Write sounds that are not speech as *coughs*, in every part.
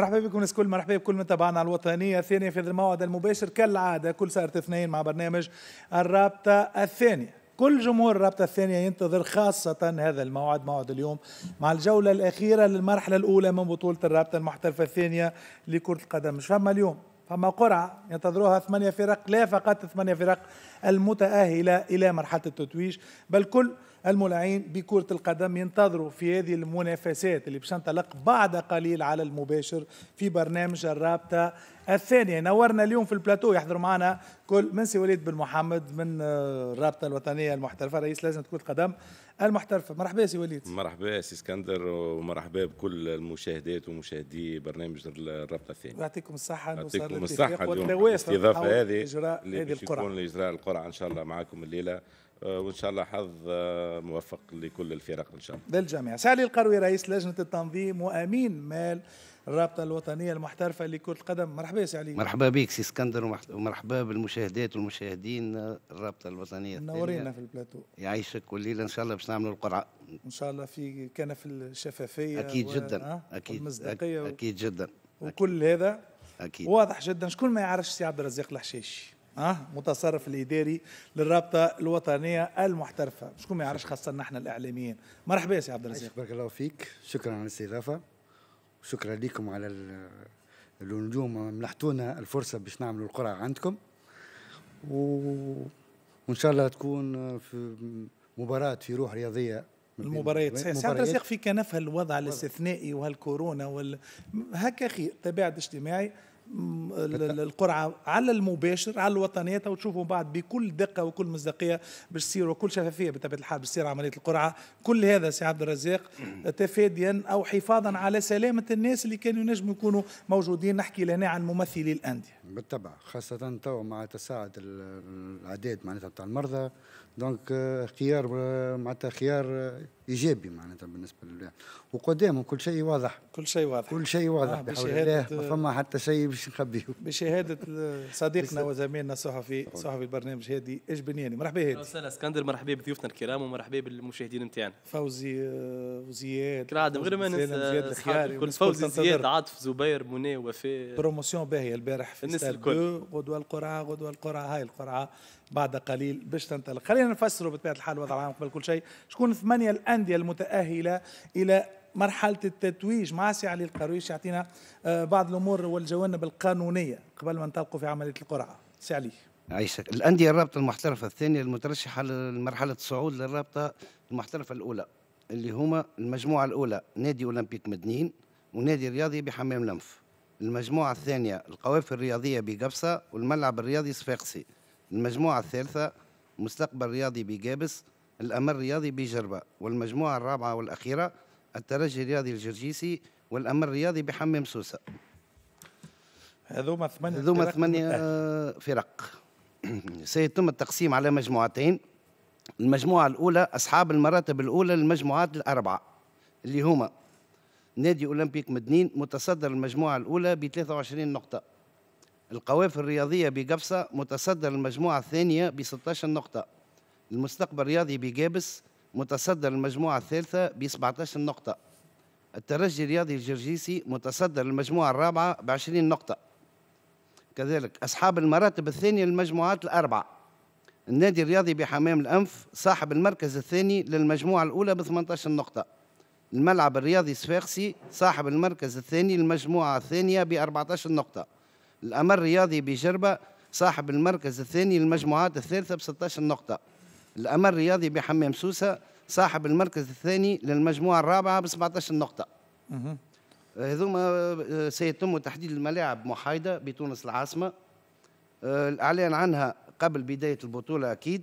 مرحبا بكم الكل مرحبا بكل من تابعنا على الوطنيه الثانيه في هذا الموعد المباشر كالعاده كل سهره اثنين مع برنامج الرابطه الثانيه كل جمهور الرابطه الثانيه ينتظر خاصه هذا الموعد موعد اليوم مع الجوله الاخيره للمرحله الاولى من بطوله الرابطه المحترفه الثانيه لكره القدم مش فما اليوم فما قرعة ينتظروها ثمانية فرق لا فقط ثمانية فرق المتأهلة إلى مرحلة التتويج بل كل الملاعين بكرة القدم ينتظروا في هذه المنافسات اللي باش تنطلق بعد قليل على المباشر في برنامج الرابطة الثانية نورنا اليوم في البلاتو يحضر معنا كل من سي وليد بن محمد من آه، الرابطة الوطنية المحترفة رئيس لجنة كرة القدم المحترفة مرحبا سي وليد مرحبا سي اسكندر ومرحبا بكل المشاهدات ومشاهدي برنامج الرابطة الثانية يعطيكم الصحة يعطيكم الصحة اليوم الاستضافة هذه هذه القرعة يكون الإجراء القرعة إن شاء الله معكم الليلة آه، وان شاء الله حظ آه، موفق لكل الفرق ان شاء الله للجميع سالي القروي رئيس لجنه التنظيم وامين مال الرابطه الوطنيه المحترفه لكره القدم مرحبا يا سعلي مرحبا بك سي اسكندر ومرحبا بالمشاهدات والمشاهدين آه، الرابطه الوطنيه منورينا في البلاتو يعيشك والليله ان شاء الله باش نعملوا القرعه ان شاء الله في كنف الشفافيه اكيد و... جدا اكيد والمصداقيه اكيد جدا أكيد. وكل هذا اكيد واضح جدا شكون ما يعرفش سي عبد الرزاق الحشيشي أه؟ متصرف الاداري للرابطه الوطنيه المحترفه شكون ما يعرفش خاصه نحن الاعلاميين مرحبا يا سي عبد الرزاق بارك الله فيك شكرا على الاستضافه وشكرا لكم على النجوم منحتونا الفرصه باش نعملوا القرعه عندكم و... وان شاء الله تكون في مباراه في روح رياضيه المباريات سي عبد الرزاق في كنف هالوضع الاستثنائي وهالكورونا وال... هكا خير تباعد اجتماعي القرعه على المباشر على الوطنيه تو تشوفوا بعد بكل دقه وكل مصداقيه باش تصير وكل شفافيه بطبيعه الحال باش تصير عمليه القرعه كل هذا سي عبد الرزاق تفاديا او حفاظا على سلامه الناس اللي كانوا ينجموا يكونوا موجودين نحكي لهنا عن ممثلي الانديه بالطبع خاصه تو مع تساعد الاعداد معناتها بتاع المرضى دونك آه، خيار آه، معناتها خيار آه، ايجابي معناتها بالنسبه لله وقدامهم كل شيء واضح كل شيء واضح كل شيء واضح آه بحول الله ما فما حتى شيء باش نخبيه *laughs* بشهاده صديقنا وزميلنا الصحفي صحفي البرنامج هادي اجبنياني مرحبا هادي استاذ اسكندر مرحبا بضيوفنا الكرام ومرحبا بالمشاهدين نتاعنا فوزي وزياد كراد من غير ما ننسى فوزي زياد عاطف زبير منى وفاء بروموسيون باهيه البارح في الناس الكل غدوه القرعه غدوه القرعه هاي القرعه بعد قليل باش تنطلق خلينا نفسره بطبيعه الحال الوضع العام قبل كل شيء شكون ثمانيه الانديه المتاهله الى مرحلة التتويج مع سي علي القرويش يعطينا آه، بعض الأمور والجوانب القانونية قبل ما ننطلقوا في عملية القرعة سي علي عيشك الأندية الرابطة المحترفة الثانية المترشحة لمرحلة الصعود للرابطة المحترفة الأولى اللي هما المجموعة الأولى نادي أولمبيك مدنين ونادي رياضي بحمام لنف المجموعة الثانية القوافل الرياضية بقبصة والملعب الرياضي صفاقسي المجموعة الثالثة مستقبل رياضي بجابس الأمر رياضي بجربة والمجموعة الرابعة والأخيرة الترجي الرياضي الجرجيسي والأمر الرياضي بحمام سوسة هذوما ثمانية هذوما ثمانية آه، فرق *clears throat* سيتم التقسيم على مجموعتين المجموعة الأولى أصحاب المراتب الأولى للمجموعات الأربعة اللي هما نادي أولمبيك مدنين متصدر المجموعة الأولى ب 23 نقطة القوافل الرياضية بقفصة متصدر المجموعة الثانية ب 16 نقطة المستقبل الرياضي بجابس متصدر المجموعة الثالثة ب 17 نقطة الترجي الرياضي الجرجيسي متصدر المجموعة الرابعة ب 20 نقطة كذلك أصحاب المراتب الثانية للمجموعات الأربعة النادي الرياضي بحمام الأنف صاحب المركز الثاني للمجموعة الأولى ب 18 نقطة الملعب الرياضي صفاقسي صاحب المركز الثاني للمجموعة الثانية ب 14 نقطة الأمر الرياضي بجربة صاحب المركز الثاني للمجموعات الثالثة ب 16 نقطة الأمر الرياضي بحمام سوسة صاحب المركز الثاني للمجموعة الرابعة ب 17 نقطة هذوما آه، سيتم تحديد الملاعب محايدة بتونس العاصمة آه، الإعلان عنها قبل بداية البطولة أكيد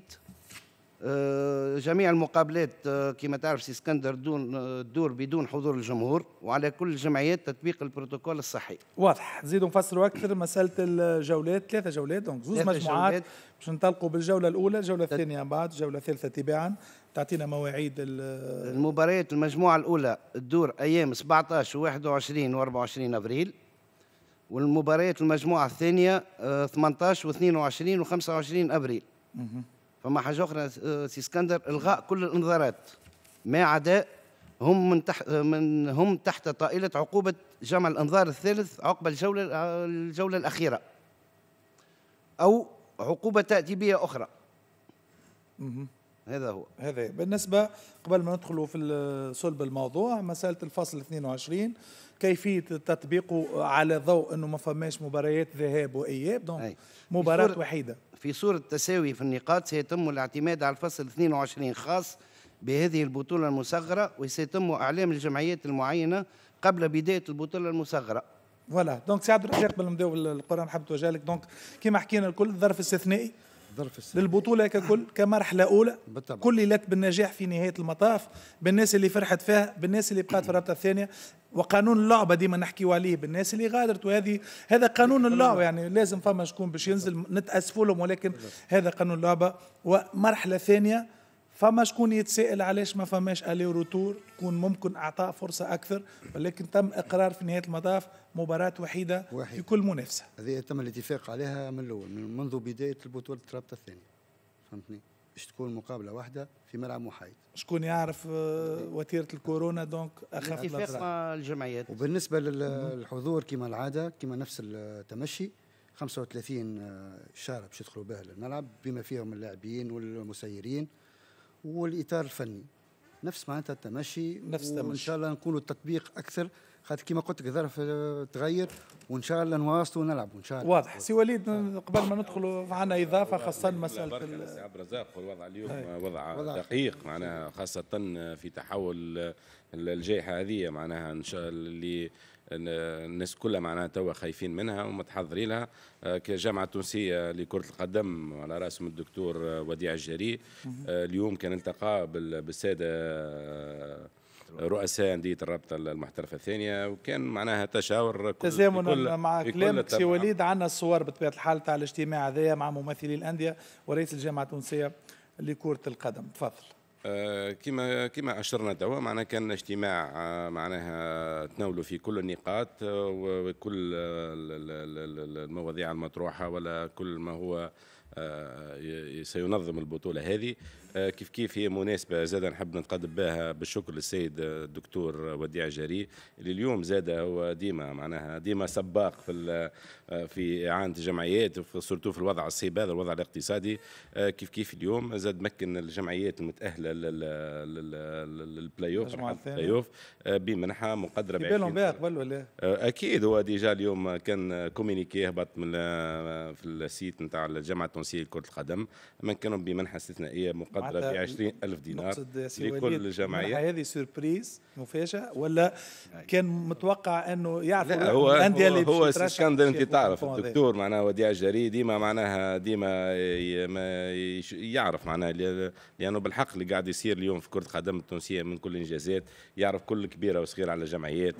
آه، جميع المقابلات آه، كما تعرف سي اسكندر دون تدور آه، بدون حضور الجمهور وعلى كل الجمعيات تطبيق البروتوكول الصحي. واضح، نزيدوا نفسروا اكثر مساله الجولات، ثلاثه جولات دونك زوز مجموعات باش ننطلقوا بالجوله الاولى، الجوله الثانيه عن بعد، الجوله الثالثه تباعا، تعطينا مواعيد المباريات المجموعه الاولى تدور ايام 17 و 21 و 24 ابريل. والمباريات المجموعه الثانيه 18 و 22 و 25 ابريل. فما حاجه اخرى آه، سي اسكندر الغاء كل الانذارات ما عدا هم من تحت من هم تحت طائله عقوبه جمع الانذار الثالث عقب الجوله آه، الجوله الاخيره او عقوبه تاتي بها اخرى هذا هو هذا بالنسبة قبل ما ندخلوا في صلب الموضوع مسألة الفصل 22 كيفية تطبيقه على ضوء أنه ما فماش مباريات ذهاب وإياب دونك مباراة وحيدة في صورة تساوي في النقاط سيتم الاعتماد على الفصل 22 خاص بهذه البطولة المصغرة وسيتم إعلام الجمعيات المعينة قبل بداية البطولة المصغرة فوالا دونك سي عبد الرزاق ما القرآن حبيت توجه لك دونك كيما حكينا الكل ظرف استثنائي ظرف السنة. للبطولة ككل كمرحلة أولى بالطبع. كللت بالنجاح في نهاية المطاف بالناس اللي فرحت فيها بالناس اللي بقات في الرابطة الثانية وقانون اللعبة ديما نحكيو عليه بالناس اللي غادرت وهذه هذا قانون اللعبة يعني لازم فما شكون باش ينزل نتأسفوا لهم ولكن هذا قانون اللعبة ومرحلة ثانية فما شكون يتسائل علاش ما فماش الي روتور تكون ممكن اعطاء فرصه اكثر ولكن تم اقرار في نهايه المطاف مباراه وحيده واحد. في كل منافسه هذه تم الاتفاق عليها من الاول من منذ بدايه البطوله الرابطه الثانيه فهمتني باش تكون مقابله واحده في ملعب محايد شكون يعرف آه، وتيره الكورونا دونك اخف اتفاق مع الجمعيات وبالنسبه للحضور كما العاده كما نفس التمشي 35 آه، شارة باش يدخلوا بها للملعب بما فيهم اللاعبين والمسيرين والاطار الفني نفس معناتها التمشي نفس وان شاء الله نكون التطبيق اكثر خاطر كيما قلت لك الظرف تغير وان شاء الله نواصلوا ونلعبوا ان شاء الله واضح سي وليد قبل ما ندخلوا عندنا اضافه خاصه مساله سي عبد الرزاق الوضع اليوم وضع, دقيق معناها خاصه في تحول الجائحه هذه معناها ان شاء الله اللي الناس كلها معناها توا خايفين منها ومتحضرين لها آه، كجامعه تونسيه لكره القدم على راسهم الدكتور وديع الجري آه، اليوم كان التقى بالساده رؤساء انديه الرابطه المحترفه الثانيه وكان معناها تشاور تزامنا مع كلامك سي وليد عندنا الصور بطبيعه الحال تاع الاجتماع هذايا مع ممثلي الانديه ورئيس الجامعه التونسيه لكره القدم تفضل آه، كما كما اشرنا توا معناها كان اجتماع آه، معناها تناولوا في كل النقاط آه، وكل المواضيع المطروحه ولا كل ما هو سينظم البطوله هذه كيف كيف هي مناسبه زاد نحب نتقدم بها بالشكر للسيد الدكتور وديع جري اللي اليوم زاد هو ديما معناها ديما سباق في في اعانه الجمعيات سورتو في الوضع الصعيب هذا الوضع الاقتصادي آه، كيف كيف اليوم زاد مكن الجمعيات المتاهله للبلاي اوف البلاي اوف بمنحه مقدره ب بالهم بها قبل ولا آه، اكيد هو ديجا اليوم كان كومينيكي هبط من في السيت نتاع الجامعه التونسيه لكره القدم مكنهم بمنحه استثنائيه مقدره معناتها ب 20000 دينار لكل الجمعيات هذه سوربريز مفاجاه ولا كان متوقع انه يعرف لا هو اللي هو هو سكندر انت تعرف الدكتور معناها وديع الجري ديما معناها ديما يعرف معناها لانه بالحق اللي قاعد يصير اليوم في كره القدم التونسيه من كل الانجازات يعرف كل كبيره وصغيره على الجمعيات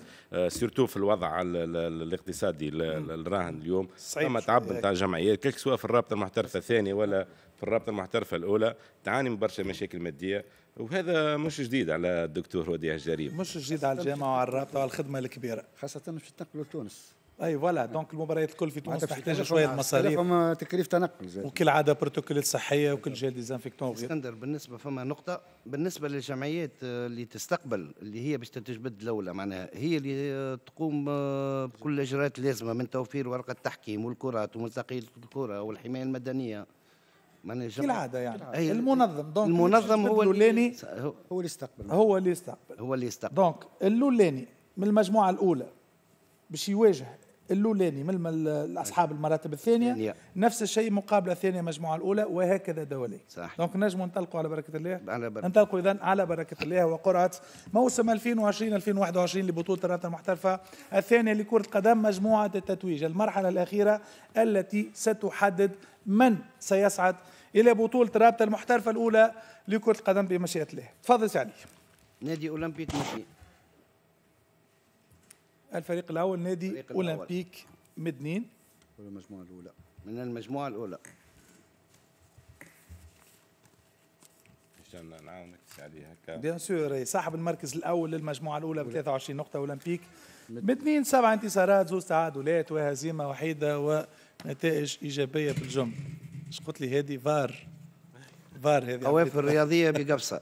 سيرتو آه، في الوضع الاقتصادي الراهن اليوم صحيح اما تعب نتاع آه. الجمعيات كيك سواء في الرابطه المحترفه الثانيه ولا في الرابطه المحترفه الاولى تعاني من برشا مشاكل ماديه وهذا مش جديد على الدكتور وديع الجريب مش جديد على الجامعه وعلى الرابطه وعلى الخدمه الكبيره خاصه باش تنقلوا لتونس اي فوالا دونك المباريات الكل في تونس تحتاج شويه مصاريف فما تكاليف تنقل زي. وكل عاده بروتوكولات صحيه وكل جهه ديزانفيكتون وغيره اسكندر بالنسبه فما نقطه بالنسبه للجمعيات اللي تستقبل اللي هي باش تجبد الاولى معناها هي اللي تقوم آه، بكل الاجراءات اللازمه من توفير ورقه التحكيم والكرات ومستقيل الكره والحمايه المدنيه مانجر كالعاده يعني كالعادة. المنظم دونك المنظم هو اللولاني هو اللي يستقبل هو اللي يستقبل هو اللي يستقبل دونك اللولاني من المجموعه الاولى باش يواجه الاولاني من اصحاب المراتب الثانيه نفس الشيء مقابله ثانيه مجموعه الاولى وهكذا دواليك صح دونك نجموا ننطلقوا على بركه الله على بركة. اذا على بركه الله وقرعه موسم 2020 2021 لبطوله الرابطه المحترفه الثانيه لكره القدم مجموعه التتويج المرحله الاخيره التي ستحدد من سيصعد الى بطوله الرابطه المحترفه الاولى لكره القدم بمشيئه الله تفضل سعدي نادي اولمبيك مشي الفريق الاول نادي اولمبيك مدنين من المجموعه الاولى من المجموعه الاولى نعاونك هكا بيان إيه، سور صاحب المركز الاول للمجموعه الاولى ب 23 نقطه اولمبيك مدنين سبع انتصارات زوز تعادلات وهزيمه وحيده ونتائج ايجابيه في الجم اش قلت لي هذه فار فار هذه قوافل الرياضيه بقفصه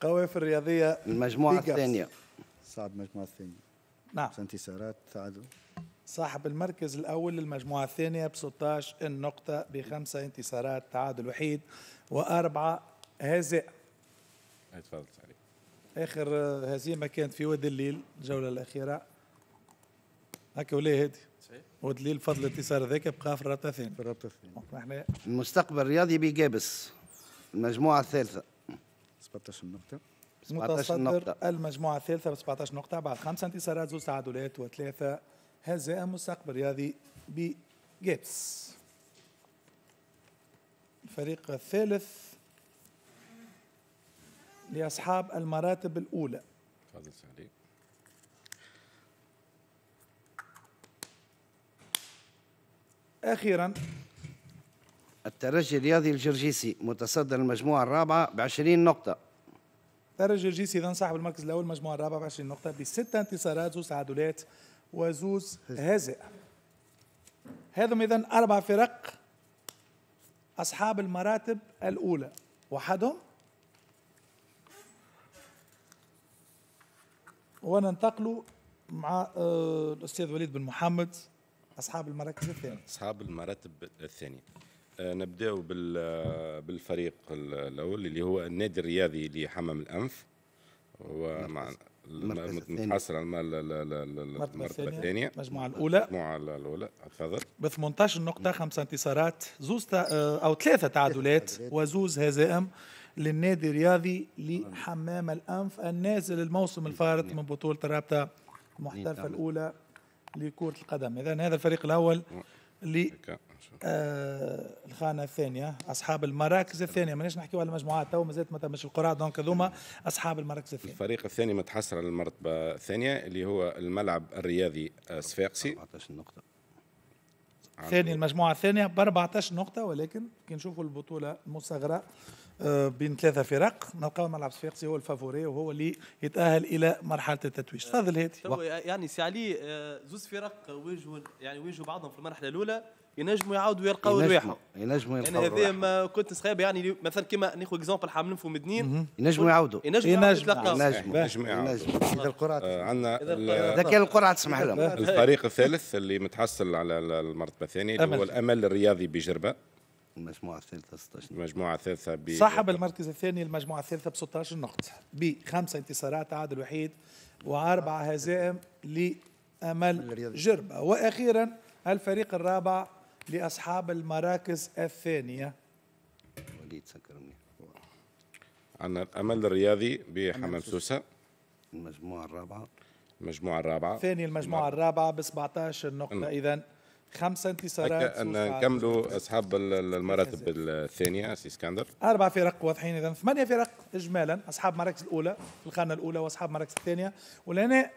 قوافل الرياضيه المجموعه الثانيه صعب المجموعه الثانيه نعم انتصارات تعادل صاحب المركز الأول للمجموعة الثانية ب 16 النقطة بخمسة انتصارات تعادل وحيد وأربعة هزائم تفضل عليك آخر هزيمة كانت في وادي الليل الجولة الأخيرة هكا ولا هادي صحيح الليل فضل الانتصار ذاك بقى في الرابطة الثانية في الرابطة الثانية المستقبل الرياضي بجابس المجموعة الثالثة 17 نقطة متصدر نقطة. المجموعة الثالثة ب 17 نقطة بعد خمسة انتصارات زوج تعادلات وثلاثة هزائم مستقبل رياضي بجيبس الفريق الثالث لأصحاب المراتب الأولى فاضل سعدي أخيرا الترجي الرياضي الجرجيسي متصدر المجموعة الرابعة بعشرين نقطة درج الجيسي إذا صاحب المركز الأول مجموعة الرابعة ب 20 نقطة بستة انتصارات زوز تعادلات وزوز هزائم هذم إذا أربع فرق أصحاب المراتب الأولى وحدهم وننتقلوا مع آه، الأستاذ وليد بن محمد أصحاب المراكز الثانية أصحاب المراتب الثانية آه، نبداو آه، بالفريق الاول اللي هو النادي الرياضي لحمام الانف ومع متحصل على المرتبه الثانيه المجموعه الاولى المجموعه الاولى تفضل ب 18 نقطه خمسه انتصارات زوز آه، او ثلاثه تعادلات وزوز هزائم للنادي الرياضي لحمام الانف النازل الموسم الفارط من بطوله الرابطه المحترفه نعم. الاولى لكره القدم اذا هذا الفريق الاول اللي آه الخانة الثانية أصحاب المراكز الثانية مانيش نحكيو على المجموعات تو مازالت ما تمش القرعة دونك هذوما أصحاب المراكز الثانية الفريق الثاني متحسر على المرتبة الثانية اللي هو الملعب الرياضي الصفاقسي آه، 14 نقطة ثاني المجموعة الثانية ب 14 نقطة ولكن كي نشوفوا البطولة المصغرة آه، بين ثلاثة فرق نلقاو ملعب صفاقسي هو الفافوري وهو اللي يتأهل إلى مرحلة التتويج تفضل هاتي يعني سي علي آه، زوز فرق واجهوا يعني واجهوا بعضهم في المرحلة الأولى ينجموا يعاودوا يلقاو رواحهم ينجموا يعني يلقاو يعني هذا ما كنت صغير يعني مثلا كما ناخذ اكزومبل حاملين في مدنين ينجموا يعاودوا ينجموا يتلقاو ينجموا ينجموا اذا القرعه آه، عندنا اذا كان القرعه تسمح لهم الفريق الثالث اللي متحصل على المرتبه الثانيه اللي هو الامل الرياضي بجربه المجموعة الثالثة 16 المجموعة الثالثة ب صاحب المركز الثاني المجموعة الثالثة ب 16 نقطة بخمسة انتصارات عادل وحيد وأربعة هزائم لأمل جربة وأخيرا الفريق الرابع لأصحاب المراكز الثانية وليد سكر عن عندنا الأمل الرياضي بحمام سوسة المجموعة الرابعة المجموعة الرابعة ثاني المجموعة الرابعة ب 17 نقطة إذا خمسة انتصارات نكملوا أصحاب المراتب الثانية سي اسكندر أربع فرق واضحين إذا ثمانية فرق إجمالا أصحاب المراكز الأولى في الخانة الأولى وأصحاب المراكز الثانية ولهنا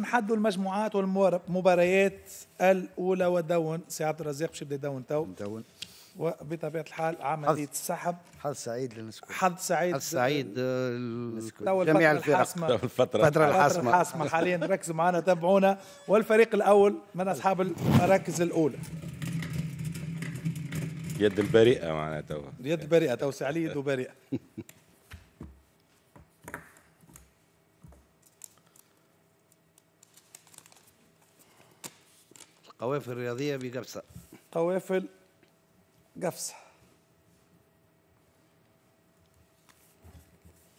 نحدوا المجموعات والمباريات الاولى ودون سي عبد الرزاق باش يبدا يدون تو دون وبطبيعه الحال عمليه السحب حظ سعيد للنسكوت حظ سعيد حظ سعيد آه، جميع الفرق الفتره الفتره الحاسمه الحاسمه حاليا ركزوا معنا تابعونا والفريق الاول من اصحاب المراكز الاولى يد البريئه تو يد البريئه تو سعيد وبريئه *laughs* قوافل رياضية بقفصة قوافل جفسة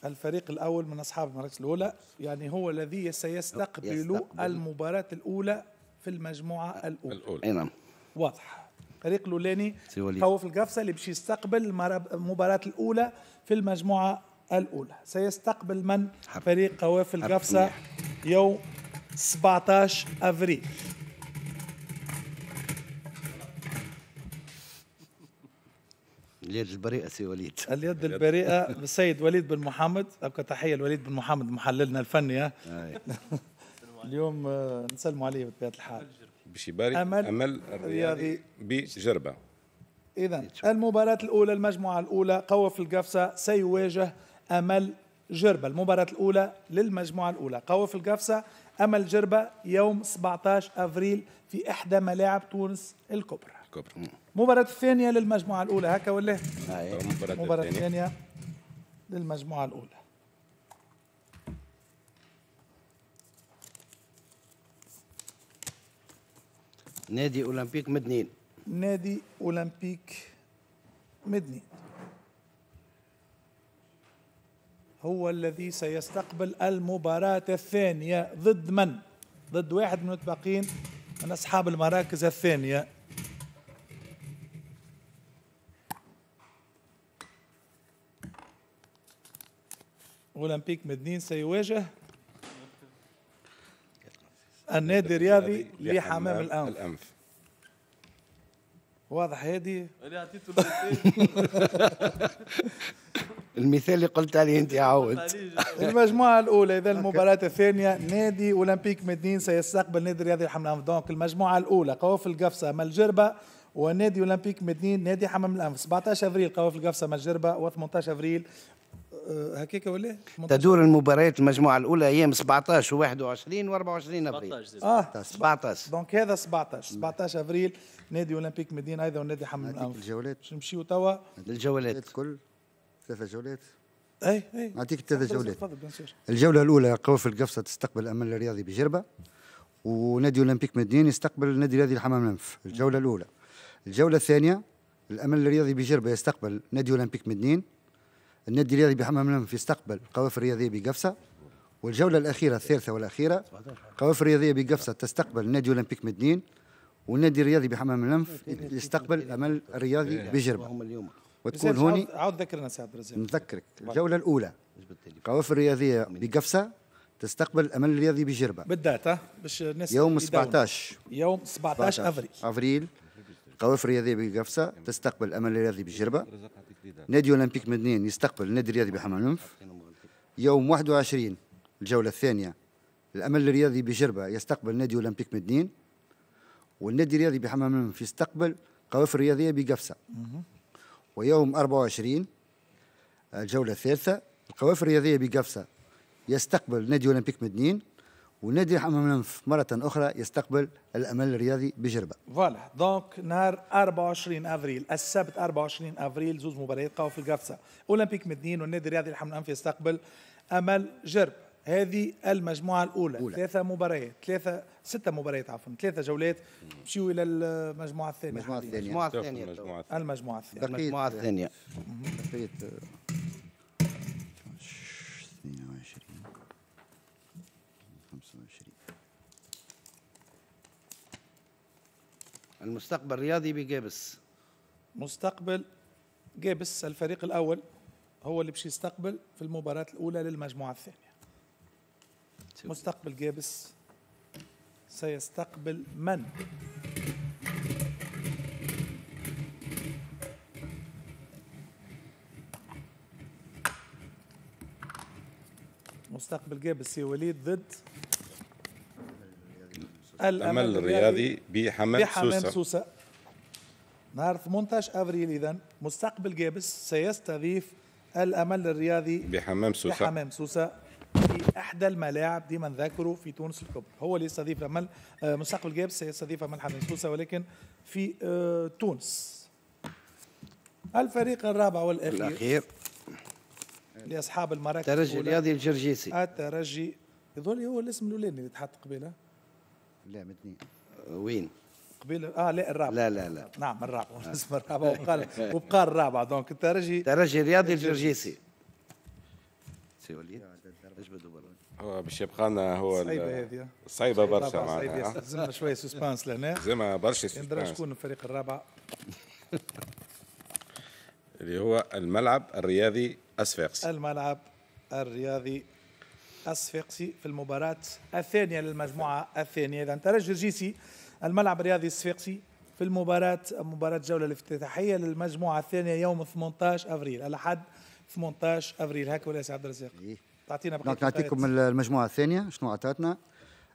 الفريق الأول من أصحاب المراكز الأولى يعني هو الذي سيستقبل, المباراة الأولى في المجموعة الأولى الأولى نعم واضح الفريق الأولاني في القفصة اللي باش يستقبل المباراة الأولى في المجموعة الأولى سيستقبل من فريق قوافل القفصة يوم 17 أفريل اليد البريئة سي وليد اليد البريئة السيد وليد بن محمد أبقى تحية لوليد بن محمد محللنا الفني *laughs* اليوم آه، نسلموا عليه بطبيعة الحال باش يبارك أمل, أمل الرياضي بجربة إذا المباراة الأولى المجموعة الأولى قوة في القفصة سيواجه أمل جربة المباراة الأولى للمجموعة الأولى قوة في القفصة أمل جربة يوم 17 أفريل في إحدى ملاعب تونس الكبرى الكبرى المباراة الثانية للمجموعة الأولى هكا ولا؟ إيه؟ طيب، مباراة الثانية للمجموعة الأولى نادي أولمبيك مدنين نادي أولمبيك مدنين هو الذي سيستقبل المباراة الثانية ضد من؟ ضد واحد من المتبقين من أصحاب المراكز الثانية اولمبيك مدنين سيواجه النادي الرياضي لحمام الانف, الأنف. واضح هادي *laughs* المثال اللي قلت عليه انت عاود المجموعه الاولى اذا المباراه الثانيه نادي اولمبيك مدنين سيستقبل نادي رياضي حمام الانف دونك المجموعه الاولى قواف القفصه ملجربه ونادي اولمبيك مدنين نادي حمام الانف 17 افريل قواف القفصه ملجربه و18 افريل آه، هكاك ولا إيه؟ تدور المباريات المجموعه الاولى ايام 17 و21 و24 ابريل اه 17 دونك هذا 17 17 ابريل نادي اولمبيك مدينه ايضا ونادي حمل الانف الجولات نمشيو توا الجولات الكل ثلاث جولات اي اي نعطيك ثلاث جولات الجوله الاولى قوافل القفصه تستقبل الامل الرياضي بجربه ونادي اولمبيك مدينه يستقبل النادي الرياضي حمام الانف الجوله الاولى الجوله الثانيه الامل الرياضي بجربه يستقبل نادي اولمبيك مدينه النادي الرياضي بحمام المنف يستقبل القوافل الرياضيه بقفصه والجوله الاخيره الثالثه والاخيره القوافل الرياضيه بقفصه تستقبل النادي اولمبيك مدنين والنادي الرياضي بحمام المنف يستقبل الامل الرياضي إيه. بجربه وتكون هوني عاود ذكرنا سعد رزاق نذكرك الجوله الاولى القوافل الرياضيه بقفصه تستقبل الامل الرياضي بجربه بالداتا باش الناس يوم 17 يوم 17 افريل افريل القوافل الرياضيه بقفصه تستقبل الامل الرياضي بجربه نادي اولمبيك مدنين يستقبل النادي الرياضي بحمام الانف يوم 21 الجوله الثانيه الامل الرياضي بجربه يستقبل نادي اولمبيك مدنين والنادي الرياضي بحمام الانف يستقبل قوافل الرياضيه بقفصه ويوم 24 الجوله الثالثه القوافل الرياضيه بقفصه يستقبل نادي اولمبيك مدنين والنادي حمام الانف مرة أخرى يستقبل الأمل الرياضي بجربة فوالا دونك نهار 24 أفريل السبت 24 أفريل زوز مباريات قوي في القفصة أولمبيك مدنين والنادي الرياضي الحمام الأنف يستقبل أمل جرب هذه المجموعة الأولى أولى. ثلاثة مباريات ثلاثة ستة مباريات عفوا ثلاثة جولات مشيو إلى المجموعة الثانية المجموعة الثانية المجموعة الثانية المجموعة الثانية, المستقبل الرياضي بجيبس مستقبل جيبس الفريق الاول هو اللي باش يستقبل في المباراه الاولى للمجموعه الثانيه مستقبل جيبس سيستقبل من مستقبل جيبس يا وليد ضد الأمل الرياضي بحمام, سوسه بحمام سوسة, نهار 18 أبريل إذا مستقبل جابس سيستضيف الأمل الرياضي بحمام سوسة بحمام سوسة في احدى الملاعب ديما نذكره في تونس الكبرى هو اللي يستضيف امل آه، مستقبل جابس سيستضيف امل حمام سوسه ولكن في آه، تونس الفريق الرابع والاخير الاخير لاصحاب المراكز الترجي الرياضي الجرجيسي الترجي يظل هو الاسم الاولاني اللي تحط قبيله لا متنين وين؟ قبيل اه لا الرابع لا لا لا نعم الرابع *laughs* *laughs* اسم الرابع وبقى وبقى الرابع دونك الترجي الترجي الرياضي الجرجيسي سي وليد اجبدوا برا هو باش يبقى لنا هو صعيبه هذه صعيبه برشا معناها لازمها شويه سسبانس لهنا لازمها برشا سسبانس ندرى شكون الفريق الرابع *laughs* اللي هو الملعب الرياضي اسفاقس الملعب الرياضي الصفاقسي في المباراة الثانية للمجموعة الثانية إذا ترجي الجيسي الملعب الرياضي الصفاقسي في المباراة مباراة الجولة الافتتاحية للمجموعة الثانية يوم 18 أفريل الأحد 18 أفريل هكا ولا سي عبد الرزاق إيه. تعطينا بقية نعطيكم المجموعة الثانية شنو عطاتنا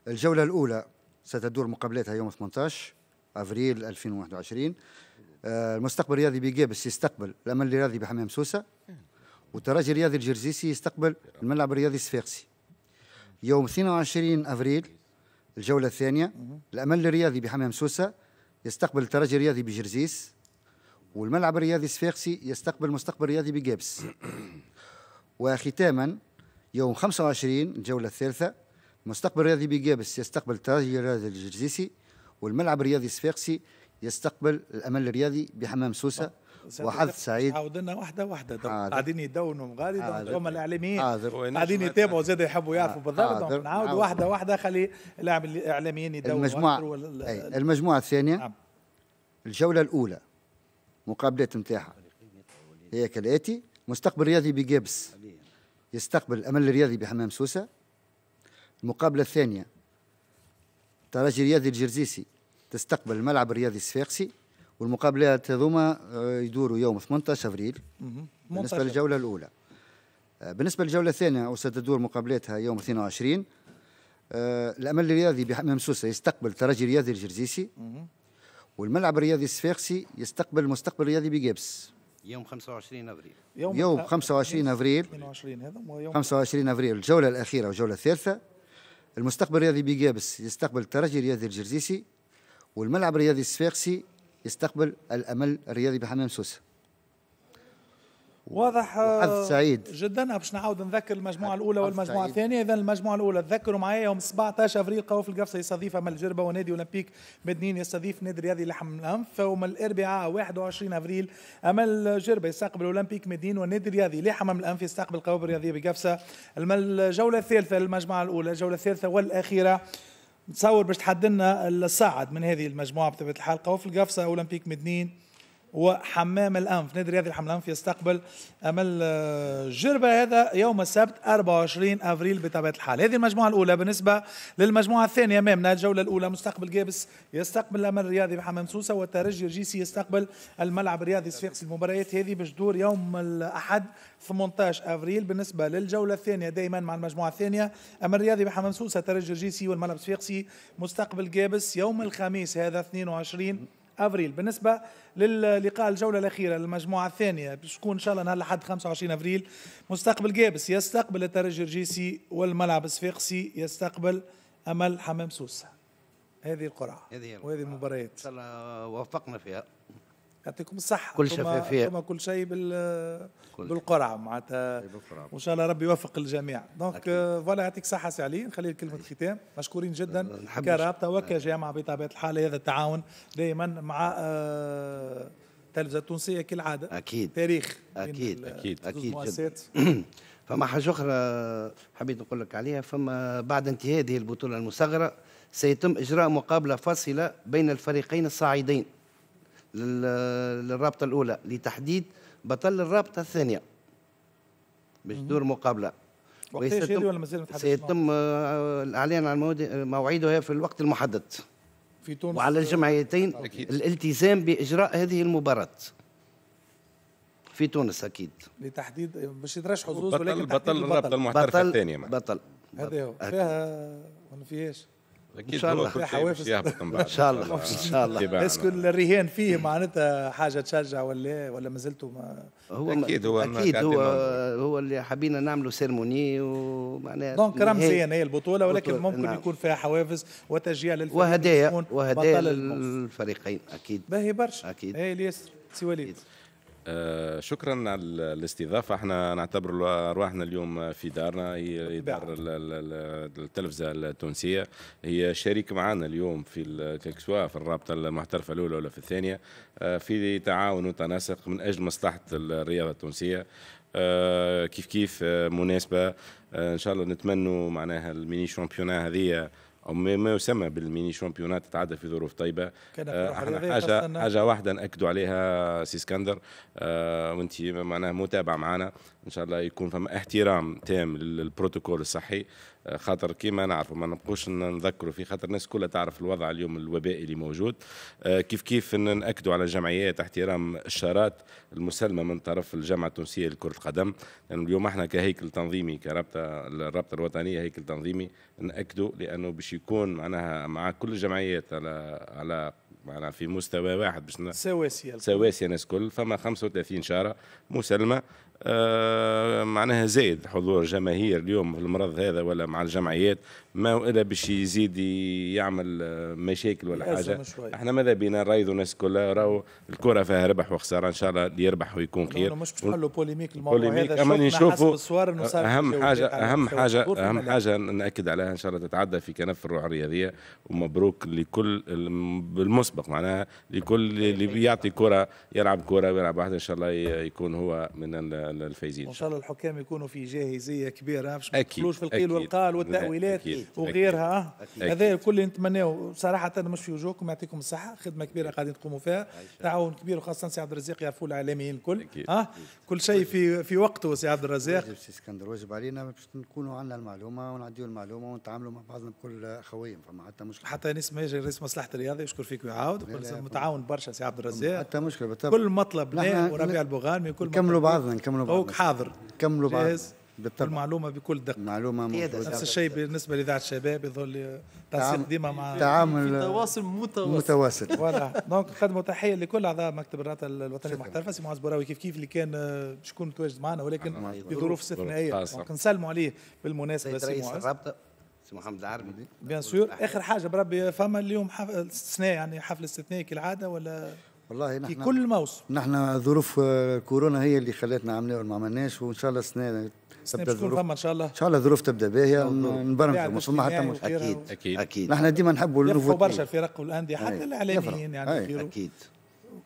الجولة الأولى ستدور مقابلاتها يوم 18 أفريل 2021 آه، المستقبل الرياضي بيجابس يستقبل الأمل الرياضي بحمام سوسة إيه. والترجي الرياضي الجرزيسي يستقبل الملعب الرياضي الصفاقسي يوم 22 أفريل الجولة الثانية الأمل الرياضي بحمام سوسة يستقبل الترجي الرياضي بجرزيس والملعب الرياضي الصفاقسي يستقبل مستقبل الرياضي بجابس *coughs* وختاما يوم 25 الجولة الثالثة مستقبل الرياضي بجابس يستقبل الترجي الرياضي الجرزيسي والملعب الرياضي الصفاقسي يستقبل الأمل الرياضي بحمام سوسة وحظ سعيد عاودنا واحده واحده قاعدين يدونوا غالي هما الاعلاميين قاعدين يتابعوا زاد يحبوا يعرفوا آه، بالضبط نعاود واحده واحده خلي الاعلاميين يدونوا المجموعه المجموعه الثانيه نعم. الجوله الاولى مقابلات نتاعها هي كالاتي مستقبل رياضي بجابس يستقبل الامل الرياضي بحمام سوسه المقابله الثانيه ترجي رياضي الجرزيسي تستقبل الملعب الرياضي الصفاقسي والمقابلات هذوما آه، يدوروا يوم 18 افريل بالنسبه للجوله الاولى آه، بالنسبه للجوله الثانيه وستدور مقابلاتها يوم 22 آه، الامل الرياضي بحمام سوسه يستقبل ترجي رياضي الجرزيسي والملعب الرياضي الصفاقسي يستقبل المستقبل الرياضي بجبس يوم 25 افريل يوم, يوم 25 افريل 25 افريل الجوله الاخيره والجوله الثالثه المستقبل الرياضي بجابس يستقبل ترجي رياضي الجرزيسي والملعب الرياضي الصفاقسي يستقبل الامل الرياضي بحمام سوسه واضح آه، حظ سعيد جدا باش نعاود نذكر المجموعه الاولى والمجموعه الثانيه اذا المجموعه الاولى تذكروا معايا يوم 17 ابريل قوف القفصه يستضيف امل الجربه ونادي اولمبيك مدنين يستضيف نادي رياضي لحم الانف ومن الاربعاء 21 ابريل امل الجربه يستقبل اولمبيك مدنين ونادي رياضي لحمام الانف يستقبل قوافل الرياضيه بقفصه الجوله الثالثه المجموعه الاولى الجوله الثالثه والاخيره نتصور باش تحدلنا الصاعد من هذه المجموعه بطبيعه الحال قوافل قفصه اولمبيك مدنين وحمام الأنف نادي رياضي حمام الأنف يستقبل أمل آه، جربة هذا يوم السبت 24 أفريل بطبيعة الحال هذه المجموعة الأولى بالنسبة للمجموعة الثانية أمامنا الجولة الأولى مستقبل جابس يستقبل الأمل الرياضي بحمام سوسة والترجي الجيسي يستقبل الملعب الرياضي الصفاقسي المباريات هذه باش تدور يوم الأحد 18 أفريل بالنسبة للجولة الثانية دائما مع المجموعة الثانية أمل الرياضي بحمام سوسة ترجي الجيسي والملعب الصفاقسي مستقبل جابس يوم الخميس هذا 22 افريل بالنسبه للقاء الجوله الاخيره للمجموعه الثانيه بشكون ان شاء الله نهار لحد 25 افريل مستقبل جابس يستقبل الترجي الرجيسي والملعب الصفاقسي يستقبل امل حمام سوسه هذه القرعه هذه وهذه المباريات ان شاء الله وفقنا فيها يعطيكم الصحة كل شفافية ثم كل شيء بال كل. بالقرعة معناتها وإن شاء الله ربي يوفق الجميع دونك فوالا euh, يعطيك الصحة سي علي نخلي كلمة الختام مشكورين جدا أه، كرابطة وكجامعة أه. بطبيعة الحال هذا التعاون دائما مع التلفزة آه، التونسية كالعادة أكيد تاريخ أكيد أكيد أكيد مؤسسات *clears throat* فما حاجة أخرى حبيت نقول لك عليها فما بعد انتهاء هذه البطولة المصغرة سيتم إجراء مقابلة فاصلة بين الفريقين الصاعدين للرابطه الاولى لتحديد بطل الرابطه الثانيه باش تدور مقابله وقتاش هذه ولا مازال سيتم آه، الاعلان عن هي في الوقت المحدد في تونس وعلى الجمعيتين أكيد. الالتزام باجراء هذه المباراه في تونس اكيد لتحديد مش يدرش حظوظ ولكن بطل الرابطه المحترفه الثانيه بطل, بطل. هذا هو فيها ولا فيهاش اكيد ان شاء الله حوافز ان شاء الله ان شاء الله اسكو الرهان فيه معناتها حاجه تشجع ولا ولا ما زلتوا ما هو اكيد هو اكيد هو هو اللي حابين نعملوا سيرموني ومعناها دونك رمزيا هي البطوله ولكن ممكن نعم. يكون فيها حوافز وتشجيع للفريق وهدايا وهدايا للفريقين اكيد باهي برشا اكيد اي اليسر سي وليد آه، شكرا على الاستضافه احنا نعتبر ارواحنا اليوم في دارنا هي دار نعم. التلفزه التونسيه هي شريك معنا اليوم في سواء في الرابطه المحترفه الاولى ولا في الثانيه آه، في تعاون وتناسق من اجل مصلحه الرياضه التونسيه آه، كيف كيف مناسبه ان شاء الله نتمنوا معناها الميني شامبيونا هذه او ما يسمى بالميني شامبيونات تتعدى في ظروف طيبه احنا آه، حاجه حاجه واحده ناكدوا عليها سي اسكندر أه وانت معناها متابع معنا ان شاء الله يكون فما احترام تام للبروتوكول الصحي آه، خاطر كيما نعرفوا ما نبقوش نذكروا في خاطر الناس كلها تعرف الوضع اليوم الوبائي اللي موجود آه، كيف كيف ناكدوا على الجمعيات احترام الشارات المسلمه من طرف الجامعه التونسيه لكره القدم لانه اليوم احنا كهيكل تنظيمي كرابطه الرابطه الوطنيه هيكل تنظيمي ناكدوا لانه باش يكون معناها مع كل الجمعيات على على معناها في مستوى واحد باش سواسيه سواسيه الناس الكل فما 35 شاره مسلمه آه معناها زايد حضور جماهير اليوم في المرض هذا ولا مع الجمعيات ما الا باش يزيد يعمل آه، مشاكل ولا حاجه احنا ماذا بينا نرايضوا الناس كلها راهو الكره فيها ربح وخساره ان شاء الله اللي يربح ويكون خير مش باش نحلوا بوليميك الموضوع بوليميك هذا اما نشوفوا اهم حاجه اهم حاجه اهم حاجه ناكد عليها ان شاء الله تتعدى في كنف الروح الرياضيه ومبروك لكل بالمسبق معناها لكل اللي بيعطي كره يلعب كره ويلعب واحد ان شاء الله يكون هو من الفايزين ان شاء الله الحكام يكونوا في جاهزيه كبيره باش ما في القيل والقال والتاويلات وغيرها آه. هذا الكل نتمناو صراحة أنا مش في وجوهكم يعطيكم الصحة خدمة كبيرة قاعدين تقوموا فيها تعاون كبير وخاصة سي عبد الرزاق يعرفوا الإعلاميين الكل أه كل شيء في في وقته سي عبد الرزاق واجب سي اسكندر واجب علينا باش نكونوا عندنا المعلومة ونعديوا المعلومة ونتعاملوا مع بعضنا بكل خوية فما حتى مشكلة حتى نسمع رئيس مصلحة الرياضة يشكر فيك ويعاود متعاون برشا سي عبد الرزاق حتى مشكلة كل مطلب وربيع من كل نكملوا بعضنا نكملوا بعضنا حاضر نكملوا بعضنا بالطبع المعلومه بكل دقه معلومه موجوده نفس الشيء بالنسبه لاذاعه الشباب يظل تنسيق ديما مع تعامل تواصل متواصل متواصل فوالا *laughs* دونك نقدموا تحيه لكل اعضاء مكتب الرابطه الوطنيه المحترفه سي معز بوراوي كيف كيف اللي كان آه، شكون متواجد معنا ولكن بظروف استثنائيه دونك نسلموا عليه بالمناسبه سي معز سي محمد العربي بيان سور اخر حاجه بربي فما اليوم حفل استثناء يعني حفل استثنائي كالعاده ولا والله نحن في كل موسم نحن ظروف آه، كورونا هي اللي خلتنا عملنا وما عملناش وان شاء الله السنه سنة باش ان شاء الله ان شاء الله الظروف تبدا باهيه نبرمجوا مش حتى مش اكيد اكيد اكيد نحن ديما نحبوا يرفعوا برشا الفرق والانديه حتى الاعلاميين يعني اكيد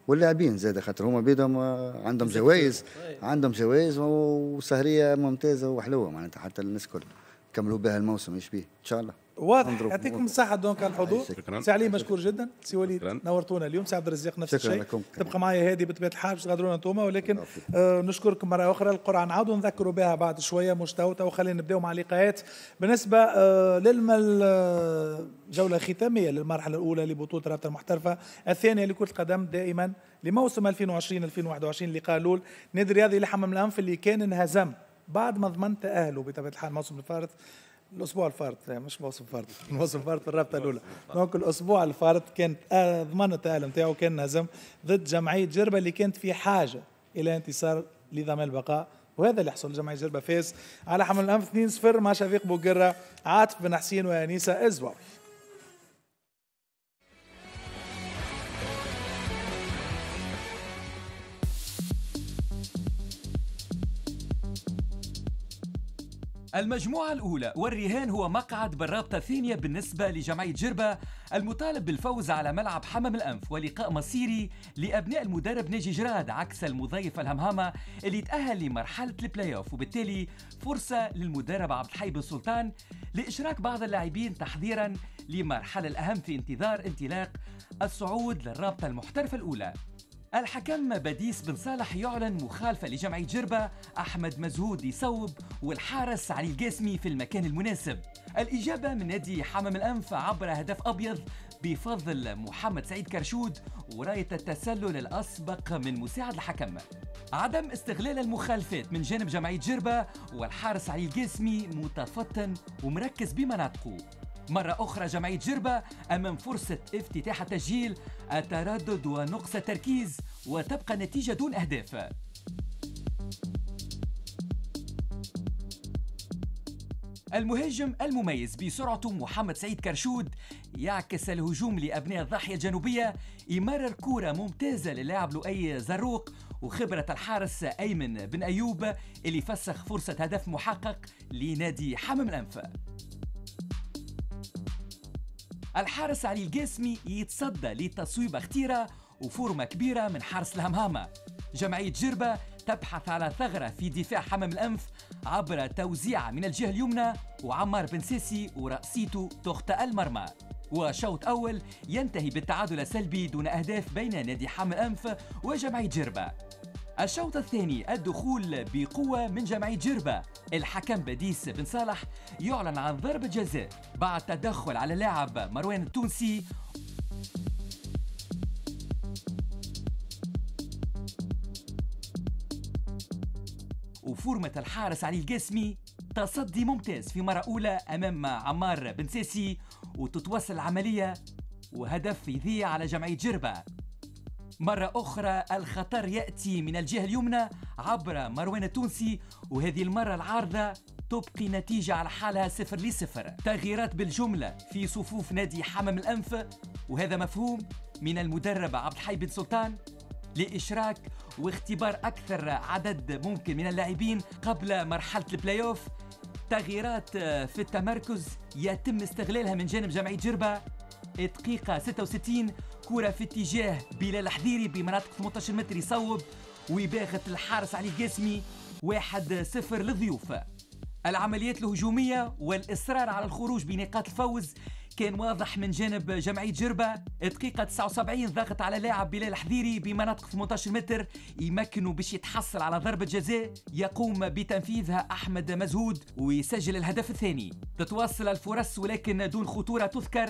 واللاعبين زاد خاطر هما بيدهم آه، عندهم جوائز طيب. عندهم جوائز وسهريه ممتازه وحلوه معناتها حتى الناس الكل كملوا بها الموسم ايش بيه ان شاء الله واضح يعطيكم الصحة دونك على الحضور سي علي مشكور جدا سي وليد نورتونا اليوم سي عبد الرزاق نفس الشيء تبقى معايا هادي بطبيعة الحال باش تغادرونا انتوما ولكن آه نشكركم مرة أخرى القرعة نعاودوا نذكروا بها بعد شوية مش تو وخلينا نبداو مع اللقاءات بالنسبة آه للمل آه، جولة ختامية للمرحلة الأولى لبطولة رابطة المحترفة الثانية لكرة القدم دائما لموسم 2020 2021 لقاء الأول نادي الرياضي لحمام الأنف اللي كان انهزم بعد ما ضمن تأهله بطبيعة الحال الموسم الفارط الاسبوع الفارط مش موسم فارط الموسم *laughs* فارط في الرابطه الاولى دونك الاسبوع الفارط كانت آه، ضمن التاهل نتاعو كان نهزم ضد جمعيه جربه اللي كانت في حاجه الى انتصار لضمان البقاء وهذا اللي حصل جمعيه جربه فاز على حمل الانف 2-0 مع شفيق بوقره عاطف بن حسين وانيسه ازبر المجموعة الأولى والرهان هو مقعد بالرابطة الثانية بالنسبة لجمعية جربة المطالب بالفوز على ملعب حمام الأنف ولقاء مصيري لأبناء المدرب ناجي جراد عكس المضيف الهمهامة اللي تأهل لمرحلة البلاي أوف وبالتالي فرصة للمدرب عبد الحي بن سلطان لإشراك بعض اللاعبين تحضيرا لمرحلة الأهم في انتظار انطلاق الصعود للرابطة المحترفة الأولى الحكم بديس بن صالح يعلن مخالفة لجمع جربة أحمد مزهود يصوب والحارس علي القاسمي في المكان المناسب الإجابة من نادي حمام الأنف عبر هدف أبيض بفضل محمد سعيد كرشود وراية التسلل الأسبق من مساعد الحكم عدم استغلال المخالفات من جانب جمعية جربة والحارس علي القاسمي متفطن ومركز بمناطقه مرة أخرى جمعية جربة أمام فرصة افتتاح التسجيل التردد ونقص التركيز وتبقى النتيجة دون أهداف المهاجم المميز بسرعته محمد سعيد كرشود يعكس الهجوم لأبناء الضاحية الجنوبية يمرر كرة ممتازة للاعب لؤي زروق وخبرة الحارس أيمن بن أيوب اللي فسخ فرصة هدف محقق لنادي حمام الأنفا الحارس علي القاسمي يتصدى لتصويبة خطيرة وفورمة كبيرة من حارس الهمهامة جمعية جربة تبحث على ثغرة في دفاع حمام الأنف عبر توزيع من الجهة اليمنى وعمار بن سيسي ورأسيته تخطأ المرمى وشوط أول ينتهي بالتعادل السلبي دون أهداف بين نادي حمام الأنف وجمعية جربة الشوط الثاني الدخول بقوة من جمعية جربة الحكم بديس بن صالح يعلن عن ضربة جزاء بعد تدخل على اللاعب مروان التونسي وفورمة الحارس علي القاسمي تصدي ممتاز في مرة أولى أمام عمار بن ساسي وتتوصل العملية وهدف يضيع على جمعية جربة مرة أخرى الخطر يأتي من الجهة اليمنى عبر مروان التونسي وهذه المرة العارضة تبقي نتيجة على حالها صفر لصفر تغييرات بالجملة في صفوف نادي حمام الأنف وهذا مفهوم من المدرب عبد الحي بن سلطان لإشراك واختبار أكثر عدد ممكن من اللاعبين قبل مرحلة البلاي أوف تغييرات آه، في التمركز يتم استغلالها من جانب جمعية جربة دقيقة 66 كرة في اتجاه بلال حذيري بمناطق 18 متر يصوب وباغت الحارس علي قاسمي واحد 0 للضيوف العمليات الهجومية والإصرار على الخروج بنقاط الفوز كان واضح من جانب جمعية جربة دقيقة 79 ضغط على لاعب بلال حذيري بمناطق 18 متر يمكنه باش يتحصل على ضربة جزاء يقوم بتنفيذها أحمد مزهود ويسجل الهدف الثاني تتواصل الفرص ولكن دون خطورة تذكر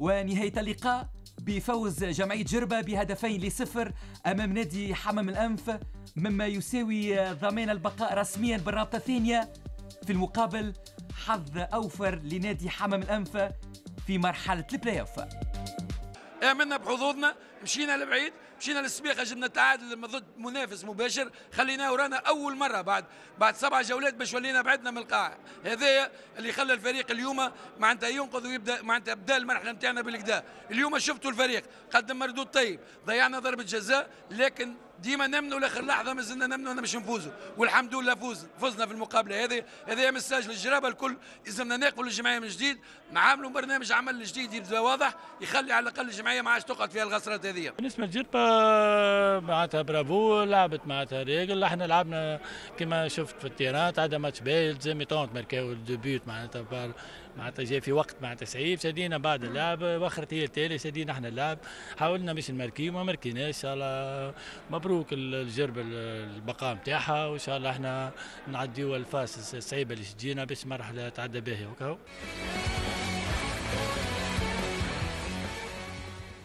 ونهاية اللقاء بفوز جمعية جربة بهدفين لصفر أمام نادي حمام الأنف مما يساوي ضمان البقاء رسميا بالرابطة الثانية في المقابل حظ أوفر لنادي حمام الأنفة في مرحلة البلاي أوف آمنا بحظوظنا مشينا لبعيد مشينا للسباق جبنا تعادل ضد منافس مباشر خليناه ورانا اول مره بعد بعد سبع جولات باش ولينا بعدنا من القاع هذايا اللي خلى الفريق اليوم معناتها ينقذ ويبدا معناتها بدا المرحله نتاعنا بالكدا اليوم شفتوا الفريق قدم مردود طيب ضيعنا ضربه جزاء لكن ديما نمنوا لاخر لحظه مازلنا نمنوا انا باش نفوزوا والحمد لله فوز فزنا في المقابله هذه هذه مساج للجرابه الكل لازمنا ناقلوا الجمعيه من جديد نعاملوا برنامج عمل جديد يبدا واضح يخلي على الاقل الجمعيه ما عادش تقعد فيها الغسرات هذه بالنسبه للجربه معناتها برافو لعبت معناتها راجل احنا لعبنا كما شفت في التيران عندها ماتش باهي التزام يطون ماركاو الدوبيوت معناتها معناتها جاي في وقت معناتها صعيب شدينا بعد اللعب وخرت هي التالي شدينا احنا اللعب حاولنا باش نماركي وما ماركيناش ان شاء الله مبروك الجرب البقاء نتاعها وان شاء الله احنا نعديو الفاس الصعيبه اللي تجينا باش مرحله تعدى باهيه وكهو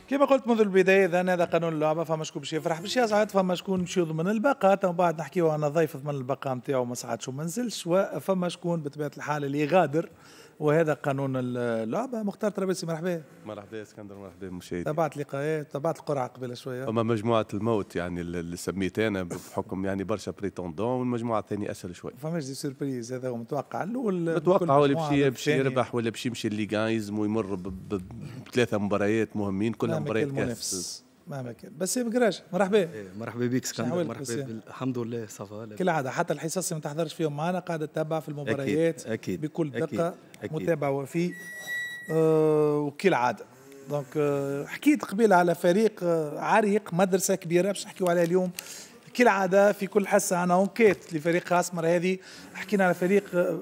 كما قلت منذ البداية إذا هذا قانون اللعبة فما شكون باش يفرح باش يصعد فما شكون باش يضمن البقاء تو بعد نحكيو أنا ضيف ضمن البقاء نتاعو ما صعدش وما نزلش وفما شكون بطبيعة الحال اللي غادر وهذا قانون اللعبه مختار ترابيسي مرحبا مرحبا اسكندر مرحبا مشاهدي تبعت لقاءات تبعت القرعه قبل شويه اما مجموعه الموت يعني اللي سميت انا بحكم يعني برشا بريتوندون والمجموعه الثانيه اسهل شوي فماش دي سيربريز هذا هو متوقع الاول متوقع ولا بشي يربح ولا بشي يمشي اللي يلزمو ويمر بثلاثه مباريات مهمين كلها مباريات كاس مهما كان بس ما قراش مرحبا إيه مرحبا بك سكندر مرحبا الحمد لله صفا كالعاده حتى الحصص اللي ما تحضرش فيهم معنا قاعده تتابع في المباريات أكيد. أكيد. بكل دقه أكيد. متابعه وفي أه وكالعاده دونك أه حكيت قبيل على فريق آه، عريق مدرسه كبيره باش نحكيو عليها اليوم كالعاده في كل حصه انا اونكيت لفريق اسمر هذه حكينا على فريق آه،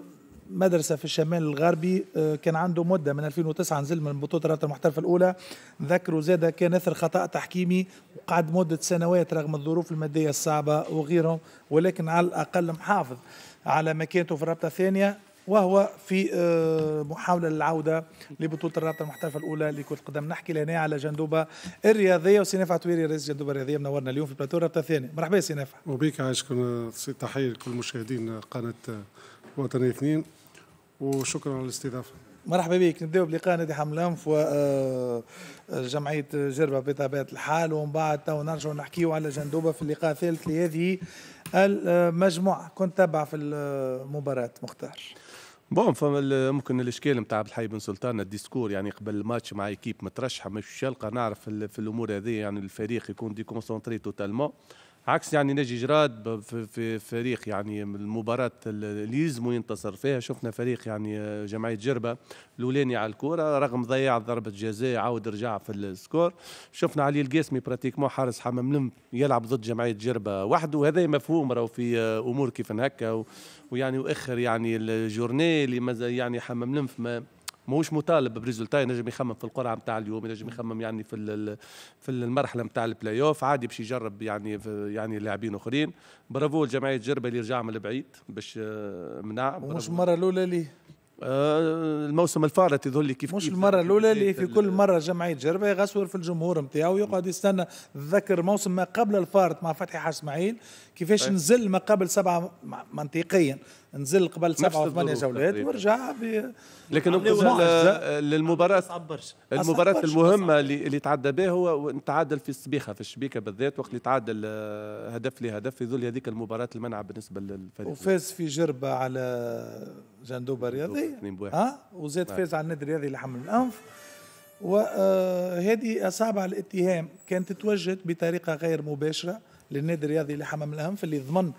مدرسة في الشمال الغربي آه، كان عنده مدة من 2009 نزل من بطولة الرابطة المحترفة الأولى ذكروا زاد كان إثر خطأ تحكيمي وقعد مدة سنوات رغم الظروف المادية الصعبة وغيرهم ولكن على الأقل محافظ على مكانته في الرابطة الثانية وهو في آه، محاولة للعودة لبطولة الرابطة المحترفة الأولى لكرة القدم نحكي لهنا على جندوبة الرياضية وسي تويري رئيس جندوبة الرياضية منورنا اليوم في بلاتور الرابطة الثانية مرحبا آه، سي نفع وبيك عايشكم تحية لكل مشاهدين قناة وطنية اثنين وشكرا على الاستضافه مرحبا بك نبداو بلقاء نادي حملانف آه، جمعية جربه بطبيعه الحال ومن بعد تو نرجعوا نحكيو على جندوبه في اللقاء الثالث لهذه المجموعه كنت تابع في المباراه مختار بون فما ممكن الاشكال نتاع عبد الحي بن سلطان الديسكور يعني قبل الماتش مع ايكيب مترشحه مش شلقه نعرف في الامور هذه يعني الفريق يكون ديكونسونتري توتالمون عكس يعني نجي جراد في فريق يعني المباراة اللي يلزموا ينتصر فيها شفنا فريق يعني آه، جمعية جربة الأولاني على الكورة رغم ضياع ضربة جزاء عاود رجع في السكور شفنا علي القاسمي براتيكمون حارس حمام لم يلعب ضد جمعية جربة وحده وهذا مفهوم راهو في آه، أمور كيف هكا ويعني وآخر يعني الجورني اللي يعني حمام لم ما ماهوش مطالب بريزولتا نجم يخمم في القرعه نتاع اليوم ينجم يخمم يعني في في المرحله نتاع البلاي اوف عادي باش يجرب يعني يعني لاعبين اخرين برافو لجمعيه جربه اللي رجع من البعيد باش آه، منع مش المره الاولى ليه آه، الموسم الفارط يظهر لي كيف مش كيف المره الاولى اللي في كل مره جمعيه جربه يغسور في الجمهور نتاعو ويقعد يستنى ذكر موسم ما قبل الفارط مع فتحي حاج كيفاش طيب. نزل ما قبل سبعه منطقيا نزل قبل سبعه وثمانيه جولات ورجع ب لكن للمباراه المباراه المهمه اللي تعدى بها هو تعادل في السبيخه في الشبيكه بالذات وقت اللي تعادل آه، هدف لهدف في ظل هذيك المباراه المنعه بالنسبه للفريق وفاز في جربه على جندوبه رياضيه اه وزاد نعم. فاز على النادي الرياضي لحمل الانف وهذه آه، اصابع الاتهام كانت توجهت بطريقه غير مباشره للنادي الرياضي لحمام الأنف اللي ضمن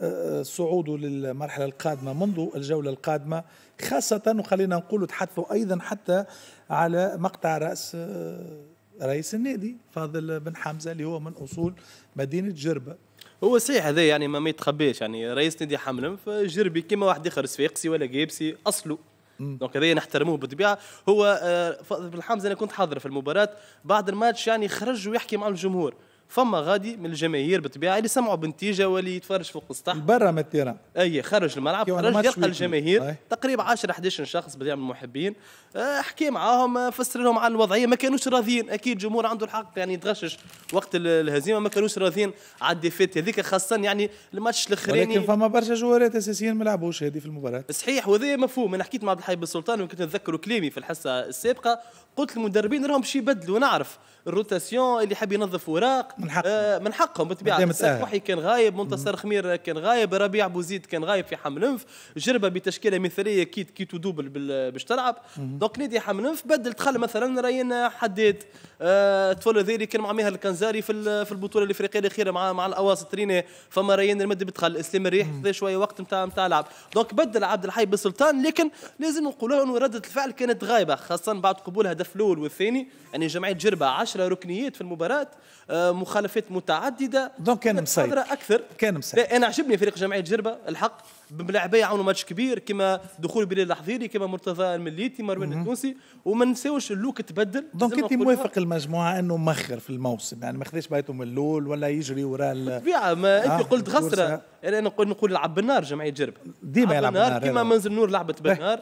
آه، آه، صعوده للمرحلة القادمة منذ الجولة القادمة خاصة وخلينا نقول تحدثوا أيضا حتى على مقطع رأس آه، رئيس النادي فاضل بن حمزة اللي هو من أصول مدينة جربة هو صحيح هذا يعني ما ما يتخبيش يعني رئيس نادي حملم جربي كيما واحد اخر سفيقسي ولا جيبسي اصله دونك هذايا نحترموه بالطبيعه هو فاضل بن حمزه انا كنت حاضر في المباراه بعد الماتش يعني خرج ويحكي مع الجمهور فما غادي من الجماهير بطبيعه اللي سمعوا بنتيجه واللي يتفرج فوق السطح برا من التيران اي خرج الملعب خرج يلقى الجماهير أي. تقريبا 10 11 شخص بديع من المحبين احكي آه، معاهم آه، فسر لهم على الوضعيه ما كانوش راضيين اكيد الجمهور عنده الحق يعني يتغشش وقت الهزيمه ما كانوش راضيين على الديفيت هذيك خاصه يعني الماتش الاخراني ولكن فما برشا جوارات اساسيين ما لعبوش هذه في المباراه صحيح وهذا مفهوم انا حكيت مع عبد الحي السلطان وكنت نتذكر كلامي في الحصه السابقه قلت للمدربين راهم باش يبدلوا نعرف الروتاسيون اللي حاب ينظف اوراق من حقهم آه من حقهم بالطبيعه محي كان غايب منتصر خمير كان غايب ربيع بوزيد كان غايب في حملنف جربه بتشكيله مثاليه كيت كيتو دوبل باش تلعب دونك نادي حملنف بدل دخل مثلا راينا حداد آه، ذي اللي كان مع ميها الكنزاري في في البطوله الافريقيه الاخيره مع مع ريني فما ريان المد بدخل اسلام الريح خذا شويه وقت نتاع نتاع لعب دونك بدل عبد الحي بالسلطان لكن لازم نقولوا انه رده الفعل كانت غايبه خاصه بعد قبول الهدف الاول والثاني يعني جمعيه جربه 10 ركنيات في المباراه آه، مخالفات متعدده دونك كان مسيطر اكثر كان مسيطر انا عجبني فريق جمعيه جربه الحق بملاعبيه عملوا ماتش كبير كما دخول بلال الحضيري كما مرتضى المليتي مروان التونسي وما نساوش اللوك تبدل دونك انت موافق المجموعه انه مخر في الموسم يعني ما خذاش بيتهم اللول ولا يجري وراء بالطبيعه ما انت آه، قلت خسره يعني انا نقول نقول لعب بالنار جمعيه جرب ديما يلعب بالنار كما منزل نور لعبت بالنار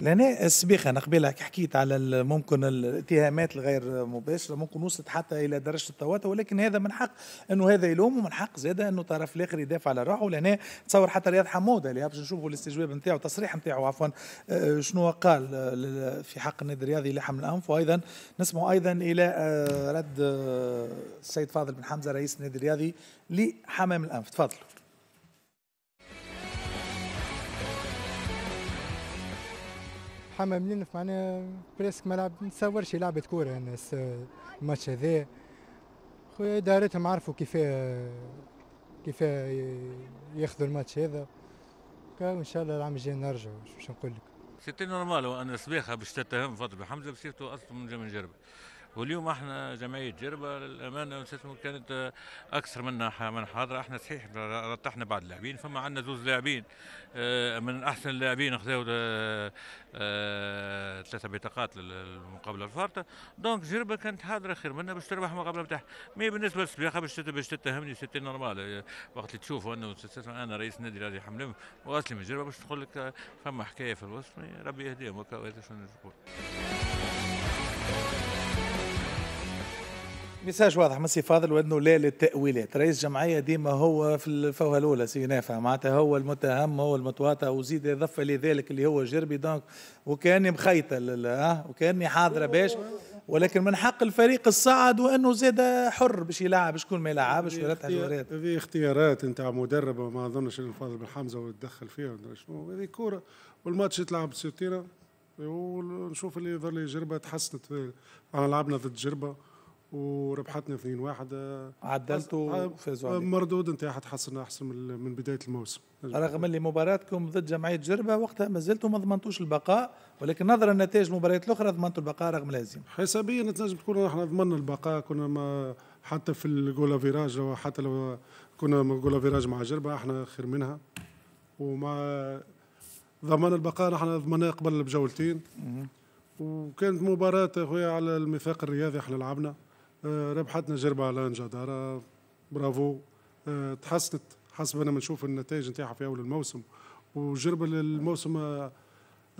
لأن سباخة نقبلك حكيت على ممكن الاتهامات الغير مباشرة ممكن وصلت حتى إلى درجة التواتر ولكن هذا من حق أنه هذا يلوم ومن حق زادة أنه طرف الآخر يدافع على روحه لأن تصور حتى رياض حمودة اللي باش نشوفوا الاستجواب نتاعو التصريح نتاعو عفوا آه، شنو قال آه، في حق النادي الرياضي لحم الأنف وأيضا نسمع أيضا إلى آه، رد السيد فاضل بن حمزة رئيس النادي الرياضي لحمام الأنف تفضلوا حمامين معناها بريسك ما لعب نتصورش لعبة كورة أنا يعني، الماتش هذا خويا دارتهم عرفوا كيف كيف ياخذوا الماتش هذا وان شاء الله العام الجاي نرجعوا باش نقول لك سيتي نورمال وانا سبيخه باش تتهم فضل حمزه باش اصلا من جنب جربه واليوم احنا جمعيه جربه للامانه كانت آه، اكثر منا من حاضره احنا صحيح رتحنا بعض اللاعبين فما عندنا زوز لاعبين آه، من احسن اللاعبين خذوا آه، ثلاثه بطاقات للمقابله الفارطه دونك جربه كانت حاضره خير منا باش تربح المقابله بتاعها مي بالنسبه للسباقه باش باش تتهمني ستي نورمال وقت اللي تشوفوا انه انا رئيس نادي راضي حملم واصلي من جربه باش تقول لك فما حكايه في الوسط ربي يهديهم وهذا شنو نقول ميساج واضح من سي فاضل وانه لا للتاويلات، رئيس جمعيه ديما هو في الفوهه الاولى سي نافع معناتها هو المتهم هو المتواطى وزيد اضافه لذلك اللي هو جربي دونك وكاني مخيطه أه؟ وكاني حاضره باش ولكن من حق الفريق الصاعد وانه زاد حر باش يلعب شكون ما يلعبش ولا تحجورات هذه اختيارات نتاع مدرب ما اظنش ان فاضل بن حمزه يتدخل فيها شنو هذه كوره والماتش يتلعب بسيطيره ونشوف اللي يظل جربه تحسنت انا لعبنا ضد جربه وربحتنا 2-1 آه، عدلتوا آه، وفازوا عليك آه، مردود نتاعها تحسن احسن من بدايه الموسم رغم اللي مباراتكم ضد جمعيه جربه وقتها ما زلتوا ما ضمنتوش البقاء ولكن نظرا لنتائج المباريات الاخرى ضمنتوا البقاء رغم الهزيمه حسابيا تنجم تكون احنا ضمننا البقاء كنا ما حتى في الجولا فيراج لو حتى لو كنا جولا فيراج مع جربه احنا خير منها وما ضمان البقاء احنا ضمناه قبل بجولتين وكانت مباراه اخويا على الميثاق الرياضي احنا لعبنا آه، ربحتنا جربة على نجدارة برافو آه، تحسنت حسب انا ما نشوف النتائج نتاعها في اول الموسم وجربة للموسم آه،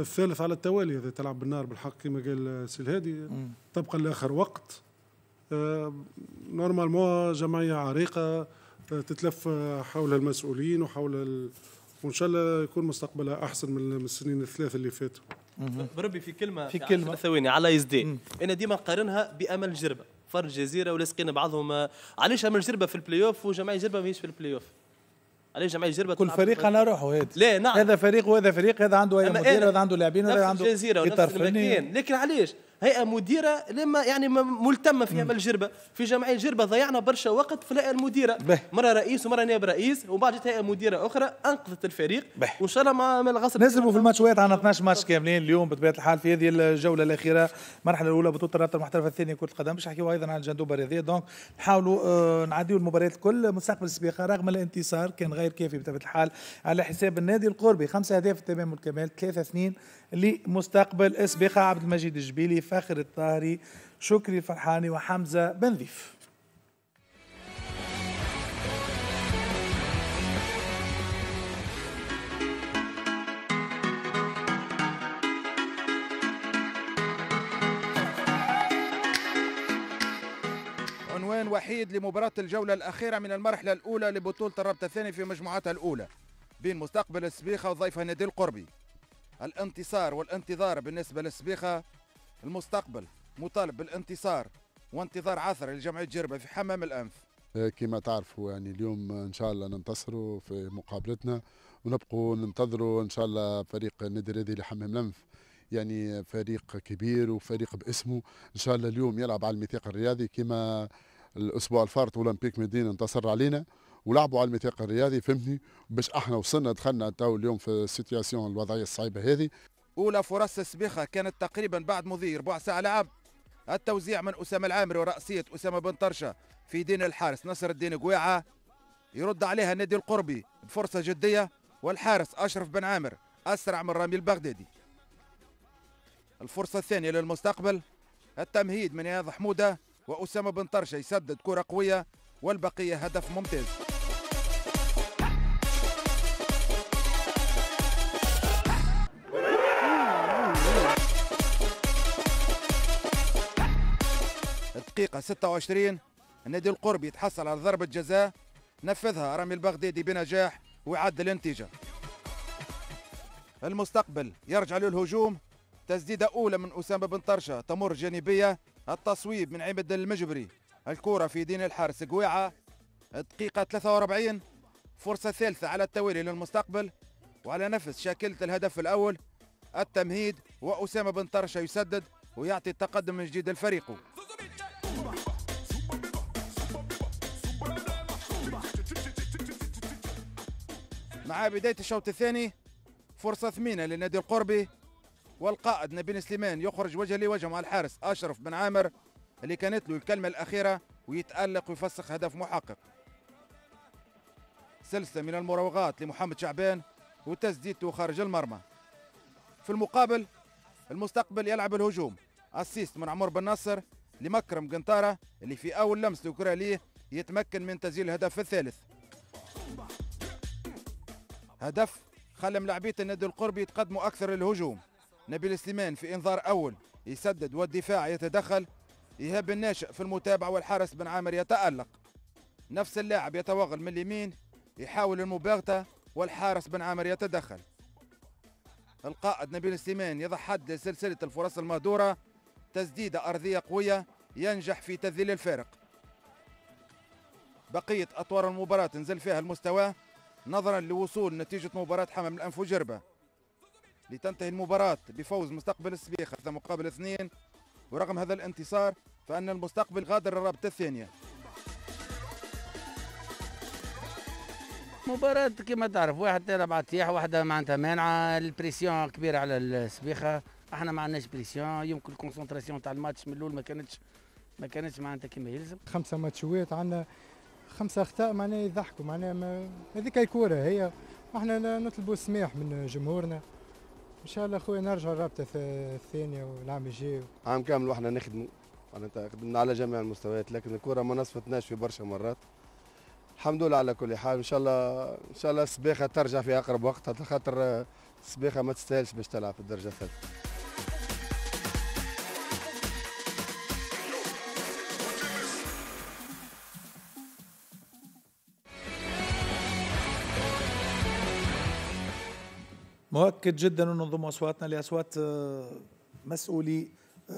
الثالث على التوالي اذا تلعب بالنار بالحق كما قال سي الهادي تبقى لاخر وقت نورمالمون جمعيه عريقه تتلف حول المسؤولين وحول ال... وان شاء الله يكون مستقبلها احسن من السنين الثلاث اللي فاتوا بربي في كلمه في كلمه ثواني على يزدي انا ديما نقارنها بامل جربه فر الجزيرة ولاسقين بعضهم علاش عمل جربه في البلاي اوف وجمعيه جربه ماهيش في البلاي اوف علاش جماعه جربه كل فريق على روحه هذا لا نعم هذا فريق وهذا فريق هذا عنده اي مدير هذا عنده لاعبين هذا عنده جزيره ونفس المكان لكن علاش هيئه مديره لما يعني ملتمه في من الجربه في جمعيه الجربه ضيعنا برشا وقت في الهيئه المديره مره رئيس ومره نائب رئيس وبعد جت هيئه مديره اخرى انقذت الفريق وان شاء الله ما الغصب نزلوا في الماتشوات عندنا 12 ماتش كاملين اليوم بطبيعه الحال في هذه الجوله الاخيره المرحله الاولى بطوله الرابطه المحترفه الثانيه كره القدم باش نحكيو ايضا عن الجندوبه الرياضيه دونك نحاولوا نعديوا آه، نعديو المباريات الكل مستقبل السباقه رغم الانتصار كان غير كافي بطبيعه الحال على حساب النادي القربي خمسه اهداف التمام والكمال ثلاثه اثنين لمستقبل اسبخة عبد المجيد الجبيلي فاخر الطاهري شكري الفرحاني وحمزة بنذيف عنوان وحيد لمباراة الجولة الأخيرة من المرحلة الأولى لبطولة الرابطة الثاني في مجموعتها الأولى بين مستقبل السبيخة وضيفها نادي القربي الانتصار والانتظار بالنسبة للسبيخة المستقبل مطالب بالانتصار وانتظار عثر لجمعية جربة في حمام الأنف إيه، كما تعرفوا يعني اليوم ان شاء الله ننتصروا في مقابلتنا ونبقوا ننتظروا ان شاء الله فريق النادي الرياضي لحمام الانف يعني فريق كبير وفريق باسمه ان شاء الله اليوم يلعب على الميثاق الرياضي كما الاسبوع الفارط اولمبيك مدينه انتصر علينا ولعبوا على الميثاق الرياضي فهمتني باش احنا وصلنا دخلنا تو اليوم في السيتياسيون الوضعيه الصعيبه هذه اولى فرص السبيخه كانت تقريبا بعد مضي ربع ساعه لعب التوزيع من اسامه العامري وراسيه اسامه بن طرشه في دين الحارس نصر الدين قويعه يرد عليها النادي القربي بفرصه جديه والحارس اشرف بن عامر اسرع من رامي البغدادي الفرصه الثانيه للمستقبل التمهيد من رياض حموده واسامه بن طرشه يسدد كره قويه والبقية هدف ممتاز الدقيقة 26 النادي القرب يتحصل على ضربة جزاء نفذها رامي البغدادي بنجاح ويعدل النتيجة المستقبل يرجع للهجوم تسديدة أولى من أسامة بن طرشة تمر جانبية التصويب من عماد المجبري الكرة في دين الحارس قويعة دقيقة 43 فرصة ثالثة على التوالي للمستقبل وعلى نفس شاكلة الهدف الأول التمهيد وأسامة بن طرشة يسدد ويعطي التقدم من جديد لفريقه مع بداية الشوط الثاني فرصة ثمينة للنادي القربي والقائد نبيل سليمان يخرج وجه لوجه مع الحارس أشرف بن عامر اللي كانت له الكلمة الأخيرة ويتألق ويفسخ هدف محقق سلسلة من المراوغات لمحمد شعبان وتسديدته خارج المرمى في المقابل المستقبل يلعب الهجوم اسيست من عمر بن نصر لمكرم قنطارة اللي في أول لمس لكرة ليه يتمكن من تسجيل الهدف الثالث هدف خلى ملاعبية النادي القربي يتقدموا أكثر للهجوم نبيل سليمان في إنذار أول يسدد والدفاع يتدخل إيهاب الناشئ في المتابعة والحارس بن عامر يتألق نفس اللاعب يتوغل من اليمين يحاول المباغتة والحارس بن عامر يتدخل القائد نبيل السيمان يضع حد لسلسلة الفرص المهدورة تسديدة أرضية قوية ينجح في تذليل الفارق بقية أطوار المباراة نزل فيها المستوى نظرا لوصول نتيجة مباراة حمام الأنف وجربة لتنتهي المباراة بفوز مستقبل السبيخة مقابل اثنين ورغم هذا الانتصار فأن المستقبل غادر الرابطة الثانية مباراة كما تعرف واحد تلعب على التياح واحدة معناتها مانعة البريسيون كبيرة على السبيخة احنا ما عندناش بريسيون يمكن الكونسنتراسيون تاع الماتش من الاول ما كانتش ما كانتش معناتها كما يلزم خمسة ماتشوات عندنا خمسة أخطاء معناها يضحكوا معناها هذيك الكورة هي احنا نطلبوا السماح من جمهورنا ان شاء الله خويا نرجع الرابطه الثانيه والعام الجاي عام كامل واحنا نخدموا معناتها خدمنا على جميع المستويات لكن الكره ما نصفتناش في برشا مرات الحمد لله على كل حال ان شاء الله ان شاء الله السباخه ترجع في اقرب وقت على خاطر السباخه ما تستاهلش باش تلعب في الدرجه الثالثه مؤكد جدا انه نضم اصواتنا لاصوات آه، مسؤولي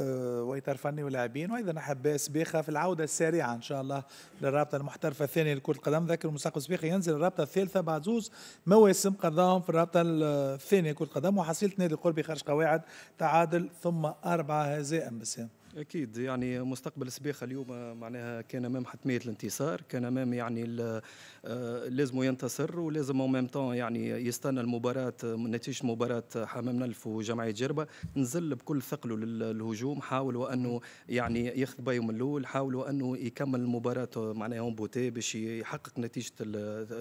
آه، ويتر فني ولاعبين وايضا احباء سبيخه في العوده السريعه ان شاء الله للرابطه المحترفه الثانيه لكره القدم ذكر مساق سبيخه ينزل الرابطه الثالثه بعد زوز مواسم قضاهم في الرابطه الثانيه لكره القدم وحصيله نادي القربي خارج قواعد تعادل ثم اربعه هزائم بسام اكيد يعني مستقبل سبيخه اليوم آه، معناها كان امام حتميه الانتصار كان امام يعني آه، لازم ينتصر ولازم او ميم طون يعني يستنى المباراه آه، نتيجه مباراه حمام نلف وجمعيه جربه نزل بكل ثقله للهجوم حاول انه يعني ياخذ بايو من الاول حاول انه يكمل المباراه معناها اون بوتي باش يحقق نتيجه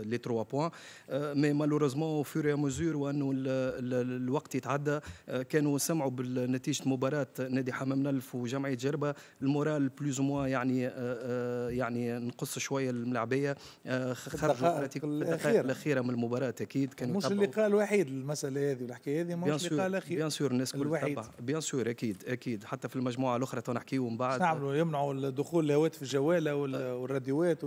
لي تروا بوان مي مالوريزمون فور مزور وانه الوقت يتعدى كانوا سمعوا بنتيجه مباراه نادي حمام نلف وجمعيه الجمعيه تجربها المورال بلوز موا يعني آه، آه، يعني نقص شويه الملعبيه آه، خرجوا الدقائق الاخيره من المباراه اكيد كانوا مش اللقاء الوحيد المساله هذه والحكايه هذه مش اللقاء الاخير بيان سور الناس كل تبع بيان سور اكيد اكيد حتى في المجموعه الاخرى تو نحكيو من بعد نعملوا يمنعوا الدخول الهواتف الجواله والراديوات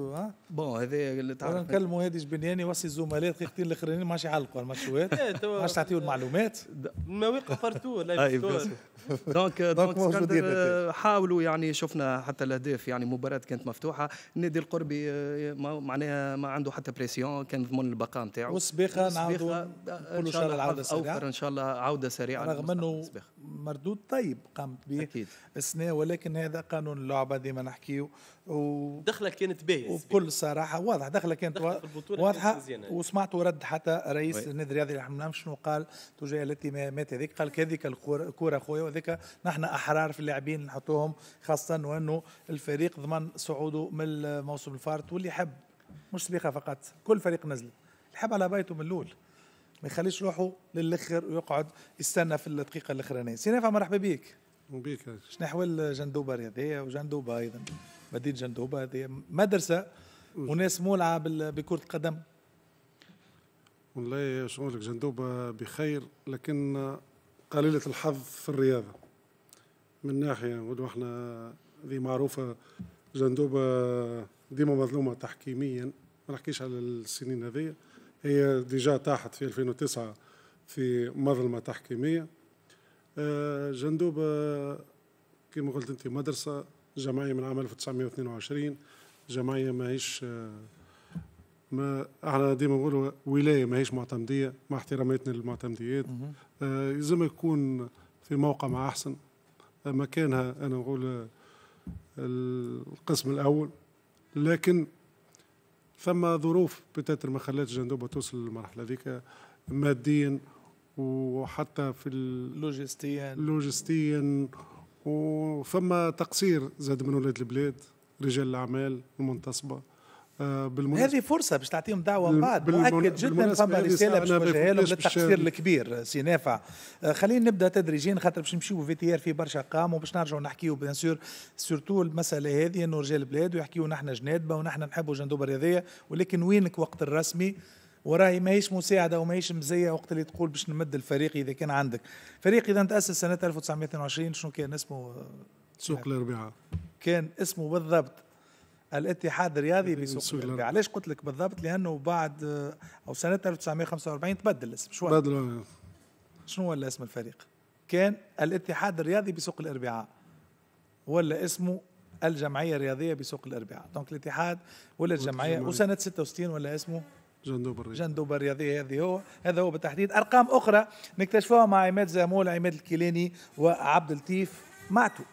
بون هذا تعرف نكلموا هادي جبنياني وصي الزملاء دقيقتين الاخرانيين ماشي يعلقوا على الماتشوات ما تعطيو المعلومات ما وقف دونك دونك موجودين حاولوا يعني شفنا حتى الاهداف يعني مباراه كانت مفتوحه النادي القربي آه، معناها ما عنده حتى بريسيون كان ضمن البقاء نتاعو والسباقه نعاودوا آه، ان شاء الله عوده سريعه ان شاء الله عوده سريعه رغم انه مردود طيب قامت به السنه ولكن هذا قانون اللعبه ديما نحكيه و... دخلك كانت باهيه وبكل صراحه واضح دخلك كانت واضحه وسمعت رد حتى رئيس النادي الرياضي رحمه نعم، شنو قال تجاه مات هذيك قال هذيك الكره خويا وذيك نحن احرار في اللاعبين نحطوهم خاصه وانه الفريق ضمن صعوده من الموسم الفارط واللي يحب مش سبيخه فقط كل فريق نزل يحب على بيته من الاول ما يخليش روحه للاخر ويقعد يستنى في الدقيقه الاخرانيه سيناف مرحبا بك بك شنو احوال جندوبه الرياضيه وجندوبه ايضا مدينه جندوبه هذه مدرسه وناس مولعه بكره القدم والله شغلك جندوبه بخير لكن قليله الحظ في الرياضه من ناحيه نقولوا احنا دي معروفه جندوبه ديما مظلومه تحكيميا ما نحكيش على السنين هذه هي ديجا طاحت في 2009 في مظلمه تحكيميه آه، جندوبه كما قلت انت مدرسه جمعية من عام 1922 جمعية ماهيش ما احنا ديما نقولوا ولايه ماهيش معتمديه مع احتراماتنا للمعتمديات آه، لازم يكون في موقع مع احسن آه، مكانها انا نقول آه، القسم الاول لكن ثم ظروف بتاتر ما خلاتش جندوبه توصل للمرحله ذيك ماديا وحتى في اللوجستيا لوجستيا وفما تقصير زاد من ولاد البلاد رجال الاعمال المنتصبه آه، بالمناسبة هذه فرصة باش تعطيهم دعوة من بعد مؤكد جدا فما رسالة باش نوجهها لهم للتقصير الكبير سي نافع آه، خلينا نبدا تدريجيا خاطر باش نمشيو في تي ار في برشا قام وباش نرجعوا نحكيو بيان سور سورتو المسألة هذه انه رجال البلاد ويحكيو نحن جنادبة ونحن نحبوا جندوبة الرياضية ولكن وينك وقت الرسمي وراهي ماهيش مساعده وماهيش مزيه وقت اللي تقول باش نمد الفريق اذا كان عندك فريق اذا تاسس سنه 1922 شنو كان اسمه سوق الاربعاء كان اسمه بالضبط الاتحاد الرياضي بسوق الاربعاء علاش قلت لك بالضبط لانه بعد آه، او سنه 1945 تبدل الاسم شو بدل آه. شنو ولا اسم الفريق كان الاتحاد الرياضي بسوق الاربعاء ولا اسمه الجمعيه الرياضيه بسوق الاربعاء دونك الاتحاد ولا الجمعيه وسنه 66 ولا اسمه جندوب الرياضي جندوب الرياضي هذه هو هذا هو بالتحديد ارقام اخرى نكتشفوها مع عماد زامول عماد الكيلاني وعبد اللطيف معتوك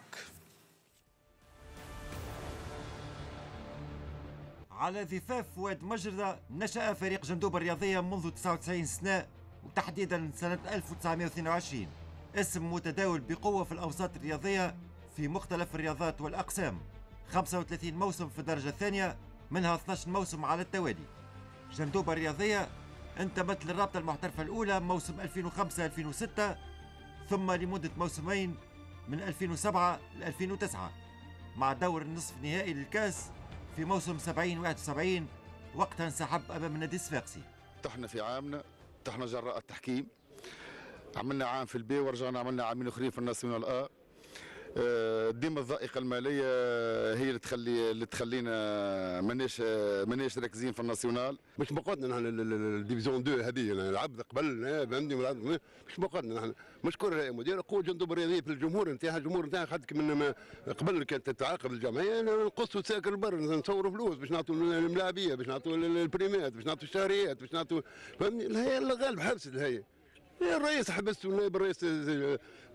على ضفاف واد مجرده نشا فريق جندوب الرياضيه منذ 99 سنه وتحديدا سنه 1922 اسم متداول بقوه في الاوساط الرياضيه في مختلف الرياضات والاقسام 35 موسم في الدرجه الثانيه منها 12 موسم على التوالي جندوبة رياضية انتمت للرابطة المحترفة الأولى موسم 2005-2006 ثم لمدة موسمين من 2007 ل 2009 مع دور النصف النهائي للكاس في موسم 70 71 وقتها انسحب امام النادي الصفاقسي. طحنا في عامنا طحنا جراء التحكيم عملنا عام في البي ورجعنا عملنا عامين اخرين في الناس من الاء آه، ديما الضائقه الماليه هي اللي تخلي اللي تخلينا ماناش ماناش راكزين في الناسيونال مش بقدنا نحن الديفيزيون 2 هذه يعني العبد قبل اه، فهمتني مش بقدنا نحن مش كل مدير قوه جندوب الرياضيه في الجمهور نتاعها الجمهور نتاعها خدك من قبل كانت تتعاقب الجمعيه يعني نقصوا ساكن البر نصوروا فلوس باش نعطوا الملاعبيه باش نعطوا البريمات باش نعطوا الشهريات باش نعطوا فهمتني الهيئه الغالب حبست الهيئه إيه، الرئيس حبس والنائب الرئيس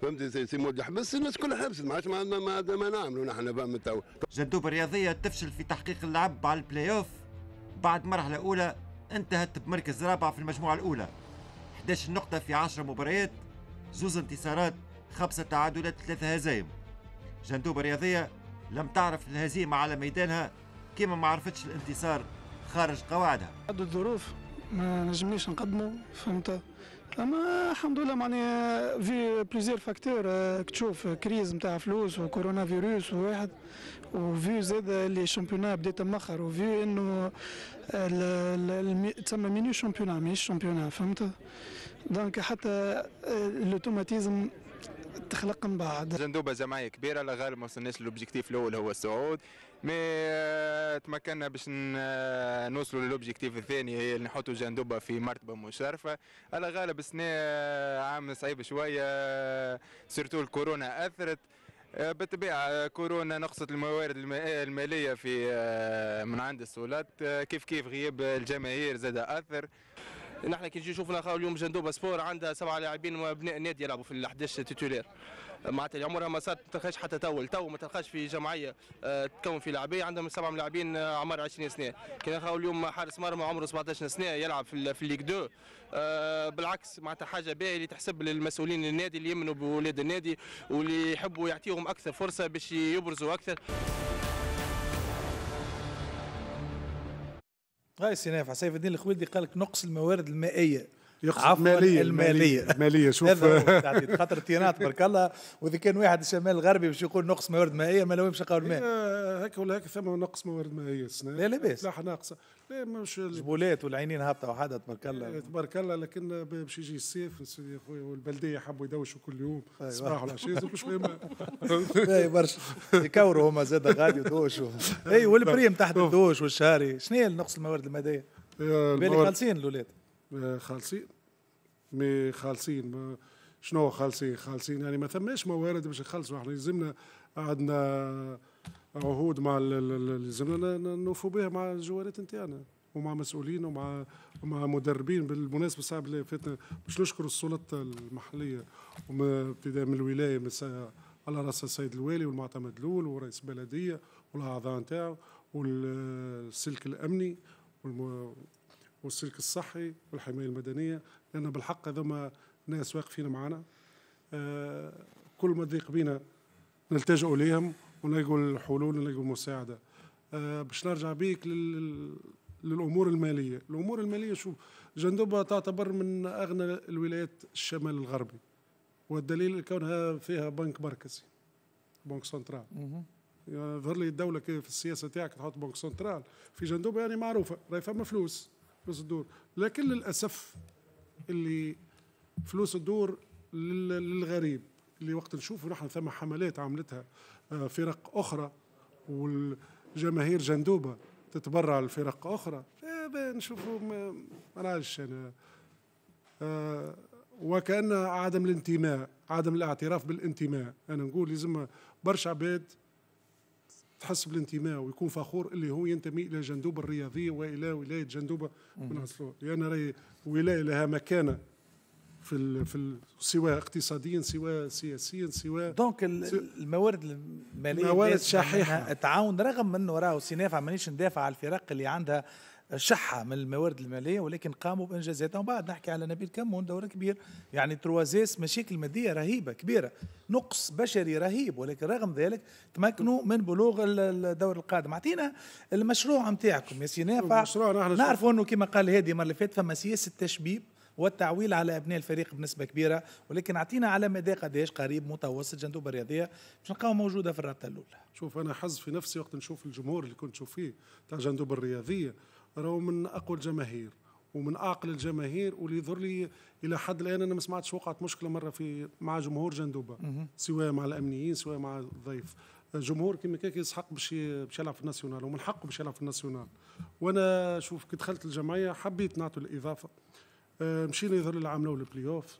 فهمت سي مولد حبس الناس كلها حبست ما عادش ما ما نعملوا نحن فهمت تو جندوب الرياضيه تفشل في تحقيق اللعب على البلاي اوف بعد مرحله اولى انتهت بمركز رابع في المجموعه الاولى 11 نقطه في 10 مباريات زوز انتصارات خمسه تعادلات ثلاثه هزايم جندوب الرياضيه لم تعرف الهزيمه على ميدانها كما ما عرفتش الانتصار خارج قواعدها عدد الظروف ما نجمنيش نقدمه فهمت اما الحمد لله معناها في بليزير فاكتور تشوف كريز نتاع فلوس وكورونا فيروس واحد وفي زاد اللي شامبيونا بدا تمخر وفي انه تسمى ميني شامبيونا مش شامبيونا فهمت دونك حتى الاوتوماتيزم تخلق من بعد جندوبه جماعيه كبيره لغالب ما وصلناش للوبجيكتيف الاول هو السعود مي آه، تمكنا باش آه، نوصلوا للوبجيكتيف الثاني هي اللي نحطوا جندوبة في مرتبة مشرفة على غالب السنة آه، عام صعيب شوية سيرتو الكورونا أثرت بالطبيعة كورونا نقصت الموارد المالية في من عند السولات كيف كيف غياب الجماهير زاد أثر نحن كي نجي نشوفوا اليوم جندوبه سبور عندها سبعه لاعبين وابناء نادي يلعبوا في ال 11 تيتولير معناتها اللي عمرها ما صارت ما تلقاش حتى تو تو ما تلقاش في جمعيه آه، تكون في لاعبيه عندهم سبع لاعبين آه، عمر 20 سنه كان اليوم حارس مرمى عمره 17 سنه يلعب في, في ليغ 2 أه بالعكس معناتها حاجه باهيه اللي تحسب للمسؤولين النادي اللي يمنوا بولاد النادي واللي يحبوا يعطيهم اكثر فرصه باش يبرزوا اكثر هاي نافع سيف الدين الخويلدي قال لك نقص الموارد المائيه يقصد مالية المالية المالية شوف هذا *laughs* خاطر التينات برك الله واذا كان واحد الشمال الغربي باش يقول نقص موارد مائية ما باش يلقاو الماء إيه، هكا ولا هكا ثم نقص موارد مائية السنة لا لاباس لا ناقصة لا مش جبولات والعينين هابطة وحدها تبارك الله تبارك إيه، الله لكن باش يجي الصيف يا خويا والبلدية حبوا يدوشوا كل يوم الصباح أيوة. والعشاء مش شوية *laughs* اي أيوة، برشا يكوروا هما زاد غادي يدوشوا اي أيوة، والبريم تحت الدوش والشهري شنو هي نقص الموارد المائية بالي خالصين الاولاد خالصين مي خالصين شنو خالصين خالصين يعني ما ثماش موارد باش نخلصوا احنا لازمنا عندنا عهود مع لازمنا نوفوا بها مع الجوارات نتاعنا ومع مسؤولين ومع ومع مدربين بالمناسبه صعب اللي فاتنا باش نشكروا السلطه المحليه ابتداء من الولايه من على راس السيد الوالي والمعتمد الاول ورئيس البلديه والاعضاء نتاعو والسلك الامني والسلك الصحي والحمايه المدنيه لان بالحق هذوما ناس واقفين معنا آه، كل ما ضيق بينا نلتجئ اليهم ونلقوا الحلول ونلقوا المساعده آه، باش نرجع بيك لل... للامور الماليه الامور الماليه شو جندوبه تعتبر من اغنى الولايات الشمال الغربي والدليل كونها فيها بنك مركزي بنك سنترال يظهر لي الدوله كيف في السياسه تاعك تحط بنك سنترال في جندوبه يعني معروفه راهي فما فلوس فلوس الدور لكن للاسف اللي فلوس الدور للغريب اللي وقت نشوفوا نحن ثم حملات عملتها آه، فرق اخرى والجماهير جندوبه تتبرع لفرق اخرى آه، نشوفوا ما نعرفش انا آه، وكان عدم الانتماء عدم الاعتراف بالانتماء انا نقول لازم برشا عباد تحس بالانتماء ويكون فخور اللي هو ينتمي الى جندوبه الرياضيه والى ولايه جندوبه من عسلو لان راهي ولايه لها مكانه في الـ في الـ سواء اقتصاديا سواء سياسيا سواء دونك الموارد الماليه موارد شحيحه تعاون رغم انه راهو نافع مانيش ندافع على الفرق اللي عندها شحة من الموارد المالية ولكن قاموا بإنجازاتهم بعد نحكي على نبيل كمون دور كبير يعني تروازيس مشاكل مادية رهيبة كبيرة نقص بشري رهيب ولكن رغم ذلك تمكنوا من بلوغ الدور القادم أعطينا المشروع نتاعكم يا سي نافع نعرف أنه كما قال هادي المرة اللي فاتت فما سياسة تشبيب والتعويل على ابناء الفريق بنسبه كبيره ولكن اعطينا على مدى قداش قريب متوسط جندوبه الرياضيه باش نلقاو موجوده في الرابطه الاولى. شوف انا حظ في نفسي وقت نشوف الجمهور اللي كنت نشوف فيه تاع جندوبه الرياضيه راهو من اقوى الجماهير ومن اعقل الجماهير واللي يظهر لي الى حد الان انا ما سمعتش وقعت مشكله مره في مع جمهور جندوبه سواء مع الامنيين سواء مع الضيف جمهور كيما كان يسحق باش باش يلعب في الناسيونال ومن حقه باش يلعب في الناسيونال وانا شوف كي دخلت الجمعيه حبيت نعطي الاضافه آه، مشينا يظهر لي العام الاول البلاي اوف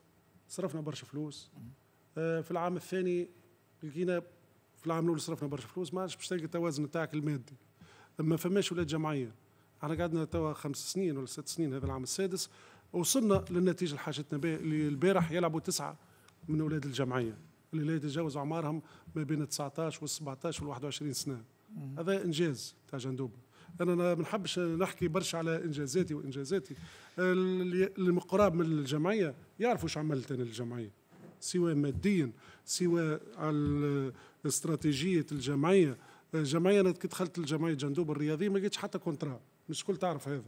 صرفنا برشا فلوس آه، في العام الثاني لقينا في العام الاول صرفنا برشا فلوس ما عادش باش تلقى التوازن نتاعك المادي ما فماش ولاد جمعيه احنا قعدنا توا خمس سنين ولا ست سنين هذا العام السادس وصلنا للنتيجه اللي حاجتنا بها اللي البارح يلعبوا تسعه من اولاد الجمعيه اللي لا يتجاوز اعمارهم ما بين 19 وال 17 وال 21 سنه هذا انجاز تاع جندوبه انا ما بنحبش نحكي برشا على انجازاتي وانجازاتي القراب من الجمعيه يعرفوا شو عملت انا الجمعيه سواء ماديا سواء على استراتيجيه الجمعيه الجمعيه انا كي دخلت الجمعيه جندوب الرياضيه ما لقيتش حتى كونترا مش كل تعرف هذا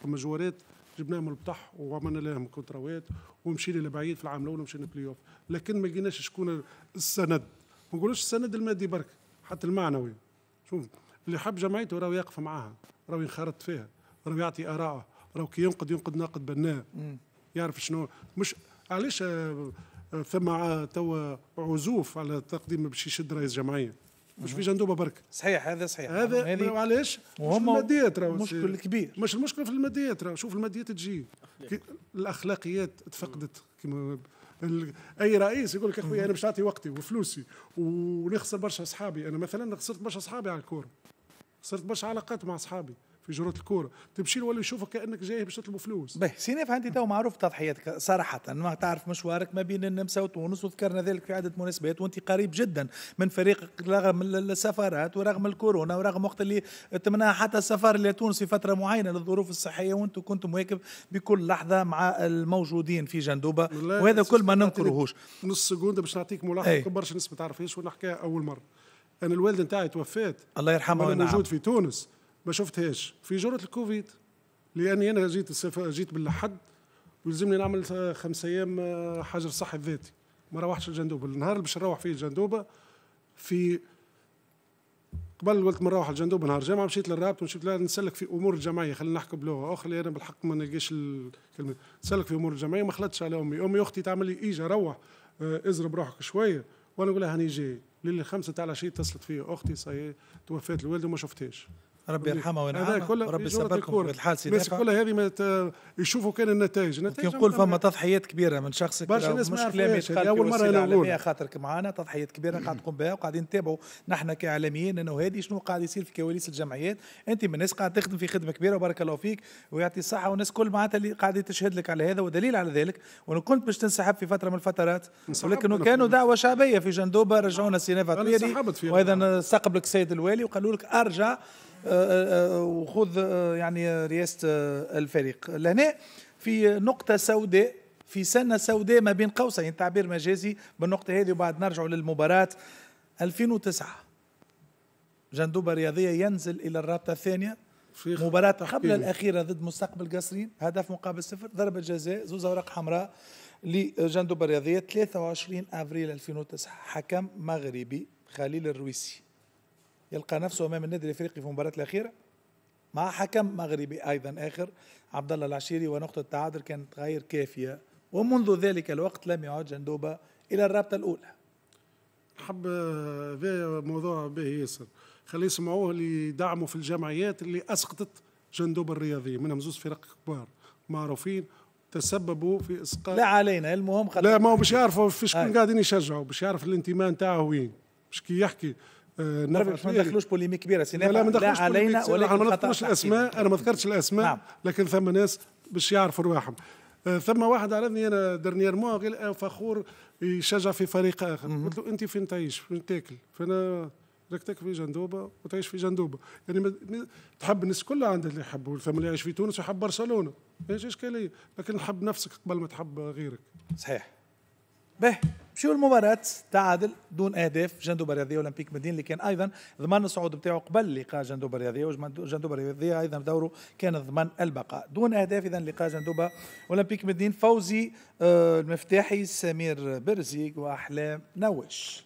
فما جوارات جبناهم البطح وعملنا لهم كونتراوات ومشينا لبعيد في العام الاول ومشينا بلاي اوف لكن ما لقيناش شكون السند ما نقولوش السند المادي برك حتى المعنوي شوف اللي حب جمعيته راهو يقف معاها راهو ينخرط فيها راهو يعطي اراءه راهو كي ينقد ينقد ناقد بناء يعرف شنو مش علاش آه، ثم آه، توا عزوف على تقديم باش يشد رئيس جمعيه مش في جندوبه برك صحيح هذا صحيح هذا وعلاش وهم الماديات راهو مشكل كبير مش المشكل في الماديات راهو شوف الماديات تجي الاخلاقيات تفقدت كما اي رئيس يقول لك اخويا انا مش نعطي وقتي وفلوسي ونخسر برشا اصحابي انا مثلا خسرت برشا اصحابي على الكوره خسرت برشا علاقات مع اصحابي في جرات الكوره تمشي له ولا يشوفك كانك جاي باش تطلبوا فلوس باهي نافع انت تو معروف تضحيتك صراحه ما تعرف مشوارك ما بين النمسا وتونس وذكرنا ذلك في عده مناسبات وانت قريب جدا من فريقك رغم السفرات ورغم الكورونا ورغم وقت اللي تمنع حتى السفر لتونس في فتره معينه للظروف الصحيه وانتم كنتم مواكب بكل لحظه مع الموجودين في جندوبه وهذا كل ما ننكرهوش نص سكونده باش نعطيك ملاحظه إيه. برشا ناس ما تعرفهاش ونحكيها اول مره انا الوالده نتاعي توفات الله يرحمه وانا موجود في تونس ما شفتهاش في جرة الكوفيد لاني انا جيت السفر جيت بالحد ويلزمني نعمل خمس ايام آه، حجر صحي ذاتي ما روحتش الجندوبه النهار اللي باش نروح فيه الجندوبه في قبل قلت نروح الجندوبه نهار جامعه مشيت للرابط ومشيت نسلك في امور الجمعيه خلينا نحكي بلغه اخرى انا بالحق ما نلقاش الكلمه نسلك في امور الجمعيه ما خلطتش على امي امي اختي تعمل لي ايجا روح آه، اضرب روحك شويه وانا نقول لها هاني جاي للخمسه تاع العشيه اتصلت فيا اختي توفات الوالده وما شفتهاش ربي يرحمه ويرحمه ربي يسبقكم في الحال الناس كلها هذه ما يشوفوا كان النتائج النتائج نقول فما تضحيات كبيره من شخصك برشا ناس مش كلامي اول مره انا نقول خاطرك معنا تضحيات كبيره قاعد تقوم بها وقاعدين نتابعوا نحن كاعلاميين انه هذه شنو قاعد يصير في كواليس الجمعيات انت من الناس قاعد تخدم في خدمه كبيره وبارك الله فيك ويعطي الصحه والناس كل معناتها اللي قاعد تشهد لك على هذا ودليل على ذلك وانا كنت باش تنسحب في فتره من الفترات ولكن كانوا دعوه شعبيه في جندوبه رجعونا سيناف عطيري واذا استقبلك السيد الوالي وقالوا لك ارجع آه، آه، آه، وخذ يعني رئاسه الفريق لهنا في نقطه سوداء في سنه سوداء ما بين قوسين تعبير مجازي بالنقطه هذه وبعد نرجعوا للمباراه 2009 جندوبه رياضيه ينزل الى الرابطه الثانيه مباراة قبل الأخيرة ضد مستقبل قصرين هدف مقابل صفر ضربة جزاء زوز أوراق حمراء لجندوبة رياضية 23 أفريل 2009 حكم مغربي خليل الرويسي يلقى نفسه امام النادي الافريقي في المباراه الاخيره مع حكم مغربي ايضا اخر عبد الله العشيري ونقطه التعادل كانت غير كافيه ومنذ ذلك الوقت لم يعد جندوبه الى الرابطه الاولى حب هذا آه، موضوع به ياسر خلي يسمعوه اللي يدعموا في الجمعيات اللي اسقطت جندوبه الرياضيه منهم زوز فرق كبار معروفين تسببوا في اسقاط لا علينا المهم خلص لا ما هو باش يعرفوا في شكون قاعدين يشجعوا باش يعرف الانتماء نتاعه وين باش كي يحكي آه، ما ندخلوش بوليميك كبيره سي لا ما علينا ولكن ما نذكرش الاسماء انا ما ذكرتش الاسماء نعم. لكن ثم ناس باش يعرفوا رواحهم آه، ثم واحد عرضني انا درنيير مو غير فخور يشجع في فريق اخر قلت له انت فين تعيش فين تاكل فانا راك تاكل في جندوبه وتعيش في جندوبه يعني تحب الناس كلها عندها اللي يحبوا ثم اللي يعيش في تونس يحب برشلونه ما اشكاليه لكن حب نفسك قبل ما تحب غيرك صحيح به مشيو المباراة تعادل دون اهداف جندوب الرياضية اولمبيك مدين اللي كان ايضا ضمن الصعود بتاعه قبل لقاء جندوب الرياضية وجندوب الرياضية ايضا دوره كان ضمن البقاء دون اهداف اذا لقاء جندوب اولمبيك مدين فوزي آه، المفتاحي سمير برزيق واحلام نوش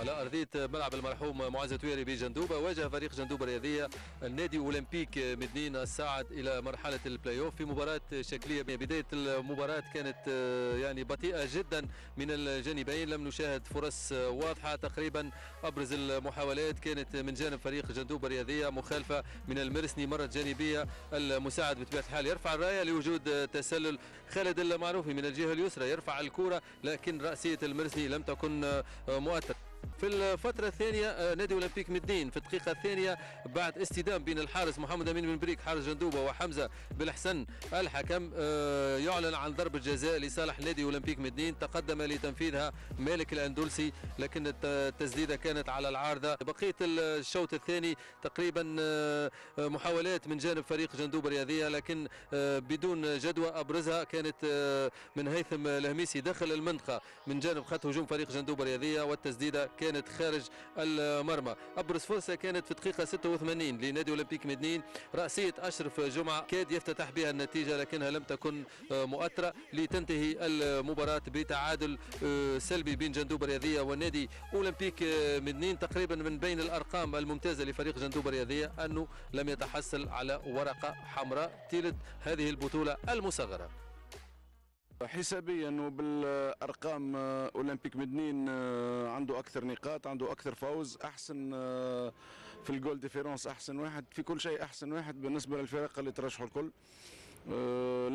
على أرضية ملعب المرحوم معز تويري بجندوبة واجه فريق جندوبة الرياضية النادي أولمبيك مدنين الساعد إلى مرحلة البلاي أوف في مباراة شكلية بداية المباراة كانت آه، يعني بطيئة جدا من الجانبين لم نشاهد فرص واضحة تقريبا أبرز المحاولات كانت من جانب فريق جندوبة الرياضية مخالفة من المرسني مرة جانبية المساعد بطبيعة الحال يرفع الراية لوجود تسلل خالد المعروفي من الجهة اليسرى يرفع الكرة لكن رأسية المرسي لم تكن آه، مؤثرة في الفترة الثانية آه، نادي اولمبيك مدين في الدقيقة الثانية بعد استدام بين الحارس محمد امين بن بريك حارس جندوبة وحمزة بالحسن الحكم آه، يعلن عن ضربة جزاء لصالح نادي اولمبيك مدين تقدم لتنفيذها مالك الاندلسي لكن التسديدة كانت على العارضة بقية الشوط الثاني تقريبا آه، محاولات من جانب فريق جندوبة الرياضية لكن بدون جدوى ابرزها كانت من هيثم الهميسي داخل المنطقة من جانب خط هجوم فريق جندوبة الرياضية والتسديدة كانت خارج المرمى ابرز فرصه كانت في دقيقه 86 لنادي اولمبيك مدنين راسيه اشرف جمعه كاد يفتتح بها النتيجه لكنها لم تكن مؤثره لتنتهي المباراه بتعادل آه، سلبي بين جندوب الرياضيه والنادي اولمبيك مدنين تقريبا من بين الارقام الممتازه لفريق جندوب الرياضيه انه لم يتحصل على ورقه حمراء تلد هذه البطوله المصغره حسابيا وبالارقام آه، اولمبيك مدنين آه، عنده اكثر نقاط عنده اكثر فوز احسن آه، في الجول ديفيرونس احسن واحد في كل شيء احسن واحد بالنسبه للفرق اللي ترشحوا الكل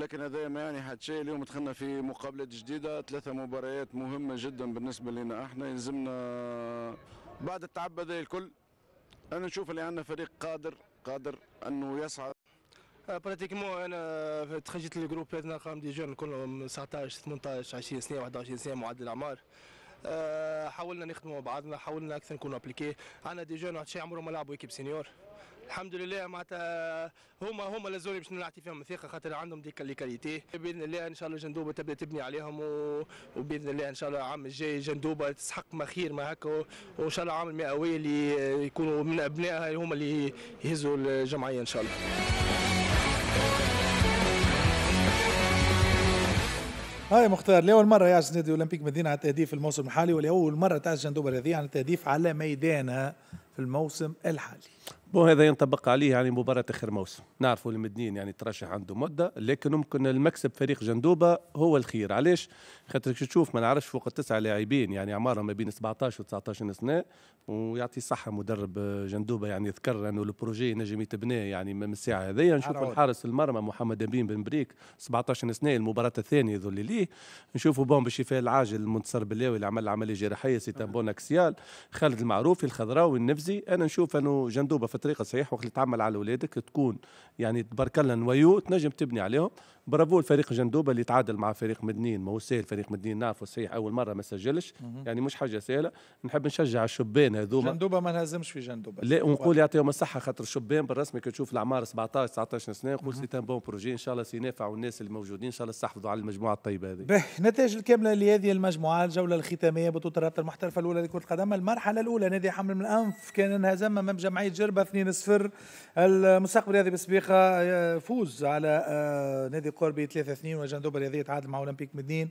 لكن هذا ما يعني حد شيء اليوم دخلنا في مقابلات جديده ثلاثه مباريات مهمه جدا بالنسبه لنا احنا يلزمنا بعد التعب هذا الكل انا نشوف اللي عندنا فريق قادر قادر انه يصعد براتيكمون انا تخرجت هذا قام دي جون كلهم 19 18 20 سنه 21 سنه معدل الاعمار حاولنا نخدموا مع بعضنا حاولنا اكثر نكونوا ابليكي عندنا دي جون واحد شي عمرهم ما لعبوا ايكيب سينيور الحمد لله معناتها هما هما لازوري باش نعطي فيهم الثقه خاطر عندهم ديك كاليتي باذن الله ان شاء الله جندوبه تبدا تبني عليهم و... وباذن الله ان شاء الله العام الجاي جندوبه تسحق ما خير ما هكا وان شاء الله عام المئوي اللي يكونوا من ابنائها هما اللي يهزوا الجمعيه ان شاء الله هاي مختار لاول مره يعجز نادي اولمبيك مدينه على التهديف في الموسم الحالي ولاول مره تعجز جندوبه هذه عن التهديف على ميدانها في الموسم الحالي بو هذا ينطبق عليه يعني مباراة آخر موسم نعرفوا المدنيين يعني ترشح عنده مدة لكن ممكن المكسب فريق جندوبة هو الخير علاش خاطر تشوف ما نعرفش فوق التسعة لاعبين يعني أعمارهم ما بين 17 و 19 سنة ويعطي صحة مدرب جندوبة يعني ذكر أنه البروجي نجم يتبنى يعني من الساعة هذيا نشوف الحارس المرمى محمد أمين بن بريك 17 سنة المباراة الثانية ذولي ليه نشوفوا بون بالشفاء العاجل المنتصر بلاوي اللي عمل عملية جراحية سيتامبون أكسيال خالد المعروفي الخضراوي النفزي أنا نشوف أنه جندوبة بطريقه صحيحه وقت اللي تعمل على اولادك تكون يعني تبارك الله نويو تنجم تبني عليهم برافو الفريق جندوبه اللي تعادل مع فريق مدنين ما هو سهل فريق مدنين نعرفه صحيح اول مره ما سجلش يعني مش حاجه سهله نحب نشجع الشبان هذوما جندوبه ما نهزمش في جندوبه لا ونقول يعطيهم الصحه خاطر الشبان بالرسمي كي تشوف الاعمار 17 19 سنه نقول سي بون بروجي ان شاء الله سينافع والناس اللي موجودين ان شاء الله استحفظوا على المجموعه الطيبه هذه به النتائج الكامله لهذه المجموعه الجوله الختاميه بطوله الرابطه المحترفه الاولى لكره القدم المرحله الاولى نادي حمل من الانف كان انهزم امام جمعيه جربه 2-0 المستقبل هذه بالسبيقه آه، فوز على آه، نادي كوربي 3 2 وجندوبه الرياضيه تعادل مع اولمبيك مدنين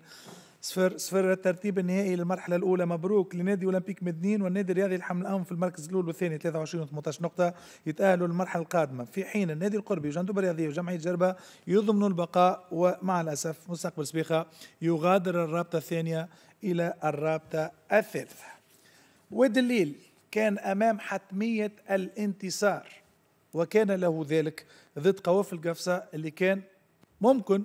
صفر صفر الترتيب النهائي للمرحلة الأولى مبروك لنادي أولمبيك مدنين والنادي الرياضي الحمل الام في المركز الأول والثاني 23 و 18 نقطة يتأهلوا للمرحلة القادمة في حين النادي القربي وجندوبة الرياضية وجمعية جربة يضمنوا البقاء ومع الأسف مستقبل سبيخة يغادر الرابطة الثانية إلى الرابطة الثالثة ود الليل كان أمام حتمية الانتصار وكان له ذلك ضد قوافل قفصة اللي كان ممكن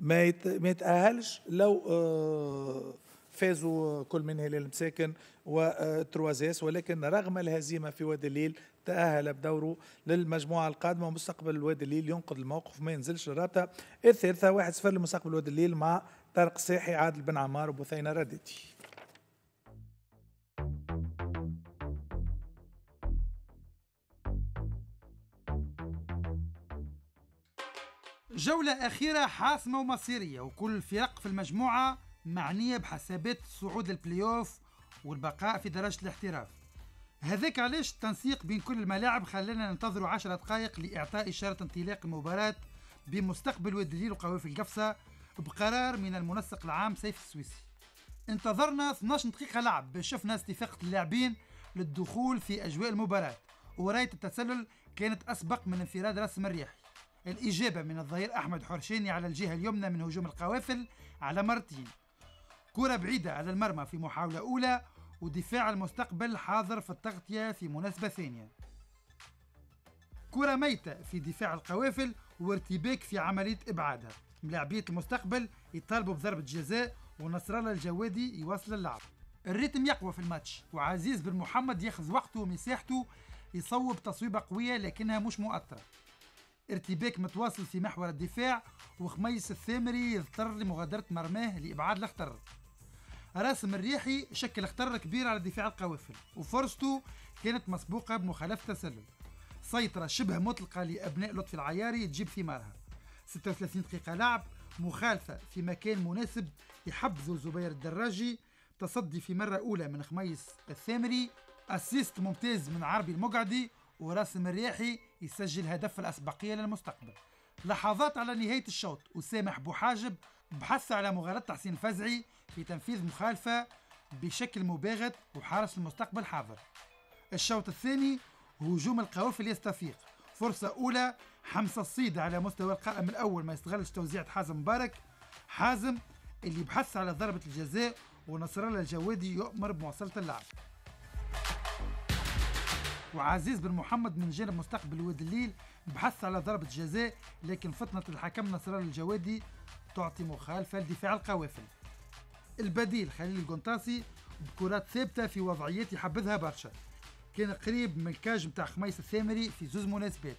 ما يتأهلش لو آه، فازوا كل من هلال مساكن وتروازيس آه، ولكن رغم الهزيمة في وادي الليل تأهل بدوره للمجموعة القادمة ومستقبل وادي الليل ينقذ الموقف ما ينزلش الرابطة واحد صفر لمستقبل وادي الليل مع طارق ساحي عادل بن عمار وبثينة رديتي جولة أخيرة حاسمة ومصيرية وكل فرق في المجموعة معنية بحسابات صعود البلاي أوف والبقاء في درجة الاحتراف هذاك علاش التنسيق بين كل الملاعب خلانا ننتظروا عشرة دقائق لإعطاء إشارة انطلاق المباراة بمستقبل واد الجيل وقوافل القفصة بقرار من المنسق العام سيف السويسي انتظرنا 12 دقيقة لعب بشفنا استفاقة اللاعبين للدخول في أجواء المباراة ورأيت التسلل كانت أسبق من انفراد رسم الريح الإجابة من الظهير أحمد حرشيني على الجهة اليمنى من هجوم القوافل على مرتين كرة بعيدة على المرمى في محاولة أولى ودفاع المستقبل حاضر في التغطية في مناسبة ثانية كرة ميتة في دفاع القوافل وارتباك في عملية إبعادها ملاعبية المستقبل يطالبوا بضربة جزاء ونصر الله الجوادي يواصل اللعب الريتم يقوى في الماتش وعزيز بن محمد ياخذ وقته ومساحته يصوب تصويبة قوية لكنها مش مؤثرة ارتباك متواصل في محور الدفاع وخميس الثامري يضطر لمغادرة مرماه لإبعاد الخطر راسم الريحي شكل خطر كبير على دفاع القوافل وفرصته كانت مسبوقة بمخالفة تسلل سيطرة شبه مطلقة لأبناء لطفي العياري تجيب ثمارها 36 دقيقة لعب مخالفة في مكان مناسب يحبذوا زبير الدراجي تصدي في مرة أولى من خميس الثامري أسيست ممتاز من عربي المقعدي وراسم الريحي يسجل هدف الأسبقية للمستقبل لحظات على نهاية الشوط وسامح بوحاجب بحث على مغالطة تحسين الفزعي في تنفيذ مخالفة بشكل مباغت وحارس المستقبل حاضر الشوط الثاني هجوم القوافل يستفيق فرصة أولى حمص الصيد على مستوى القائم الأول ما يستغلش توزيعة حازم مبارك حازم اللي بحث على ضربة الجزاء ونصر الله الجوادي يؤمر بمواصلة اللعب وعزيز بن محمد من جانب مستقبل واد الليل بحث على ضربة جزاء لكن فطنة الحكم نصر الجوادي تعطي مخالفة لدفاع القوافل البديل خليل القنطاسي بكرات ثابتة في وضعيات يحبذها برشا كان قريب من الكاج متاع خميس الثامري في زوز مناسبات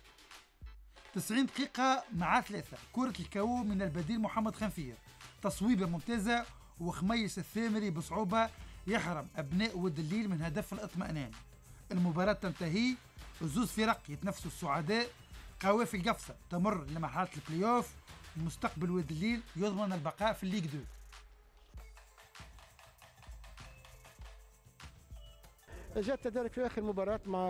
90 دقيقة مع ثلاثة كرة الكاو من البديل محمد خنفير تصويبة ممتازة وخميس الثامري بصعوبة يحرم أبناء ود الليل من هدف الإطمئنان المباراة تنتهي زوز فرق يتنافسوا الصعداء قوافل قفصة تمر لمرحلة البلاي أوف مستقبل واد الليل يضمن البقاء في الليغ 2 جاء التدارك في اخر مباراه مع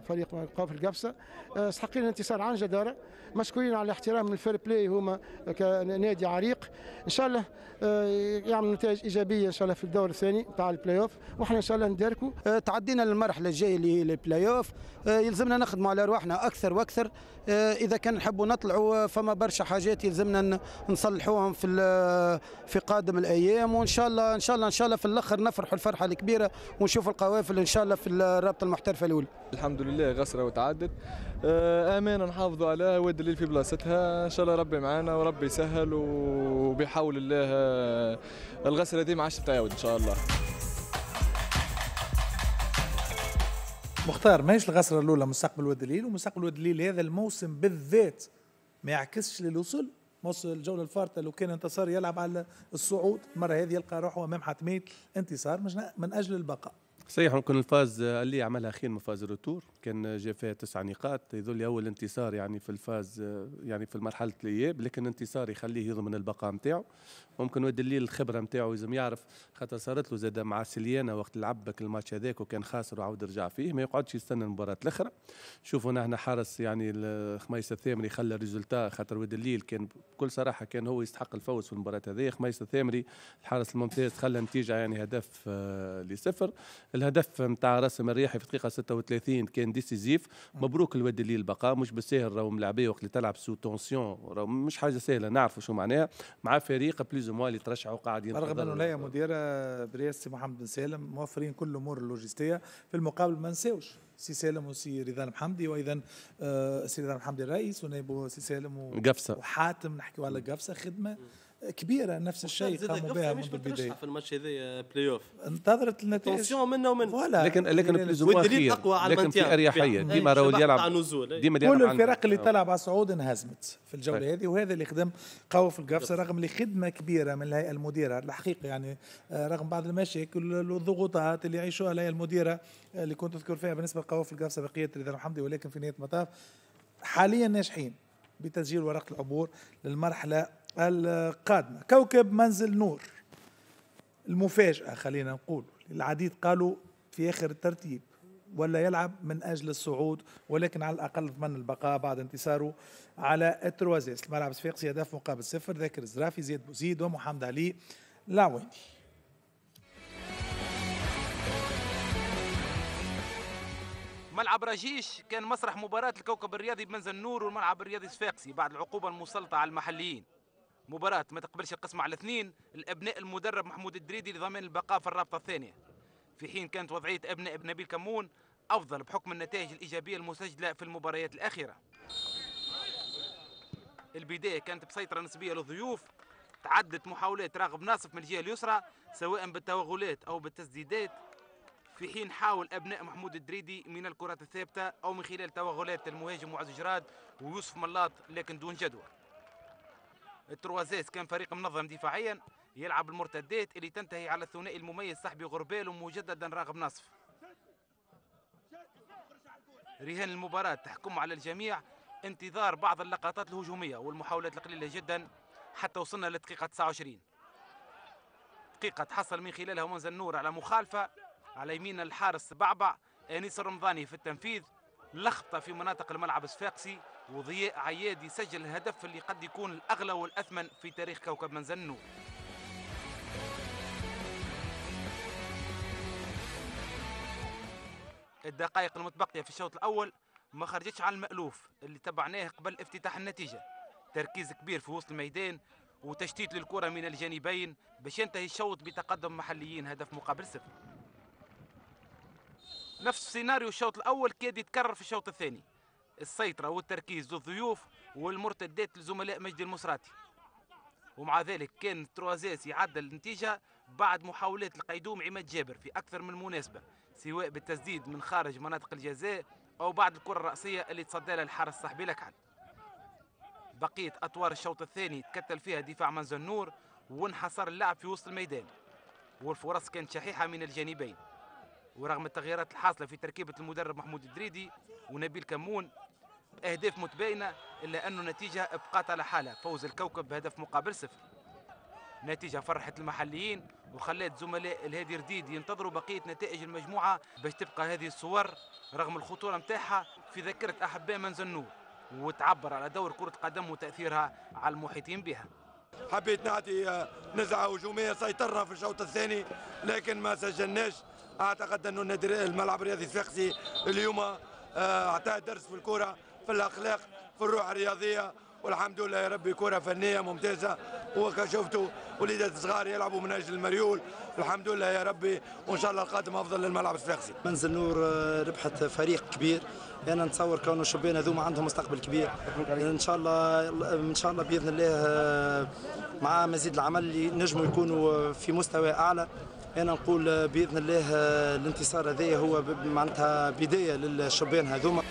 فريق قاف القفصه آه، سحقين الانتصار عن جداره مشكورين على احترام الفير بلاي هما كنادي عريق ان شاء الله آه، يعمل نتائج ايجابيه ان شاء الله في الدور الثاني تاع البلاي اوف واحنا ان شاء الله نداركوا آه، تعدينا للمرحله الجايه اللي هي البلاي اوف يلزمنا نخدموا على ارواحنا اكثر واكثر اذا كان نحبوا نطلعوا فما برشا حاجات يلزمنا نصلحوهم في في قادم الايام وان شاء الله ان شاء الله ان شاء الله في الاخر نفرحوا الفرحه الكبيره ونشوف القوافل ان شاء شاء الله في الرابطه المحترفه الاولى الحمد لله غسره وتعدت آه، امانه نحافظوا عليها واد الليل في بلاصتها ان شاء الله ربي معانا وربي يسهل وبحول الله آه، الغسره دي ما عادش تعاود ان شاء الله مختار ماهيش الغسره الاولى مستقبل واد الليل ومستقبل واد الليل هذا الموسم بالذات ما يعكسش للوصول موسم الجوله الفارطه لو كان انتصار يلعب على الصعود المره هذه يلقى روحه امام حتميه انتصار من اجل البقاء صحيح ممكن الفاز اللي عملها خير من فاز الرتور كان جا فيها تسع نقاط يظل اول انتصار يعني في الفاز يعني في مرحله الاياب إيه، لكن انتصار يخليه يضمن البقاء نتاعو ممكن الليل الخبره نتاعو لازم يعرف خاطر صارت له زاد مع سليانا وقت لعب الماتش هذاك وكان خاسر وعاود رجع فيه ما يقعدش يستنى المباراه الاخرى شوفوا هنا حارس يعني خميس الثامري خلى ريزولتا خاطر الليل كان بكل صراحه كان هو يستحق الفوز في المباراه هذه خميس الثامري الحارس الممتاز خلى نتيجه يعني هدف آه، لصفر الهدف نتاع رسم الرياحي في الدقيقه 36 كان ديسيزيف مبروك الواد الليل بقى مش بالساهل راهو ملعبيه وقت اللي تلعب سو تونسيون راهو مش حاجه سهله نعرفوا شو معناها مع فريق بليز موا اللي ترشحوا قاعدين رغم انه هي مديره برئاسه محمد بن سالم موفرين كل الامور اللوجستيه في المقابل ما نساوش سي سالم وسي رضا محمدي واذا آه، سي رضا محمدي الرئيس ونائبه سي سالم و... قفصه وحاتم نحكيو على قفصه خدمه كبيره نفس الشيء قاموا بها من البدايه في الماتش هذا بلاي اوف انتظرت النتائج تونسيون منا ومنا لكن لكن بليزو يعني خير اقوى على لكن في اريحيه يعني ديما راهو يلعب إيه. ديما يلعب كل الفرق اللي تلعب على صعود انهزمت في الجوله طيب. هذه وهذا اللي خدم قوي في القفصه رغم اللي خدمه كبيره من الهيئه المديره الحقيقه يعني آه، رغم بعض المشاكل والضغوطات اللي يعيشوها الهيئه المديره آه، اللي كنت اذكر فيها بالنسبه لقوي في القفصه بقيه رضا الحمدي ولكن في نهايه المطاف حاليا ناجحين بتسجيل ورقه العبور للمرحله القادمة كوكب منزل نور المفاجأة خلينا نقول العديد قالوا في آخر الترتيب ولا يلعب من أجل الصعود ولكن على الأقل ضمن البقاء بعد انتصاره على التروازيس الملعب الصفاقسي هدف مقابل صفر ذاكر الزرافي زيد بوزيد ومحمد علي لاويني ملعب رجيش كان مسرح مباراة الكوكب الرياضي بمنزل نور والملعب الرياضي الصفاقسي بعد العقوبة المسلطة على المحليين مباراة ما تقبلش القسمة على اثنين الأبناء المدرب محمود الدريدي لضمان البقاء في الرابطة الثانية في حين كانت وضعية أبناء ابن نبيل كمون أفضل بحكم النتائج الإيجابية المسجلة في المباريات الأخيرة البداية كانت بسيطرة نسبية للضيوف تعدت محاولات راغب ناصف من الجهة اليسرى سواء بالتوغلات أو بالتسديدات في حين حاول أبناء محمود الدريدي من الكرات الثابتة أو من خلال توغلات المهاجم معز جراد ويوسف ملاط لكن دون جدوى التروازيس كان فريق منظم دفاعيا يلعب المرتدات اللي تنتهي على الثنائي المميز صاحبي غربال ومجددا راغب نصف رهان المباراة تحكم على الجميع انتظار بعض اللقطات الهجومية والمحاولات القليلة جدا حتى وصلنا لدقيقة 29 دقيقة تحصل من خلالها منزل النور على مخالفة على يمين الحارس بعبع أنيس الرمضاني في التنفيذ لخبطة في مناطق الملعب الصفاقسي وضياء عياد يسجل الهدف اللي قد يكون الأغلى والأثمن في تاريخ كوكب منزل النور الدقائق المتبقية في الشوط الأول ما خرجتش على المألوف اللي تبعناه قبل افتتاح النتيجة تركيز كبير في وسط الميدان وتشتيت للكرة من الجانبين باش ينتهي الشوط بتقدم محليين هدف مقابل صفر نفس السيناريو الشوط الأول كاد يتكرر في الشوط الثاني السيطرة والتركيز والضيوف والمرتدات لزملاء مجدي المصراتي ومع ذلك كان تروازيس يعدل النتيجة بعد محاولات القيدوم عماد جابر في أكثر من مناسبة سواء بالتسديد من خارج مناطق الجزاء أو بعد الكرة الرأسية اللي تصدى لها الحارس صاحبي لكعد بقية أطوار الشوط الثاني تكتل فيها دفاع منزل نور وانحصر اللعب في وسط الميدان والفرص كانت شحيحة من الجانبين ورغم التغييرات الحاصلة في تركيبة المدرب محمود الدريدي ونبيل كمون اهداف متباينه الا انه النتيجه ابقات على حالها فوز الكوكب بهدف مقابل صفر نتيجة فرحت المحليين وخلت زملاء الهادي رديد ينتظروا بقية نتائج المجموعة باش تبقى هذه الصور رغم الخطورة متاعها في ذاكرة أحباء منزل النور وتعبر على دور كرة القدم وتأثيرها على المحيطين بها حبيت نعطي آه، نزعة هجومية سيطرنا في الشوط الثاني لكن ما سجلناش أعتقد أنه الملعب الرياضي الساقسي اليوم آه، أعطاه درس في الكرة في الأخلاق في الروح الرياضية والحمد لله يا ربي كرة فنية ممتازة وكشفتوا وليدات صغار يلعبوا من أجل المريول الحمد لله يا ربي وإن شاء الله القادم أفضل للملعب الصفاقسي منزل نور آه، ربحت فريق كبير انا نتصور كونه الشبان هذوما عندهم مستقبل كبير ان شاء الله ان شاء الله باذن الله آه، مع مزيد العمل نجموا يكونوا آه، في مستوى اعلى انا نقول باذن الله الانتصار هذا هو معناتها بدايه للشبان هذوما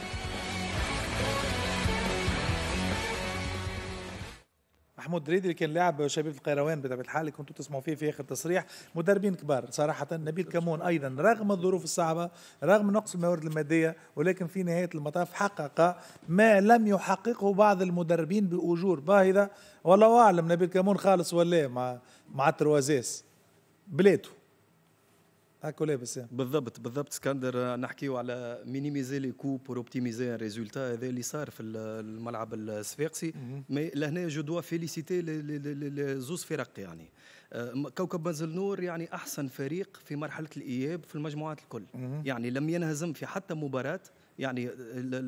محمود اللي كان لاعب شباب القيروان بطبيعه الحال كنتوا تسمعوا فيه في اخر تصريح مدربين كبار صراحه نبيل كمون ايضا رغم الظروف الصعبه رغم نقص الموارد الماديه ولكن في نهايه المطاف حقق ما لم يحققه بعض المدربين باجور باهظه والله اعلم نبيل كمون خالص ولا إيه مع مع التروازيس بلادو هاكو لابس بالضبط بالضبط اسكندر نحكيو على مينيميزي لي كو بور اوبتيميزي ان ريزولتا هذا اللي صار في الملعب الصفاقسي مي لهنا جو دوا فيليسيتي زوز فرق يعني أه، كوكب بنزل نور يعني احسن فريق في مرحله الاياب في المجموعات الكل يعني لم ينهزم في حتى مباراه يعني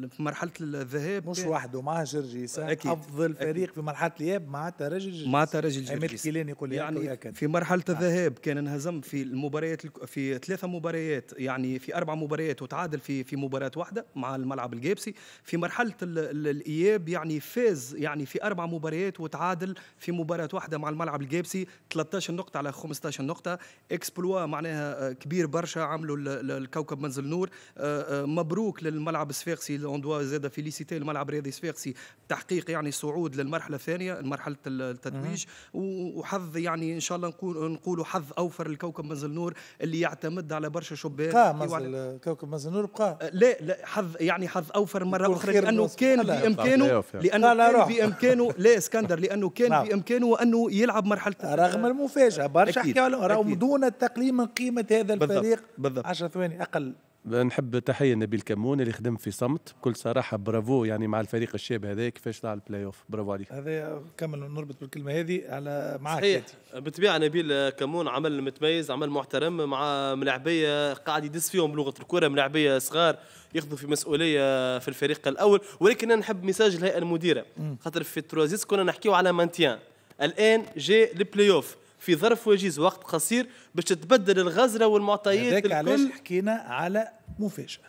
في مرحله الذهاب مش وحده مع جرجيس افضل فريق في مرحله الاياب مع ترجي جرجيس مع ترجي جرجيس كيلاني يقول يعني أكد. في مرحله نعم. الذهاب كان انهزم في المباريات في ثلاثه مباريات يعني في اربع مباريات وتعادل في في مباراه واحده مع الملعب الجيبسي في مرحله الاياب يعني فاز يعني في اربع مباريات وتعادل في مباراه واحده مع الملعب الجيبسي 13 نقطه على 15 نقطه اكسبلوا معناها آه، كبير برشا عملوا الكوكب منزل نور آه، آه، مبروك لل الملعب الصفاقسي اون دوا زاد فيليسيتي الملعب الرياضي الصفاقسي تحقيق يعني صعود للمرحله الثانيه مرحله التتويج وحظ يعني ان شاء الله نقول نقولوا حظ اوفر لكوكب منزل نور اللي يعتمد على برشا شباب بقى يعني منزل كوكب منزل نور بقى أه، لا لا حظ يعني حظ اوفر مره اخرى لانه كان بامكانه لانه كان بامكانه لا اسكندر لانه كان نعم. بامكانه انه يلعب مرحله رغم المفاجاه برشا حكاوا راهم دون تقليل من قيمه هذا الفريق بالضبط 10 ثواني اقل نحب تحيه نبيل كمون اللي خدم في صمت بكل صراحه برافو يعني مع الفريق الشاب هذا كيفاش طلع البلاي اوف برافو عليك هذا كمل نربط بالكلمه هذه على معاك صحيح بالطبيعه نبيل كمون عمل متميز عمل محترم مع ملاعبيه قاعد يدس فيهم بلغه الكره ملاعبيه صغار ياخذوا في مسؤوليه في الفريق الاول ولكن انا نحب ميساج الهيئه المديره خاطر في تروزيس كنا نحكيو على مانتيان الان جاء البلاي اوف في ظرف وجيز وقت قصير باش تتبدل الغزرة والمعطيات هذاك علاش حكينا على مفاجأة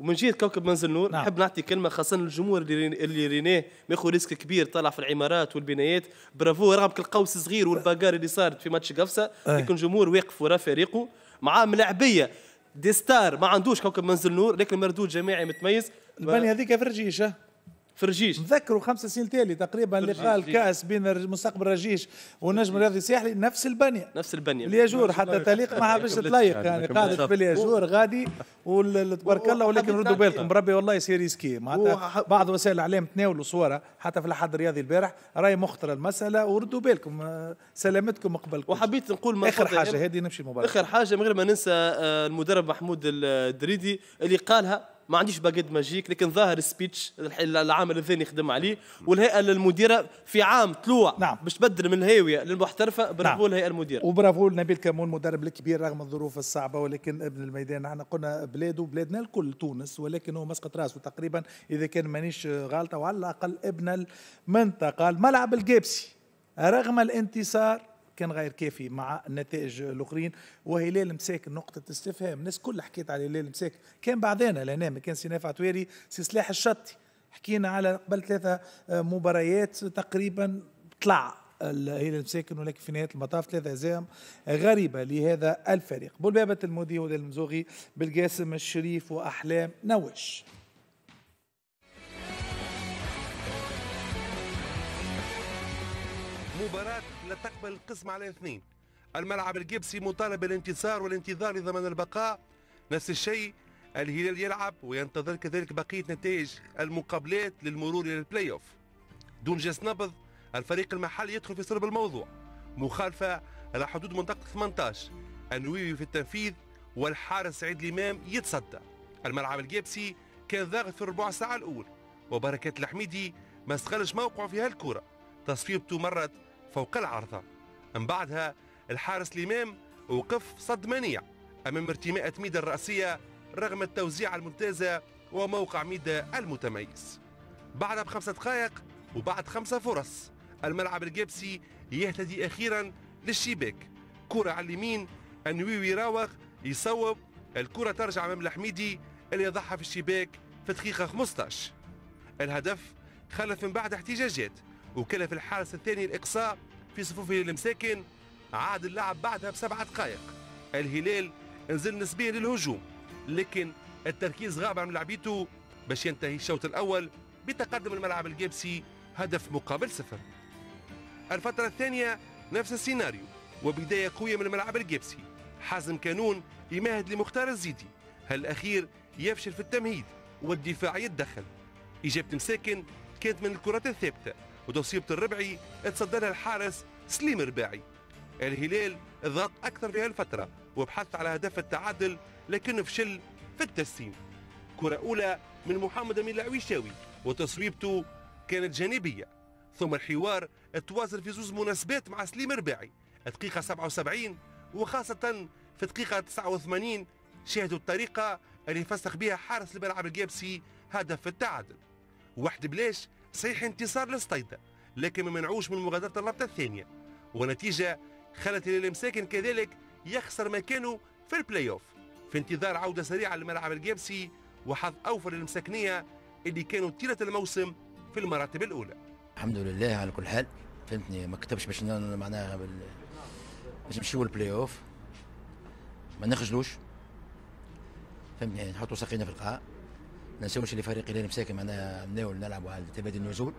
ومن جهه كوكب منزل نور نعم. نحب نعطي كلمه خاصه للجمهور اللي اللي ريناه ماخذ ريسك كبير طلع في العمارات والبنايات برافو رغم القوس صغير والباجار اللي صارت في ماتش قفصه لكن إيه. جمهور واقف وراء فريقه معاه ملاعبيه دي ستار ما عندوش كوكب منزل نور لكن مردود جماعي متميز البني هذيك في في رجيش نذكروا خمس سنين تالي تقريبا لقاء الكاس بين مستقبل رجيش والنجم الرياضي الساحلي نفس البنيه نفس البنيه الياجور حتى تليق معها باش تليق يعني قاعده الياجور غادي وتبارك الله ولكن ردوا بالكم بربي والله يصير يسكي معناتها بعض وسائل الاعلام تناولوا صوره حتى في الاحد الرياضي البارح راهي مخطره المساله وردوا بالكم سلامتكم قبل وحبيت نقول اخر حاجه هذه نمشي المباراه اخر حاجه من غير ما ننسى المدرب محمود الدريدي اللي قالها ما عنديش باكيت ماجيك لكن ظاهر سبيتش العام الثاني يخدم عليه والهيئه للمديره في عام طلوع نعم. باش تبدل من الهاويه للمحترفه نعم. برافو نعم. الهيئه المديره وبرافو لنبيل كمون مدرب الكبير رغم الظروف الصعبه ولكن ابن الميدان احنا قلنا بلاده بلادنا الكل تونس ولكن هو مسقط راسه تقريبا اذا كان مانيش غالطه وعلى الاقل ابن المنطقه الملعب الجيبسي رغم الانتصار كان غير كافي مع النتائج الاخرين وهلال مساك نقطه استفهام الناس كل حكيت على هلال مساك كان بعدنا لهنا ما كان سي نافع تويري سي سلاح الشطي حكينا على قبل ثلاثه مباريات تقريبا طلع هي مساكن ولكن في نهايه المطاف ثلاثة هزائم غريبه لهذا الفريق بولبابه المودي ودال المزوغي بالقاسم الشريف واحلام نوش مباراه لا تقبل القسم على اثنين الملعب الجبسي مطالب بالانتصار والانتظار لضمان البقاء نفس الشيء الهلال يلعب وينتظر كذلك بقية نتائج المقابلات للمرور إلى البلاي أوف دون جس نبض الفريق المحلي يدخل في صلب الموضوع مخالفة على حدود منطقة 18 النويبي في التنفيذ والحارس سعيد الإمام يتصدى الملعب الجيبسي كان ضاغط في الربع ساعة الأول وبركات الحميدي ما استغلش موقعه في هالكرة تصفيبته مرت فوق العارضة من بعدها الحارس الإمام وقف صد منيع أمام ارتماءة ميدا الرأسية رغم التوزيع الممتازة وموقع ميدا المتميز بعدها بخمسة دقائق وبعد خمسة فرص الملعب الجبسي يهتدي أخيرا للشباك كرة على اليمين أنويوي راوغ يصوب الكرة ترجع أمام الحميدي اللي يضعها في الشباك في دقيقة 15 الهدف خلف من بعد احتجاجات وكلف الحارس الثاني الإقصاء في صفوفه المساكن عاد اللعب بعدها بسبعة دقائق الهلال نزل نسبيا للهجوم لكن التركيز غاب عن لعبيته باش ينتهي الشوط الأول بتقدم الملعب الجيبسي هدف مقابل صفر الفترة الثانية نفس السيناريو وبداية قوية من الملعب الجيبسي حازم كانون يمهد لمختار الزيدي الأخير يفشل في التمهيد والدفاع يتدخل إجابة مساكن كانت من الكرات الثابتة وتصيبة الربعي تصدرها الحارس سليم رباعي الهلال ضغط أكثر في هالفترة وبحث على هدف التعادل لكن فشل في التسليم كرة أولى من محمد أمين العويشاوي وتصويبته كانت جانبية ثم الحوار تواصل في زوز مناسبات مع سليم رباعي الدقيقة 77 وخاصة في الدقيقة 89 شاهدوا الطريقة اللي فسخ بها حارس الملعب الجابسي هدف التعادل واحد بلاش صحيح انتصار للسطيدة لكن ما منعوش من مغادرة اللقطة الثانية ونتيجة خلت للمساكن كذلك يخسر مكانه في البلاي أوف في انتظار عودة سريعة لملعب الجيبسي وحظ أوفر للمساكنية اللي كانوا طيلة الموسم في المراتب الأولى الحمد لله على كل حال فهمتني ما كتبش باش معناها بال... باش نمشيو البلاي أوف ما نخجلوش فهمتني نحطوا ساقينا في القاع ما نساوش اللي فريق اللي مساكن معناها نلعبوا على تبادل النزول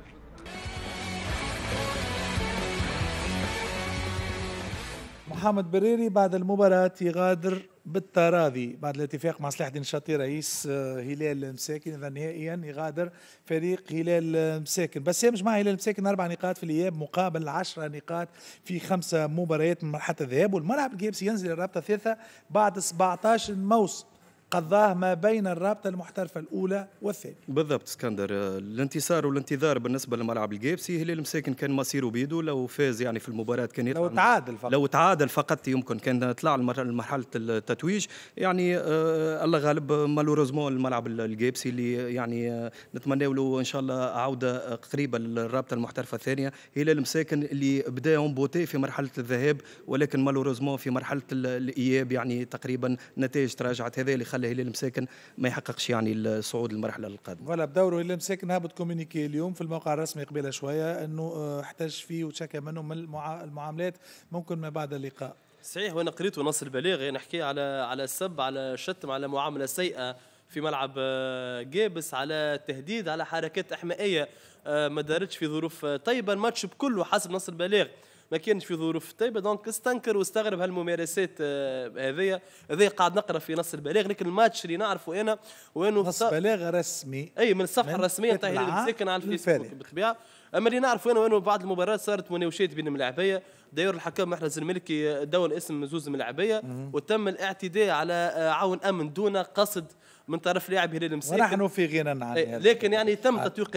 محمد بريري بعد المباراة يغادر بالتراضي بعد الاتفاق مع صلاح الدين الشاطي رئيس آه، هلال مساكن اذا نهائيا يغادر فريق هلال آه، مساكن بس مش مع هلال مساكن اربع نقاط في الاياب مقابل عشرة نقاط في خمسه مباريات من مرحله الذهاب والملعب الجيبسي ينزل الرابطه ثلاثه بعد 17 موسم قضاه ما بين الرابطة المحترفة الأولى والثانية بالضبط اسكندر الانتصار والانتظار بالنسبة لملعب الجيبسي هلال مساكن كان مصيره بيده لو فاز يعني في المباراة كان يطلع لو تعادل فقط لو تعادل فقط يمكن كان طلع لمرحلة التتويج يعني آه الله غالب مالوروزمون الملعب الجيبسي اللي يعني آه له إن شاء الله عودة آه، قريبة للرابطة المحترفة الثانية هلال مساكن اللي بدا بوتي في مرحلة الذهاب ولكن مالوروزمون في مرحلة الإياب يعني تقريبا نتائج تراجعت هذا اللي خلى هلال مساكن ما يحققش يعني الصعود للمرحله القادمه. فوالا بدوره هلال مساكن هابط كومينيكي اليوم في الموقع الرسمي قبيله شويه انه آه، احتج فيه وتشكى منه من المعاملات ممكن ما بعد اللقاء. صحيح وانا قريت نص البلاغي نحكي على على السب على شتم على معامله سيئه في ملعب آه، جابس على تهديد على حركات احمائيه آه، ما دارتش في ظروف طيبه الماتش بكله حسب نص البلاغ ما كانش في ظروف طيبه دونك استنكر واستغرب هالممارسات آه، هذيا هذيا قاعد نقرا في نص البلاغ لكن الماتش اللي نعرفه انا وانه نص بلاغ رسمي اي من الصفحه الرسميه نتاع هلال مساكن على الفيسبوك بالطبيعه اما اللي نعرفه انا وانه بعد المباراه صارت مناوشات بين الملاعبيه داير الحكم محرز الملكي آه، دون اسم زوز ملاعبيه وتم الاعتداء على آه، عون امن دون قصد من طرف لاعب هلال مساكن ونحن في غنى عن لكن يعني تم تطويق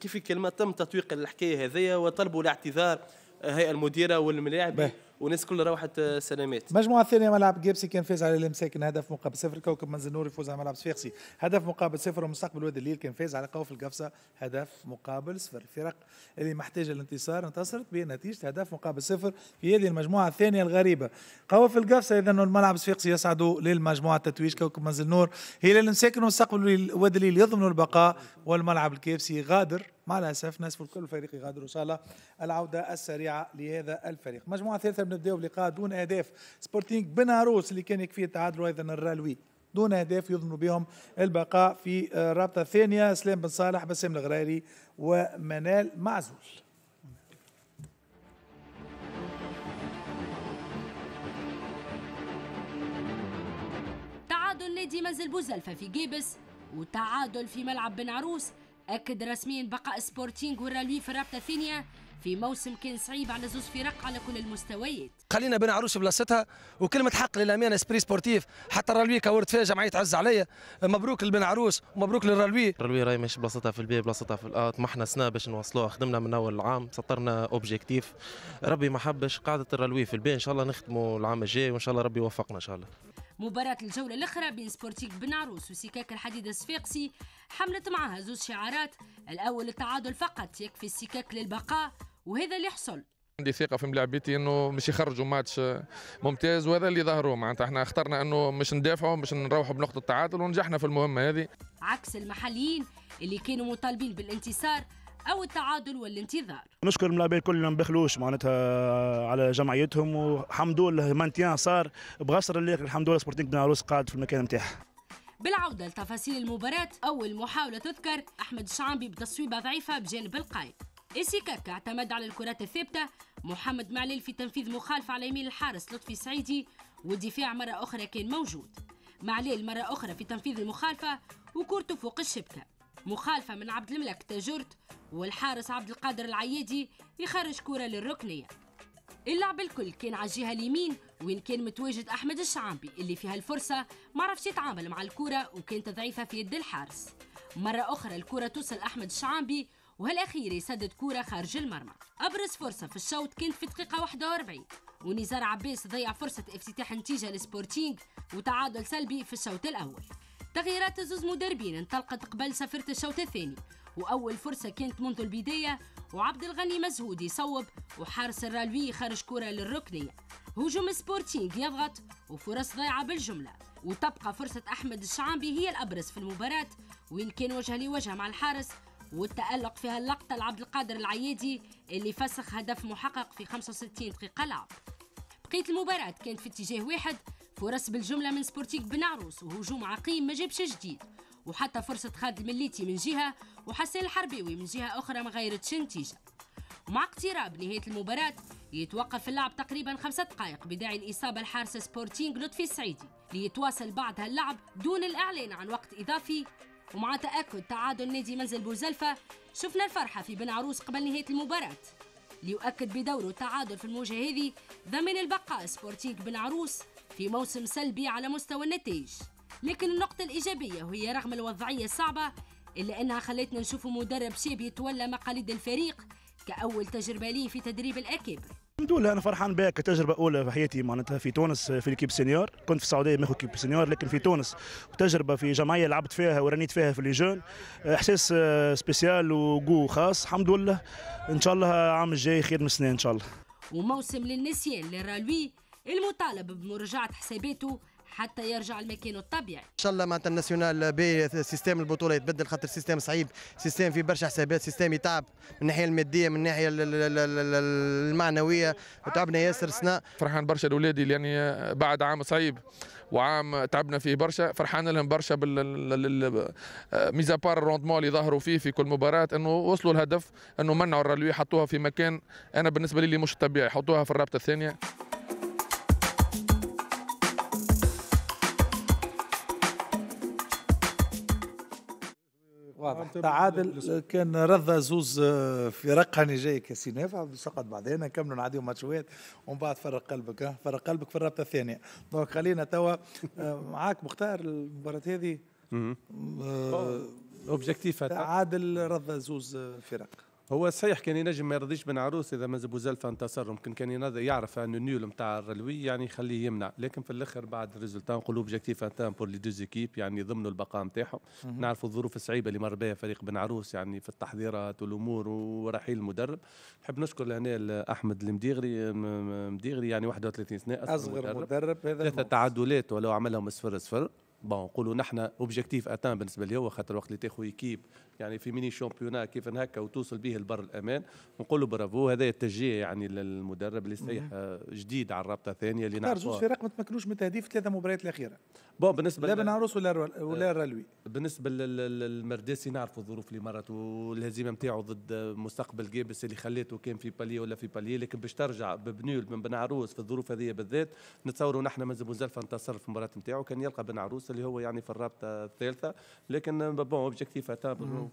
كيف الكلمه تم تطويق الحكايه هذه وطلبوا الاعتذار الهيئه المديره والملاعب والناس كلها روحت آه، سلامات المجموعه الثانيه ملعب جيبسي كان فاز على المساكن هدف مقابل صفر كوكب منزل نور يفوز على ملعب صفيقسي هدف مقابل صفر ومستقبل وادي الليل كان فاز على قوف القفصه هدف مقابل صفر الفرق اللي محتاجه الانتصار انتصرت بنتيجه هدف مقابل صفر في هذه المجموعه الثانيه الغريبه قوف القفصه اذا الملعب الصفاقسي يصعد للمجموعه التتويج كوكب منزل نور هي المساكن ومستقبل وادي الليل يضمن البقاء والملعب الكيبسي غادر مع الأسف نسف كل الفريق يغادر إن شاء الله العودة السريعة لهذا الفريق مجموعة ثالثة بنبداو بلقاء دون أهداف سبورتينغ بناروس اللي كان يكفيه التعادل وأيضا الرالوي دون اهداف يضمنوا بهم البقاء في الرابطه الثانيه سلام بن صالح بسام الغراري ومنال معزول تعادل نادي مازل بوزلفه في جيبس وتعادل في ملعب بن عروس أكد رسميا بقاء سبورتينغ والرالي في الرابطة الثانية في موسم كان صعيب على زوز فرق على كل المستويات خلينا بن عروش بلاصتها وكلمه حق للامانه سبري سبورتيف حتى الرالوي كورت فيها جمعيه عز عليا مبروك لبن عروس ومبروك للرالوي الرالوي راهي ماشي بلاصتها في البي بلاصتها في الأ طمحنا سنة سنا باش نوصلوها خدمنا من اول العام سطرنا اوبجيكتيف ربي ما حبش قاعده الرالوي في البي ان شاء الله نخدموا العام الجاي وان شاء الله ربي يوفقنا ان شاء الله مباراة الجولة الأخرى بين سبورتيك بن عروس وسكاك الحديد الصفاقسي حملت معها زوج شعارات الأول التعادل فقط يكفي السكاك للبقاء وهذا اللي حصل عندي ثقه في ملاعبيتي انه مش يخرجوا ماتش ممتاز وهذا اللي ظهروا معناتها احنا اخترنا انه مش ندافعوا مش نروحوا بنقطه التعادل ونجحنا في المهمه هذه عكس المحليين اللي كانوا مطالبين بالانتصار او التعادل والانتظار نشكر الملاعبين كلنا ما بخلوش معناتها على جمعيتهم والحمد لله مانتيان صار بغصر اللي الحمد لله سبورتينغ بناروس قاعد في المكان نتاعها بالعودة لتفاصيل المباراة أول محاولة تذكر أحمد الشعامبي بتصويبة ضعيفة بجانب القائد إيسي كاكا اعتمد على الكرات الثابتة محمد معلل في تنفيذ مخالفة على يمين الحارس لطفي سعيدي والدفاع مرة أخرى كان موجود معليل مرة أخرى في تنفيذ المخالفة وكورته فوق الشبكة مخالفة من عبد الملك تاجرت والحارس عبد القادر العيادي يخرج كرة للركنية اللعب الكل كان على الجهة اليمين وين كان متواجد أحمد الشعامبي اللي في هالفرصة ما عرفش يتعامل مع الكرة وكانت ضعيفة في يد الحارس مرة أخرى الكرة توصل أحمد الشعامبي وهالأخير يسدد كرة خارج المرمى أبرز فرصة في الشوط كانت في دقيقة 41 ونزار عباس ضيع فرصة افتتاح النتيجة لسبورتينغ وتعادل سلبي في الشوط الأول تغييرات زوز مدربين انطلقت قبل سفرة الشوط الثاني وأول فرصة كانت منذ البداية وعبد الغني مزهود يصوب وحارس الرالوي يخرج كرة للركنية هجوم سبورتينغ يضغط وفرص ضايعة بالجملة وتبقى فرصة أحمد الشعامبي هي الأبرز في المباراة وإن كان وجه لوجه مع الحارس والتألق في هاللقطة لعبد القادر العيادي اللي فسخ هدف محقق في 65 دقيقة لعب بقيت المباراة كانت في اتجاه واحد فرص بالجملة من سبورتيك بن عروس وهجوم عقيم ما جابش جديد وحتى فرصة خالد المليتي من جهة وحسين الحرباوي من جهة أخرى ما غيرتش نتيجة ومع اقتراب نهاية المباراة يتوقف اللعب تقريبا خمسة دقائق بداعي الإصابة الحارسة سبورتينغ لطفي السعيدي ليتواصل بعدها اللعب دون الإعلان عن وقت إضافي ومع تأكد تعادل نادي منزل بوزلفة شفنا الفرحة في بن عروس قبل نهاية المباراة ليؤكد بدوره التعادل في المواجهة هذه ضمن البقاء سبورتينغ بن عروس في موسم سلبي على مستوى النتيج لكن النقطة الإيجابية وهي رغم الوضعية الصعبة إلا أنها خلتنا نشوف مدرب شاب يتولى مقاليد الفريق كأول تجربة ليه في تدريب الأكابر الحمد لله انا فرحان بها كتجربه اولى في حياتي معناتها في تونس في الكيب سينيور كنت في السعوديه ماخذ كيب سينيور لكن في تونس وتجربه في جمعيه لعبت فيها ورنيت فيها في لي جون احساس سبيسيال وجو خاص الحمد لله ان شاء الله العام الجاي خير من السنه ان شاء الله وموسم للنسيان لرالوي المطالب بمراجعة حساباته حتى يرجع لمكانه الطبيعي. ان شاء الله معناتها الناسيونال بي سيستم البطوله يتبدل خاطر سيستم صعيب، سيستم فيه برشا حسابات، سيستم يتعب من الناحيه الماديه من الناحيه المعنويه وتعبنا ياسر سنا فرحان برشا لاولادي يعني بعد عام صعيب وعام تعبنا فيه برشا، فرحان لهم برشا بال ميزابار الروندمون اللي ظهروا فيه في كل مباراه انه وصلوا الهدف انه منعوا الرلوي حطوها في مكان انا بالنسبه لي مش طبيعي حطوها في الرابطه الثانيه. واضح تعادل كان رضا زوز في يا جاي نافع سقط بعدين نكملوا نعديو ماتشوات ومن بعد فرق قلبك آه، فرق قلبك في الرابطه الثانيه دونك خلينا توا آه، معاك مختار المباراه هذه آه، اوبجيكتيف تعادل رضا زوز فرق هو صحيح كان ينجم ما يرضيش بن عروس اذا مازال زلفه انتصر ممكن كان يعرف ان النيول نتاع الرلوي يعني يخليه يمنع لكن في الاخر بعد الريزولتا نقولوا اوبجيكتيف اتان بور لي دوز ايكيب يعني ضمنوا البقاء نتاعهم نعرفوا الظروف الصعيبه اللي مر بها فريق بن عروس يعني في التحضيرات والامور ورحيل المدرب نحب نشكر لهنا احمد المديغري مديغري يعني 31 سنه اصغر مدرب, مدرب هذا ثلاثه تعادلات ولو عملهم صفر صفر بون نقولوا نحن اوبجيكتيف اتان بالنسبه لي هو خاطر وقت اللي تاخذ ايكيب يعني في ميني شامبيونا كيف هكا وتوصل به البر الامان نقول له برافو هذا التشجيع يعني للمدرب اللي صحيح جديد على الرابطه الثانيه اللي نعرفوها زوج فرق ما تمكنوش من تهديف ثلاثه مباريات الاخيره بون بالنسبه لا بنعروس ولا ولا الرلوي آه، بالنسبه للمرداسي نعرفوا الظروف اللي مرت والهزيمه نتاعو ضد مستقبل جيبس اللي خليته كان في بالي ولا في بالي لكن باش ترجع ببنيول من بنعروس في الظروف هذه بالذات نتصوروا نحن من بوزلفه انتصر في المباراه نتاعو كان يلقى بنعروس اللي هو يعني في الرابطه الثالثه لكن بون اوبجيكتيف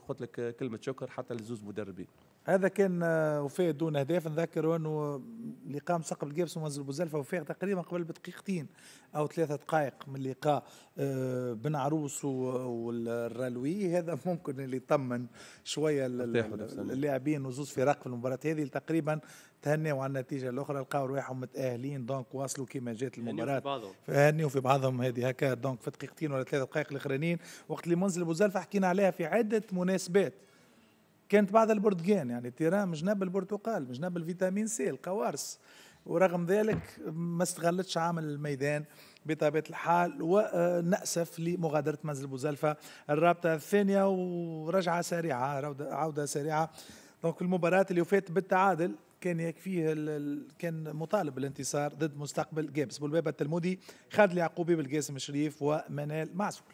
قلت لك كلمه شكر حتى لزوز مدربين هذا كان آه، وفاء دون اهداف نذكر انه لقاء مسقب الجيبس ومنزل بوزلفه وفاء تقريبا قبل بدقيقتين او ثلاثه دقائق من لقاء آه، بن عروس والرالوي هذا ممكن اللي يطمن شويه اللاعبين وزوز فرق في المباراه هذه تقريبا تهنئوا على النتيجه الاخرى لقاو رواحهم متاهلين دونك واصلوا كما جات المباراه فهنيوا في بعضهم هذه هكا دونك في دقيقتين ولا ثلاثة دقائق الاخرانيين وقت اللي منزل بوزلفه حكينا عليها في عده مناسبات كانت بعض البرتغال يعني التيران من البرتقال من الفيتامين سي القوارص ورغم ذلك ما استغلتش عامل الميدان بطبيعه الحال ونأسف لمغادره منزل بوزلفه الرابطه الثانيه ورجعه سريعه عوده سريعه دونك المباراه اللي وفات بالتعادل كان يكفيه ال... كان مطالب بالانتصار ضد مستقبل جيمس بولبابة التلمودي خالد يعقوبي بالقاسم شريف ومنال معسول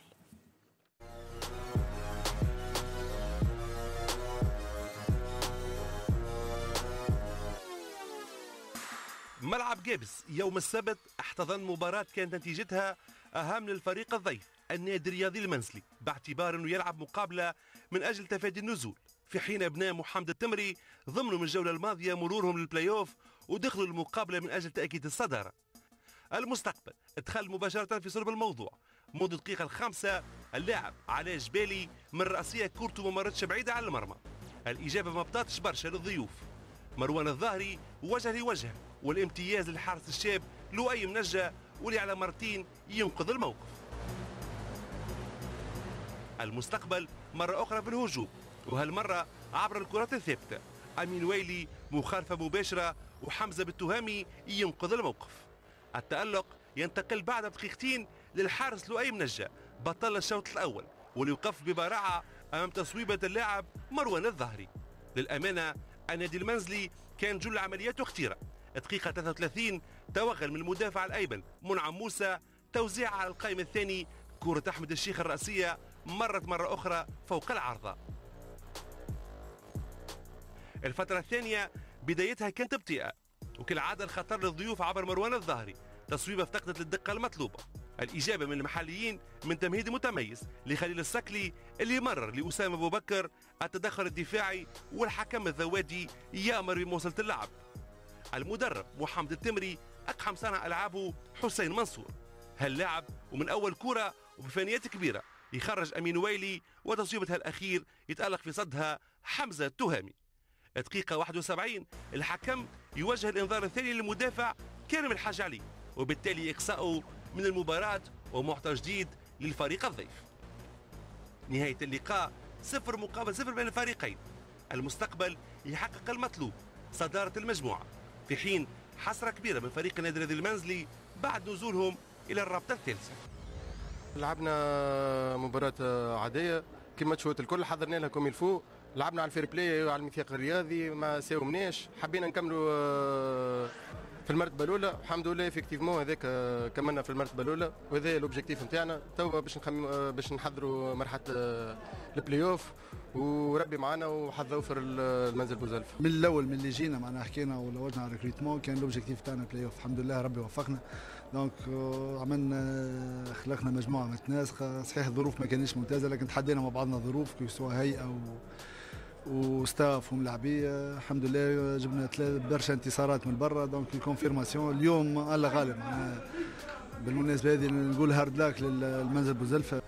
ملعب جيبس يوم السبت احتضن مباراة كانت نتيجتها أهم للفريق الضيف النادي الرياضي المنزلي باعتبار أنه يلعب مقابلة من أجل تفادي النزول في حين ابناء محمد التمري ضمنوا من الجولة الماضية مرورهم للبلاي أوف ودخلوا المقابلة من أجل تأكيد الصدارة المستقبل دخل مباشرة في صلب الموضوع منذ الدقيقة الخامسة اللاعب علاء جبالي من رأسية كورته ما مرتش بعيدة على المرمى الإجابة ما بطاتش برشا للضيوف مروان الظاهري وجه لوجه والامتياز للحارس الشاب لؤي منجا واللي على مرتين ينقذ الموقف المستقبل مرة أخرى في الهجوم وهالمرة عبر الكرات الثابتة أمين ويلي مخالفة مباشرة وحمزة بالتهامي ينقذ الموقف التألق ينتقل بعد دقيقتين للحارس لؤي منجا بطل الشوط الأول واللي وقف ببراعة أمام تصويبة اللاعب مروان الظهري للأمانة النادي المنزلي كان جل عملياته اختيرة دقيقة 33 توغل من المدافع الأيمن منعم موسى توزيع على القائم الثاني كرة أحمد الشيخ الرأسية مرت مرة أخرى فوق العارضة الفترة الثانية بدايتها كانت بطيئة وكالعادة الخطر للضيوف عبر مروان الظهري تصويبة افتقدت الدقة المطلوبة الإجابة من المحليين من تمهيد متميز لخليل السكلي اللي مرر لأسامة أبو بكر التدخل الدفاعي والحكم الذوادي يامر بمواصلة اللعب المدرب محمد التمري أقحم صانع ألعابه حسين منصور هاللاعب ومن أول كرة وبفانيات كبيرة يخرج أمين ويلي وتصويبتها الأخير يتألق في صدها حمزة التهامي دقيقة 71 الحكم يوجه الإنذار الثاني للمدافع الحاج علي وبالتالي إقصاؤه من المباراة ومعطى جديد للفريق الضيف نهاية اللقاء صفر مقابل صفر بين الفريقين المستقبل يحقق المطلوب صدارة المجموعة في حين حسرة كبيرة من فريق النادي المنزلي بعد نزولهم إلى الرابطة الثالثة لعبنا مباراة عادية كما تشوت الكل حضرنا لها كوم الفو لعبنا على الفير بلاي وعلى الميثاق الرياضي ما ساومناش حبينا نكملوا آه، في المرتبه الاولى الحمد لله افكتيفمون هذاك آه، كملنا في المرتبه الاولى وهذا لوبجيكتيف نتاعنا تو باش نخمم آه، باش نحضروا مرحله البلاي اوف وربي معنا وحظ اوفر المنزل بوزلف من الاول من اللي جينا معنا حكينا ولوجنا على ريكروتمون كان لوبجيكتيف تاعنا بلاي اوف الحمد لله ربي وفقنا دونك عملنا خلقنا مجموعه متناسقه صحيح الظروف ما كانتش ممتازه لكن تحدينا مع بعضنا ظروف كي سواء هيئه و وستاف وملاعبيه الحمد لله جبنا برشا انتصارات من برا دونك الكونفيرماسيون اليوم الله غالب بالمناسبه هذه نقول هارد لاك للمنزل بوزلفه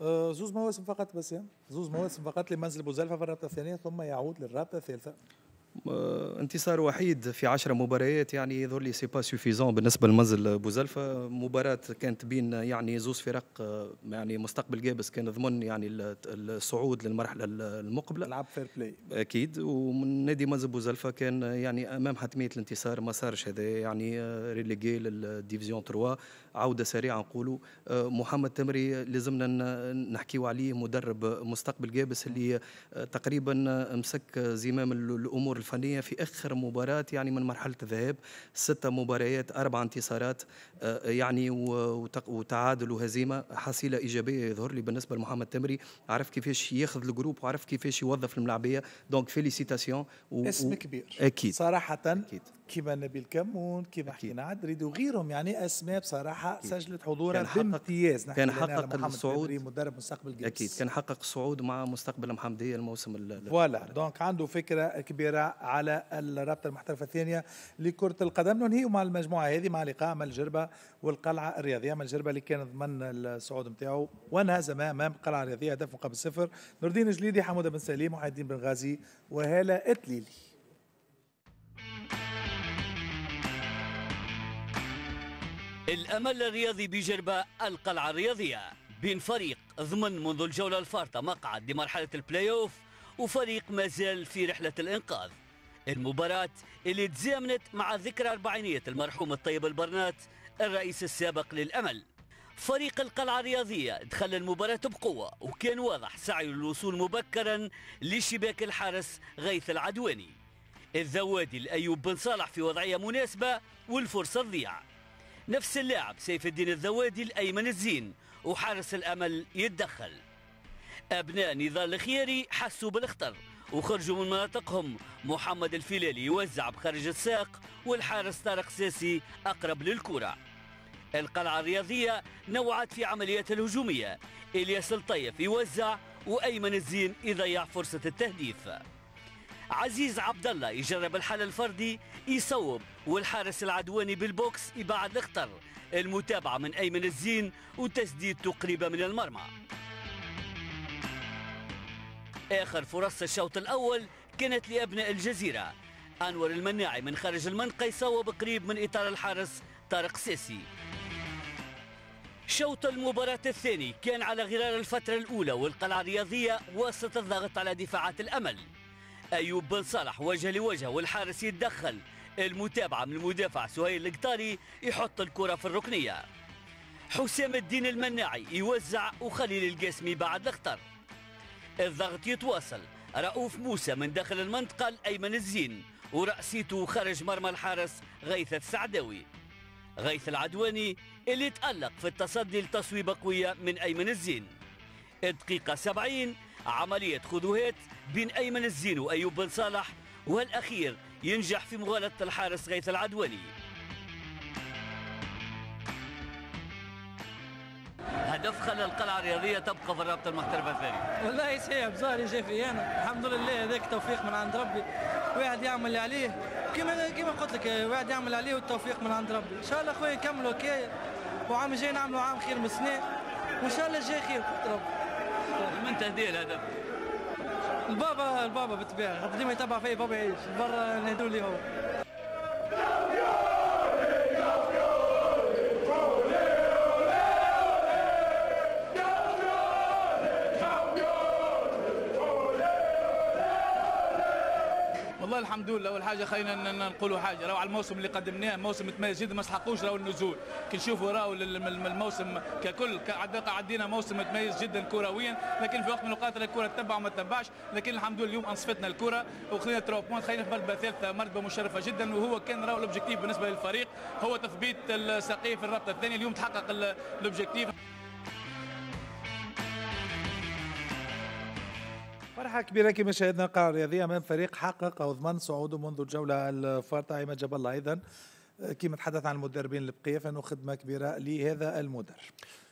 أه، زوز مواسم فقط بس يا زوز مواسم فقط لمنزل بوزلفه في الرابطه الثانيه ثم يعود للرابطه الثالثه آه، انتصار وحيد في 10 مباريات يعني يظهر لي سي با سوفيزون بالنسبه لمنزل بوزلفه مباراه كانت بين يعني زوز فرق آه، يعني مستقبل جابس كان ضمن يعني الصعود للمرحله المقبله لعب فير بلاي اكيد ومن نادي منزل بوزلفه كان يعني امام حتميه الانتصار ما صارش هذا يعني آه، ريليغي للديفيزيون 3 عوده سريعه نقولوا آه، محمد تمري لازمنا نحكيو عليه مدرب مستقبل جابس اللي آه، تقريبا مسك زمام الامور الفنيه في اخر مباراه يعني من مرحله الذهاب سته مباريات اربع انتصارات آه، يعني وتعادل وهزيمه حصيله ايجابيه يظهر لي بالنسبه لمحمد تمري عرف كيفاش ياخذ الجروب وعرف كيفاش يوظف الملعبية دونك فيليسيتاسيون اسم كبير اكيد صراحه اكيد كما نبيل كمون كما حكينا عدريد وغيرهم يعني اسماء بصراحه أكيد. سجلت حضورا بامتياز كان حقق الصعود مدرب مستقبل الجنس. اكيد كان حقق الصعود مع مستقبل محمديه الموسم فوالا دونك عنده فكره كبيره على الرابطه المحترفه الثانيه لكره القدم ننهي مع المجموعه هذه مع لقاء مع الجربه والقلعه الرياضيه مال الجربه اللي كان ضمن الصعود نتاعو وانهز امام القلعه الرياضيه هدف مقابل صفر نور الدين جليدي حموده بن سليم وحيد الدين بن غازي وهاله اتليلي الأمل الرياضي بجربة القلعة الرياضية بين فريق ضمن منذ الجولة الفارطة مقعد لمرحلة البلاي أوف وفريق مازال في رحلة الإنقاذ المباراة اللي تزامنت مع ذكرى أربعينية المرحوم الطيب البرنات الرئيس السابق للأمل فريق القلعة الرياضية دخل المباراة بقوة وكان واضح سعيه للوصول مبكرا لشباك الحارس غيث العدواني الذوادي الأيوب بن صالح في وضعية مناسبة والفرصة تضيع نفس اللاعب سيف الدين الذوادي الأيمن الزين وحارس الأمل يتدخل أبناء نضال الخياري حسوا بالخطر وخرجوا من مناطقهم محمد الفلالي يوزع بخارج الساق والحارس طارق ساسي أقرب للكرة القلعة الرياضية نوعت في عمليات الهجومية إلياس الطيف يوزع وأيمن الزين يضيع فرصة التهديف عزيز عبد الله يجرب الحل الفردي يصوب والحارس العدواني بالبوكس يبعد الخطر المتابعة من أيمن الزين وتسديدته قريبة من المرمى آخر فرص الشوط الأول كانت لأبناء الجزيرة أنور المناعي من خارج المنطقة يصوب قريب من إطار الحارس طارق سيسي شوط المباراة الثاني كان على غرار الفترة الأولى والقلعة الرياضية وسط الضغط على دفاعات الأمل أيوب بن صالح وجه لوجه والحارس يتدخل المتابعة من المدافع سهيل القطاري يحط الكرة في الركنية حسام الدين المناعي يوزع وخليل القاسمي بعد الخطر الضغط يتواصل رؤوف موسى من داخل المنطقة الأيمن الزين ورأسيته خارج مرمى الحارس غيث السعداوي غيث العدواني اللي تألق في التصدي لتصويبة قوية من أيمن الزين الدقيقة 70 عملية خذوهات بين أيمن الزين وأيوب بن صالح والأخير ينجح في مغالطة الحارس غيث العدولي هدف خلى القلعه الرياضيه تبقى في الرابطه المحترفه الثانيه. والله صعيب بزهر جاي في انا الحمد لله هذاك توفيق من عند ربي واحد يعمل اللي عليه كما كما قلت لك واحد يعمل اللي عليه والتوفيق من عند ربي ان شاء الله خويا نكملوا هكايا وعام الجاي نعملوا عام خير من السنه وان شاء الله الجاي خير قلت ربي. من تهدي الهدف؟ البابا البابا بالطبيعه خاطر اللي ما يتبع بابا يعيش برا نهدوا هو والله الحمد لله اول حاجه خلينا نقولوا حاجه راهو على الموسم اللي قدمناه موسم متميز جدا ما استحقوش راهو النزول كي نشوفوا راهو الموسم ككل عدينا موسم متميز جدا كرويا لكن في وقت من الاوقات الكره تتبع وما تتبعش لكن الحمد لله اليوم انصفتنا الكره وخلينا ترو بوينت خلينا في مرتبه ثالثه مرتبه مشرفه جدا وهو كان راهو الاوبجيكتيف بالنسبه للفريق هو تثبيت السقيف الرابطه الثانيه اليوم تحقق الاوبجيكتيف فرحة كبيرة كما شاهدنا القاعة الرياضية أمام فريق حقق أو ضمن صعوده منذ الجولة الفارطة أيمن جاب الله أيضا كما تحدث عن المدربين البقية فإنه خدمة كبيرة لهذا المدرب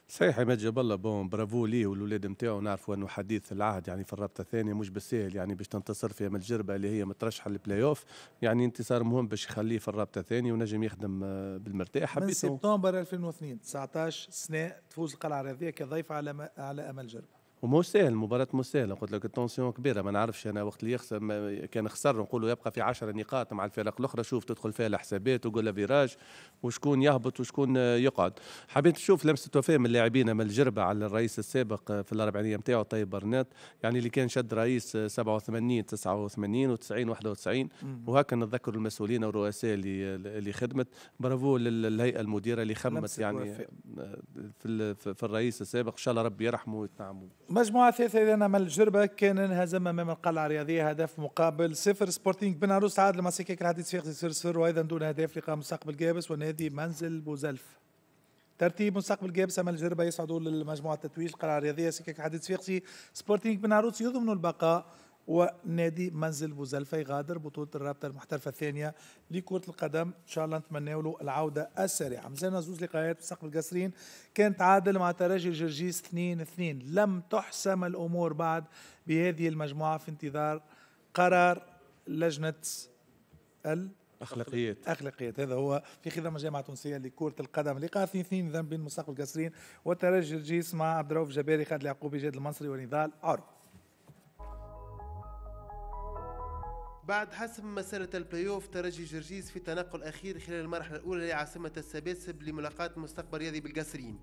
صحيح عماد جاب الله بون برافو ليه والولاد نتاعو نعرفوا انه حديث العهد يعني في الرابطه الثانيه مش بالسهل يعني باش تنتصر في امل جربه اللي هي مترشحه للبلاي اوف يعني انتصار مهم باش يخليه في الرابطه الثانيه ونجم يخدم آه، بالمرتاح حبيت من سبتمبر 2002 19 سنه تفوز القلعه الرياضيه كضيف على على امل جربه ومو سهل مباراة مو سهلة قلت لك التونسيون كبيرة ما نعرفش أنا وقت اللي يخسر كان خسر نقولوا يبقى في 10 نقاط مع الفرق الأخرى شوف تدخل فيها الحسابات وقول فيراج وشكون يهبط وشكون يقعد حبيت نشوف لمسة وفاء من اللاعبين من الجربة على الرئيس السابق في الأربعينية نتاعو طيب برنات يعني اللي كان شد رئيس 87 89 و90 91 وهكا نتذكر المسؤولين والرؤساء اللي اللي خدمت برافو للهيئة المديرة اللي خمت يعني في, في الرئيس السابق إن شاء الله ربي يرحمه ويتنعمه مجموعة ثالثة إذا عمل الجربة كان انهزم أمام القلعة الرياضية هدف مقابل صفر سبورتينغ عروس تعادل مع سكاك الحديث في سير سير وأيضا دون أهداف لقاء مستقبل جابس ونادي منزل بوزلف ترتيب مستقبل جابس عمل الجربة يصعدوا للمجموعة التتويج القلعة الرياضية سكاك الحديث فيقسي سبورتينغ عروس يضمن البقاء ونادي منزل بوزلفة يغادر بطولة الرابطة المحترفة الثانية لكرة القدم إن شاء الله نتمنى له العودة السريعة مازلنا زوز لقاءات في سقف القصرين كان تعادل مع ترجي الجرجيس 2 2 لم تحسم الأمور بعد بهذه المجموعة في انتظار قرار لجنة ال اخلاقيات اخلاقيات هذا هو في خدمه الجامعه التونسيه لكره القدم لقاء 2 2 اذا بين مستقبل القصرين والترجي الجرجيس مع عبد الرؤوف جباري خالد اليعقوبي جاد المنصري ونضال عرب بعد حسم مسألة البلاي أوف ترجي جرجيز في تنقل أخير خلال المرحلة الأولى لعاصمة السباسب لملاقاة مستقبل رياضي بالقصرين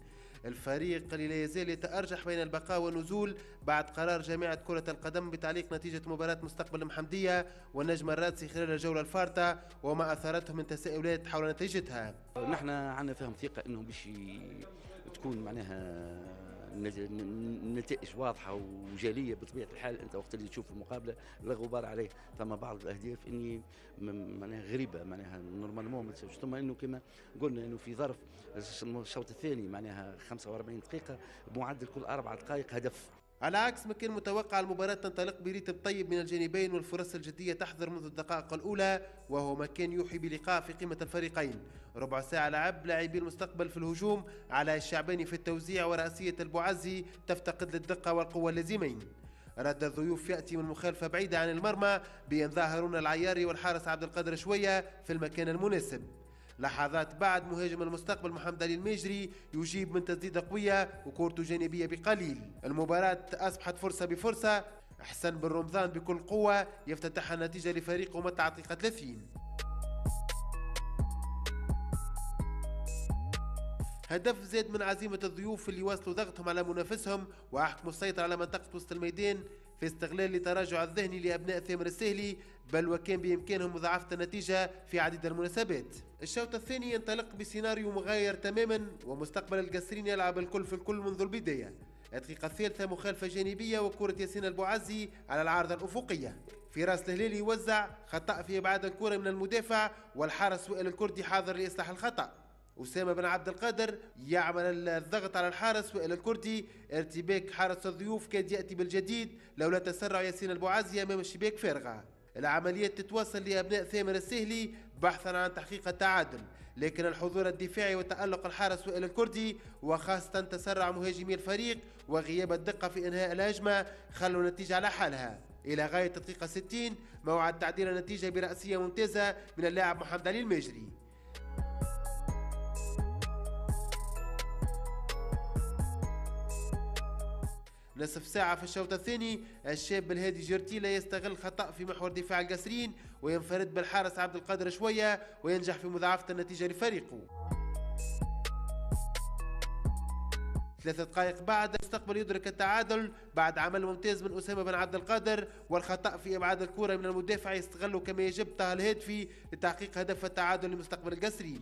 الفريق اللي لا يزال يتأرجح بين البقاء والنزول بعد قرار جامعة كرة القدم بتعليق نتيجة مباراة مستقبل المحمدية والنجم الرادسي خلال الجولة الفارطة وما أثارته من تساؤلات حول نتيجتها نحن عندنا فهم ثقة أنهم باش تكون معناها النتائج واضحه وجليه بطبيعه الحال انت وقت اللي تشوف المقابله لا غبار عليه ثم بعض الاهداف اني معناها غريبه معناها نورمالمون ما تسويش ثم انه كما قلنا انه في ظرف الشوط الثاني معناها 45 دقيقه بمعدل كل اربع دقائق هدف على عكس ما كان متوقع المباراة تنطلق بريتم طيب من الجانبين والفرص الجدية تحضر منذ الدقائق الأولى وهو ما كان يوحي بلقاء في قيمة الفريقين ربع ساعة لعب لاعبي المستقبل في الهجوم على الشعباني في التوزيع ورأسية البعزي تفتقد للدقة والقوة اللازمين رد الضيوف يأتي من مخالفة بعيدة عن المرمى بين ظاهرون العياري والحارس عبد القادر شوية في المكان المناسب لحظات بعد مهاجم المستقبل محمد علي المجري يجيب من تسديدة قوية وكورته جانبية بقليل المباراة أصبحت فرصة بفرصة حسن بن رمضان بكل قوة يفتتح النتيجة لفريقه متعطيقة 30 هدف زاد من عزيمة الضيوف اللي واصلوا ضغطهم على منافسهم وأحكموا السيطرة على منطقة وسط الميدان في استغلال التراجع الذهني لأبناء ثامر السهلي بل وكان بإمكانهم مضاعفة النتيجة في عديد المناسبات الشوط الثاني ينطلق بسيناريو مغاير تماما ومستقبل القصرين يلعب الكل في الكل منذ البداية الدقيقة الثالثة مخالفة جانبية وكرة ياسين البوعزي على العارضة الأفقية فراس الهلال يوزع خطأ في إبعاد الكرة من المدافع والحارس وائل الكردي حاضر لإصلاح الخطأ أسامة بن عبد القادر يعمل الضغط على الحارس وائل الكردي ارتباك حارس الضيوف كاد يأتي بالجديد لولا تسرع ياسين البوعزي أمام الشباك فارغة العملية تتوصل لأبناء سامر السهلي بحثا عن تحقيق التعادل لكن الحضور الدفاعي وتألق الحارس وائل الكردي وخاصة تسرع مهاجمي الفريق وغياب الدقة في إنهاء الهجمة خلوا النتيجة على حالها إلى غاية الدقيقة 60 موعد تعديل النتيجة برأسية ممتازة من اللاعب محمد علي المجري نصف ساعة في الشوط الثاني الشاب الهادي جرتيلا يستغل خطأ في محور دفاع القسرين وينفرد بالحارس عبد القادر شوية وينجح في مضاعفة النتيجة لفريقه ثلاثة دقائق بعد المستقبل يدرك التعادل بعد عمل ممتاز من أسامة بن عبد القادر والخطأ في إبعاد الكرة من المدافع يستغله كما يجب طه الهدفي لتحقيق هدف التعادل لمستقبل القسري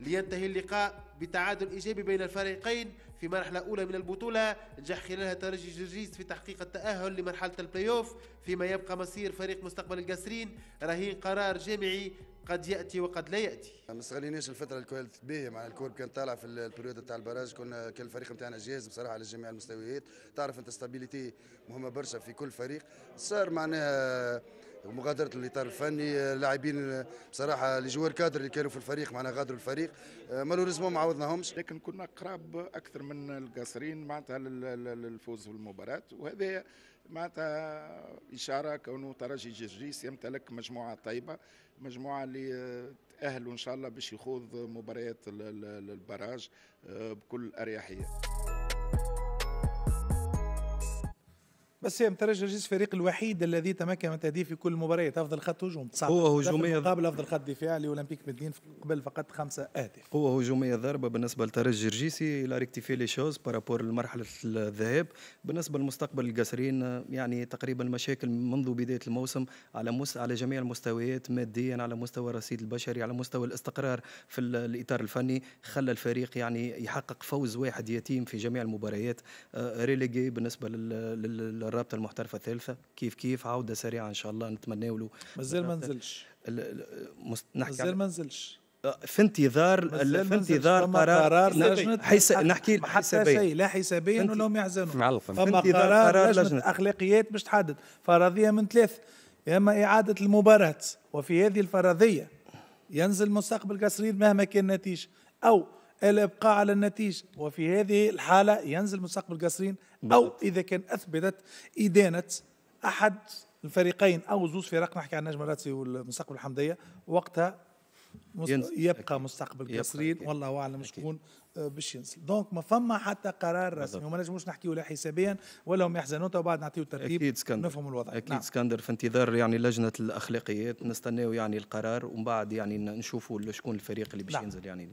لينتهي اللقاء بتعادل إيجابي بين الفريقين في مرحلة أولى من البطولة نجح خلالها ترجي جرجيس في تحقيق التأهل لمرحلة البلاي أوف فيما يبقى مصير فريق مستقبل القاسرين رهين قرار جامعي قد ياتي وقد لا ياتي. ما استغليناش الفتره الكل باهيه مع الكور كان طالع في البريود تاع البراج كنا كان الفريق نتاعنا جاهز بصراحه على جميع المستويات، تعرف انت ستابيليتي مهمه برشا في كل فريق، صار معناها ومغادره الاطار الفني آه، لاعبين آه، بصراحه لجوار كادر اللي كانوا في الفريق معنا غادروا الفريق آه، مالوريزمون ما عوضناهمش لكن كنا قراب اكثر من القاصرين معناتها للفوز المباراة وهذا معناتها اشاره كونه ترجي جرجيس يمتلك مجموعه طيبه مجموعه اللي تاهلوا ان شاء الله باش يخوض مباريات البراج بكل اريحيه بس هي مترجي جيس الفريق الوحيد الذي تمكن من تهديف في كل مباراة افضل خط هجوم قوه هجوميه مقابل افضل خط دفاع لاولمبيك مدين قبل فقط خمسه اهداف قوه هجوميه ضاربه بالنسبه لترجي جرجيسي لا ريكتيفي لي شوز بارابور لمرحله الذهاب بالنسبه لمستقبل القصرين يعني تقريبا مشاكل منذ بدايه الموسم على مس... على جميع المستويات ماديا على مستوى الرصيد البشري على مستوى الاستقرار في الاطار الفني خلى الفريق يعني يحقق فوز واحد يتيم في جميع المباريات آه، ريليجي بالنسبه لل الرابطه المحترفه الثالثه كيف كيف عوده سريعه ان شاء الله نتمناو له مازال ما نزلش مازال أه، ما نزلش في انتظار في انتظار قرار لجنه نحكي حتى شيء لا حسابيا ولا هم يحزنوا في فما قرار لجنة, لجنه اخلاقيات باش تحدد فرضيه من ثلاث يا اما اعاده المباراه وفي هذه الفرضيه ينزل مستقبل كسرين مهما كان النتيجه او الابقاء على النتيجه وفي هذه الحاله ينزل مستقبل قصرين او اذا كان اثبتت ادانه احد الفريقين او زوز فرق نحكي عن نجم الراتسي والمستقبل الحمديه وقتها مست... يبقى مستقبل قصرين والله اعلم شكون باش ينزل دونك ما فما حتى قرار رسمي وما نجموش نحكيو لا حسابيا ولا هم يحزنوا تو بعد نعطيو الترتيب نفهموا الوضع اكيد نعم. سكندر في انتظار يعني لجنه الاخلاقيات نستناو يعني القرار ومن بعد يعني نشوفوا شكون الفريق اللي باش نعم. ينزل يعني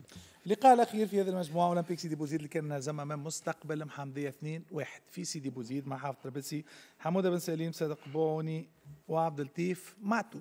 اللقاء الاخير في هذه المجموعه اولمبيك سيدي بوزيد اللي كان زعما امام مستقبل محمديه 2 1 في سيدي بوزيد مع حافظ تربلسي حموده بن سليم صادق بوني وعبد اللطيف معتو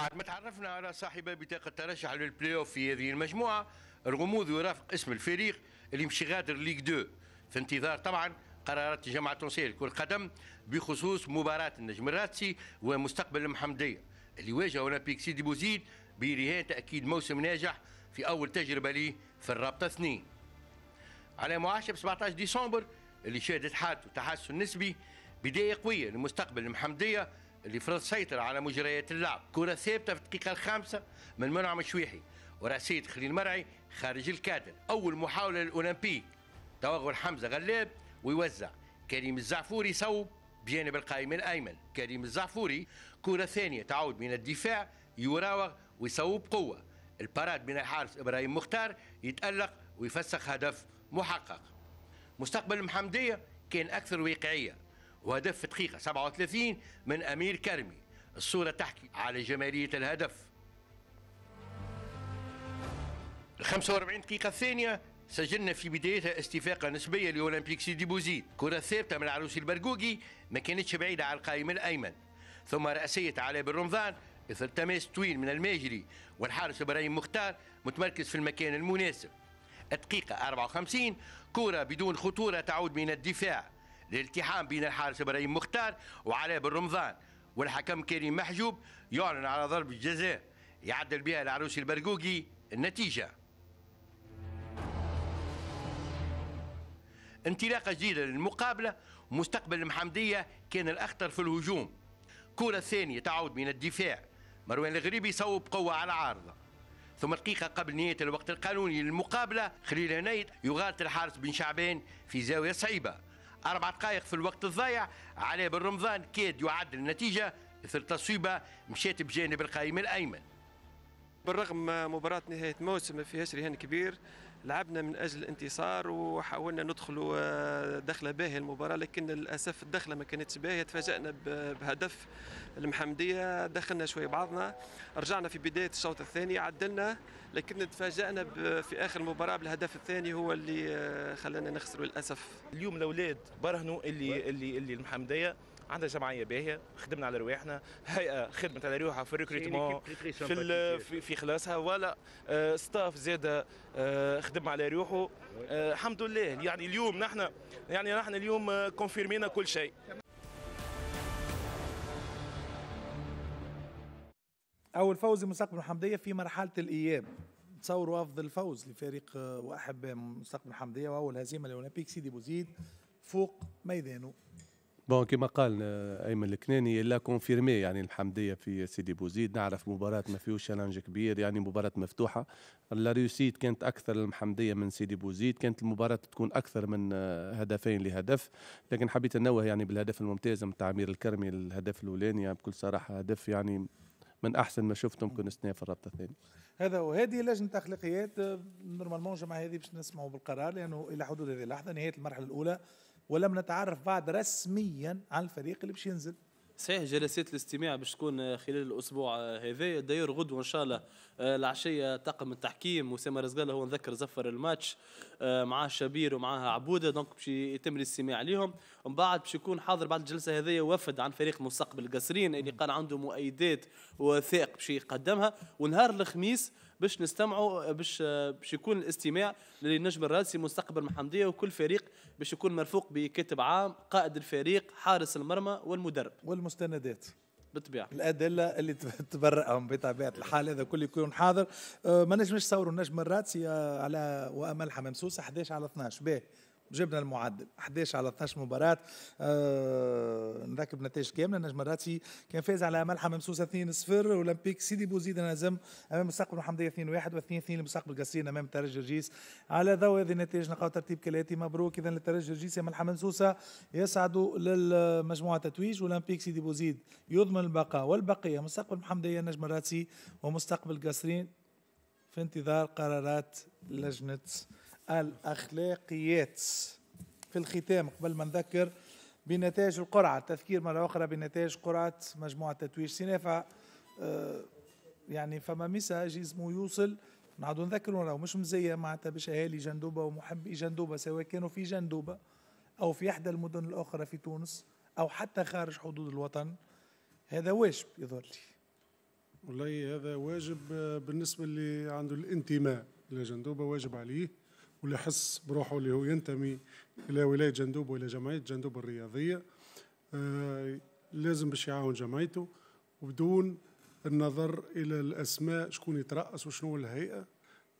بعد ما تعرفنا على صاحب بطاقة ترشح للبلاي اوف في هذه المجموعة الغموض يرافق اسم الفريق اللي مشي غادر ليغ 2 في انتظار طبعا قرارات الجامعة التونسية لكرة القدم بخصوص مباراة النجم الراتسي ومستقبل المحمدية اللي واجه اولمبيك سيدي بوزيد برهان تأكيد موسم ناجح في أول تجربة ليه في الرابطة اثنين على معاشب 17 ديسمبر اللي شهدت حالته تحسن نسبي بداية قوية لمستقبل المحمدية اللي فرض سيطرة على مجريات اللعب كرة ثابتة في الدقيقة الخامسة من منعم الشويحي ورأسية خليل مرعي خارج الكادر أول محاولة للأولمبيك توغل حمزة غلاب ويوزع كريم الزعفوري صوب بجانب القائم الأيمن كريم الزعفوري كرة ثانية تعود من الدفاع يراوغ ويصوب قوة الباراد من الحارس إبراهيم مختار يتألق ويفسخ هدف محقق مستقبل المحمدية كان أكثر واقعية وهدف في دقيقة 37 من أمير كرمي الصورة تحكي على جمالية الهدف 45 دقيقة الثانية سجلنا في بدايتها استفاقة نسبية لأولمبيك سيدي بوزيد كرة ثابتة من العروسي البرقوقي ما كانتش بعيدة على القائم الأيمن ثم رأسية على بن رمضان إثر تماس طويل من الماجري والحارس إبراهيم مختار متمركز في المكان المناسب الدقيقة 54 كرة بدون خطورة تعود من الدفاع للالتحام بين الحارس ابراهيم مختار وعلاء بن رمضان والحكم كريم محجوب يعلن على ضربة جزاء يعدل بها العروسي البرقوقي النتيجة انطلاقة جديدة للمقابلة مستقبل المحمدية كان الأخطر في الهجوم كرة ثانية تعود من الدفاع مروان الغريبي صوب قوة على عارضة ثم دقيقة قبل نهاية الوقت القانوني للمقابلة خليل هنيد يغالط الحارس بن شعبان في زاوية صعيبة أربع دقائق في الوقت الضايع علي بن رمضان كاد يعدل النتيجة إثر تصويبة مشات بجانب القائم الأيمن بالرغم مباراة نهاية موسم في فيهاش رهان كبير لعبنا من اجل الانتصار وحاولنا ندخلوا آه، دخله باهيه المباراه لكن للاسف الدخله ما كانتش باهيه تفاجئنا بهدف المحمديه دخلنا شويه بعضنا رجعنا في بدايه الشوط الثاني عدلنا لكن تفاجئنا في اخر المباراه بالهدف الثاني هو اللي آه، خلانا نخسر للاسف اليوم الاولاد برهنوا اللي اللي اللي المحمديه عندها جمعيه باهيه خدمنا على رواحنا هيئه خدمت على روحها في الريكروتمون في, في, في خلاصها ولا ستاف آه، زاد آه، خدم على روحه آه، الحمد لله يعني اليوم نحن يعني نحن اليوم كونفيرمينا كل شيء اول فوز لمستقبل الحمديه في مرحله الاياب تصوروا افضل فوز لفريق واحب مستقبل الحمديه واول هزيمه لاولمبيك سيدي بوزيد فوق ميدانه بون كما قال آه، ايمن الكناني لا كونفيرمي يعني الحمديه في سيدي بوزيد نعرف مباراه ما فيهوش شالنج كبير يعني مباراه مفتوحه لا ريوسيت كانت اكثر المحمديه من سيدي بوزيد كانت المباراه تكون اكثر من آه، هدفين لهدف لكن حبيت انوه يعني بالهدف الممتاز من تعمير الكرمي الهدف الاولاني يعني بكل صراحه هدف يعني من احسن ما شفتهم كنا سنين في الرابطه الثانيه هذا وهذه لجنه تخليقيات آه، نورمالمون الجمعه هذه باش نسمعوا بالقرار لانه الى حدود هذه اللحظه نهايه المرحله الاولى ولم نتعرف بعد رسميا على الفريق اللي باش ينزل صحيح جلسات الاستماع باش تكون خلال الاسبوع هذا داير غدوه ان شاء الله آه، العشيه طاقم التحكيم اسامه رزقاله هو نذكر زفر الماتش معاه شبير ومعاه عبوده دونك باش يتم الاستماع عليهم ومن بعد باش يكون حاضر بعد الجلسه هذه وفد عن فريق مستقبل القصرين اللي قال عنده مؤيدات وثائق باش يقدمها ونهار الخميس باش نستمعوا باش باش يكون الاستماع للنجم الراسي مستقبل محمديه وكل فريق باش يكون مرفوق بكاتب عام قائد الفريق حارس المرمى والمدرب والمستندات بالطبيعه الادله اللي تبرئهم بطبيعه الحال هذا كل يكون حاضر أه، ما نجمش نصوروا النجم الراسي أه، على وامل سوسه 11 على 12 باهي جبنا المعدل 11 على 12 مباراة آه نركب نتائج كاملة نجم الراتسي كان فاز على ملحة ممسوسة 2-0 أولمبيك سيدي بوزيد نازم أمام مستقبل الحمديه 2 2-1 و2-2 لمستقبل قاسين أمام ترج الجيس على ضوء هذه النتائج نلقاو ترتيب كالآتي مبروك إذا لترج الجيس يا ملحة ممسوسة يصعد للمجموعة تتويج أولمبيك سيدي بوزيد يضمن البقاء والبقية مستقبل الحمدية نجم الراتسي ومستقبل قاسرين في انتظار قرارات لجنة الأخلاقيات في الختام قبل ما نذكر بنتائج القرعة تذكير مرة أخرى بنتائج قرعة مجموعة تتويج سينافع أه يعني فما مسا جسمه يوصل نعاودو نذكروا راهو مش مزية معناتها باش أهالي جندوبة ومحبي جندوبة سواء كانوا في جندوبة أو في إحدى المدن الأخرى في تونس أو حتى خارج حدود الوطن هذا واجب يظهر لي والله هذا واجب آه، بالنسبة اللي عنده الانتماء لجندوبة واجب عليه واللي يحس بروحه اللي هو ينتمي إلى ولاية جندوب وإلى جمعية جندوب الرياضية آه، لازم باش يعاون جمعيته وبدون النظر إلى الأسماء شكون يترأس وشنو الهيئة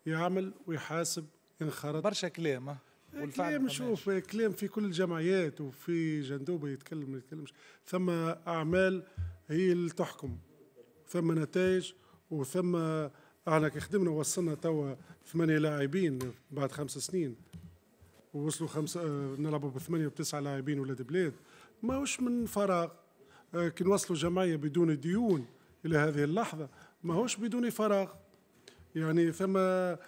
يعمل ويحاسب ينخرط برشا كلام آه، والفعل كلام شوف آه، كلام في كل الجمعيات وفي جندوبه يتكلم ما يتكلمش ثم اعمال هي اللي تحكم ثم نتائج وثم احنا كي خدمنا وصلنا توا ثمانية لاعبين بعد خمس سنين ووصلوا خمسة آه، نلعبوا بثمانية وتسعة لاعبين ولاد بلاد ماهوش من فراغ آه، كي نوصلوا جمعية بدون ديون إلى هذه اللحظة ماهوش بدون فراغ يعني ثم آه،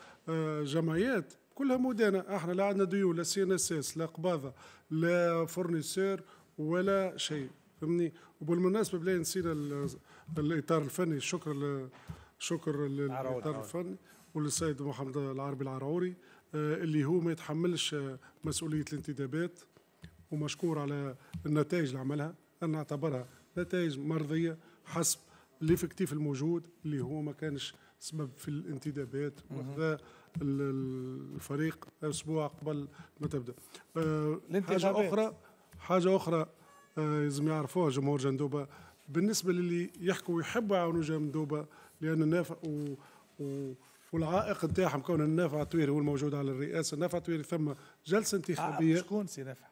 جمعيات كلها مدانة احنا لا عندنا ديون لا سي ان اس اس لا قباضة لا فورنيسور ولا شيء فهمني وبالمناسبة بلا نسينا الإطار الفني شكرا شكر للإطار الفني وللسيد محمد العربي العراوري آه، اللي هو ما يتحملش مسؤولية الانتدابات ومشكور على النتائج اللي عملها أنا أعتبرها نتائج مرضية حسب الإفكتيف الموجود اللي هو ما كانش سبب في الانتدابات وهذا الفريق أسبوع قبل ما تبدأ آه، حاجة أخرى حاجة أخرى آه، لازم يعرفوها جمهور جندوبة بالنسبة للي يحكوا ويحبوا يعاونوا جندوبة لأن النافع و... و... والعائق نتاعهم كون النافع التويري هو الموجود على الرئاسه، النافع التويري ثم جلسه انتخابيه آه، شكون سي نافع؟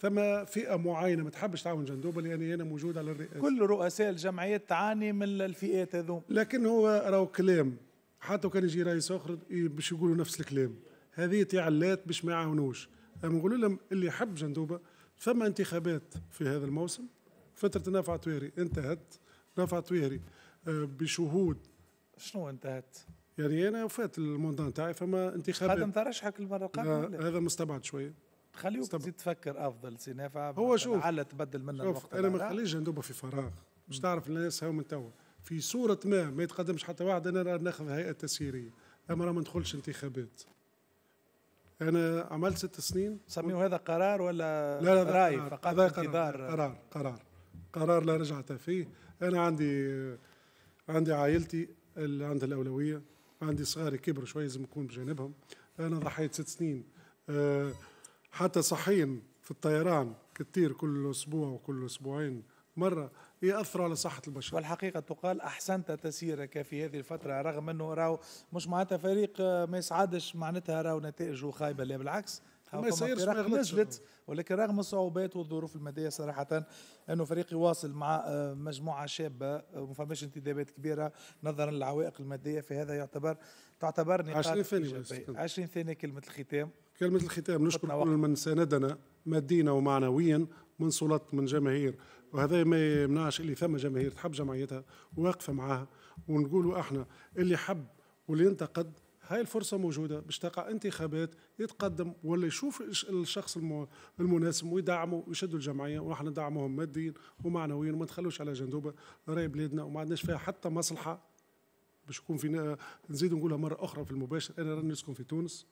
ثم فئه معينه ما تحبش تعاون جندوبه لان انا موجود على الرئاسه كل رؤساء الجمعيات تعاني من الفئات هذوما لكن هو راهو كلام حتى كان يجي رئيس اخر باش يقولوا نفس الكلام هذه تعلات باش ما يعاونوش اما نقول لهم اللي يحب جندوبه ثم انتخابات في هذا الموسم فتره نافع تويري انتهت نافع تويري آه، بشهود شنو انتهت؟ يعني انا وفات الموندان تاعي فما انتخابات هذا مترشحك المره القادمه هذا مستبعد شويه خليوك تزيد تفكر افضل سي نافع هو شوف على تبدل منه الوقت انا ما نخليش ندوب في فراغ باش تعرف الناس هاو من توا في صورة ما ما يتقدمش حتى واحد انا ناخذ هيئة تسييرية اما راه ما ندخلش انتخابات انا عملت ست سنين سميه هذا قرار ولا لا لا راي فقط قرار. قرار قرار قرار لا رجعت فيه انا عندي عندي عائلتي اللي عندها الأولوية عندي صغاري كبروا شوية لازم نكون بجانبهم أنا ضحيت ست سنين آه، حتى صحيا في الطيران كثير كل أسبوع وكل أسبوعين مرة يأثر على صحة البشر والحقيقة تقال أحسنت تسيرك في هذه الفترة رغم أنه راو مش معناتها فريق آه، ما يسعدش معناتها راو نتائجه خايبة لا بالعكس ما يصيرش ما يغلطش ولكن رغم الصعوبات والظروف الماديه صراحه انه فريق يواصل مع آه، مجموعه شابه وما آه، فماش انتدابات كبيره نظرا للعوائق الماديه فهذا يعتبر تعتبر نقاط 20 ثانيه 20 ثانيه كلمه الختام كلمه الختام نشكر كل من ساندنا ماديا ومعنويا من سلطة من جماهير وهذا ما يمنعش اللي ثم جماهير تحب جمعيتها واقفه معاها ونقولوا احنا اللي حب واللي ينتقد هاي الفرصه موجوده باش تقع انتخابات يتقدم ولا يشوف الشخص المناسب ويدعمه ويشدوا الجمعيه ونحن ندعموهم ماديا ومعنويا وما تخلوش على جندوبه راي بلادنا وما عندناش فيها حتى مصلحه باش يكون فينا نزيد نقولها مره اخرى في المباشر انا راني نسكن في تونس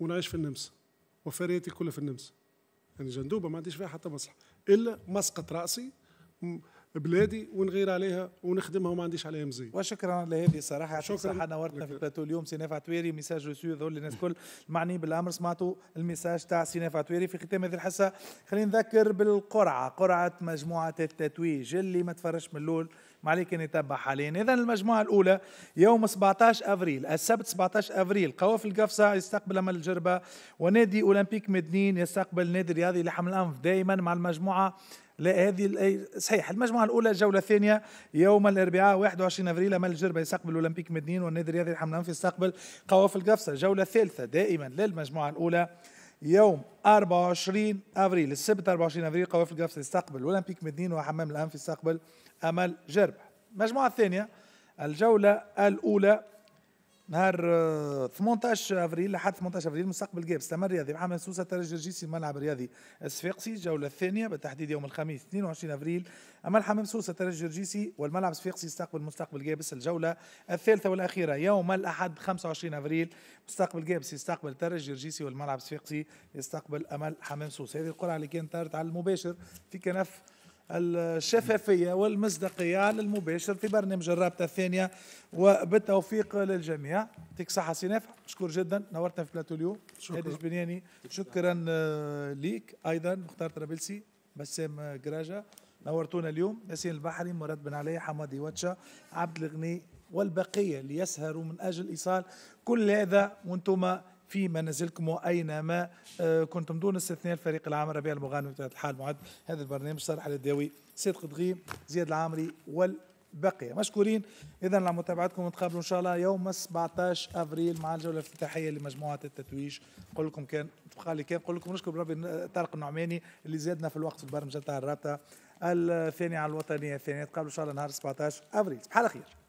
ونعيش في النمسا وفريتي كلها في النمسا يعني جندوبه ما عنديش فيها حتى مصلحه الا مسقط راسي بلادي ونغير عليها ونخدمها وما عنديش عليها مزيد وشكرا لهذه صراحه شكرا الصحه نورتنا في البلاتو اليوم نافع عتويري ميساج سيو ذول الناس الكل معني بالامر سمعتوا الميساج تاع نافع عتويري في ختام هذه الحصه خلينا نذكر بالقرعه قرعه مجموعه التتويج اللي ما تفرش من الاول ما عليك ان يتبع حاليا اذا المجموعه الاولى يوم 17 افريل السبت 17 افريل قوافل القفصه يستقبل امل الجربه ونادي اولمبيك مدنين يستقبل نادي رياضي لحم الانف دائما مع المجموعه لا هذه صحيح المجموعة الأولى الجولة الثانية يوم الأربعاء 21 افريل أمل الجربة يستقبل أولمبيك مدنين والنادي الرياضي الحملان في يستقبل قواف القفصة الجولة الثالثة دائما للمجموعة الأولى يوم 24 افريل السبت 24 افريل قواف القفصة يستقبل أولمبيك مدنين وحمام الأنف يستقبل أمل جربة المجموعة الثانية الجولة الأولى نهار 18 آه، افريل لحد 18 افريل مستقبل جاب استمر رياضي محمد سوسه ترجى الجيسي الملعب الرياضي الصفاقسي الجوله الثانيه بالتحديد يوم الخميس 22 افريل اما حمام سوسه ترجى الجيسي والملعب الصفاقسي يستقبل مستقبل جابس الجوله الثالثه والاخيره يوم الاحد 25 افريل مستقبل جابس يستقبل ترجى الجيسي والملعب الصفاقسي يستقبل امل حمام سوسه هذه القرعه اللي كانت طارت على المباشر في كنف الشفافية والمصداقية على المباشر في برنامج الرابطة الثانية وبالتوفيق للجميع يعطيك صحة سي نافع مشكور جدا نورتنا في بلاتو اليوم هادي جبنياني شكرا آه، ليك أيضا مختار طرابلسي بسام كراجة آه، نورتونا اليوم ياسين البحري مراد بن علي حمادي واتشا عبد الغني والبقية اللي يسهروا من أجل إيصال كل هذا وانتم في منازلكم وأينما آه، كنتم دون استثناء الفريق العام ربيع المغانم بطبيعة الحال معد هذا البرنامج صالح الداوي سيد قدغي زياد العامري والبقية مشكورين إذا على متابعتكم نتقابلوا إن شاء الله يوم 17 أفريل مع الجولة الافتتاحية لمجموعة التتويج نقول لكم كان خالي كان نقول لكم نشكر ربي طارق النعماني اللي زادنا في الوقت في البرمجة تاع الرابطة الثانية على الوطنية الثانية نتقابلوا إن شاء الله نهار 17 أفريل بحال خير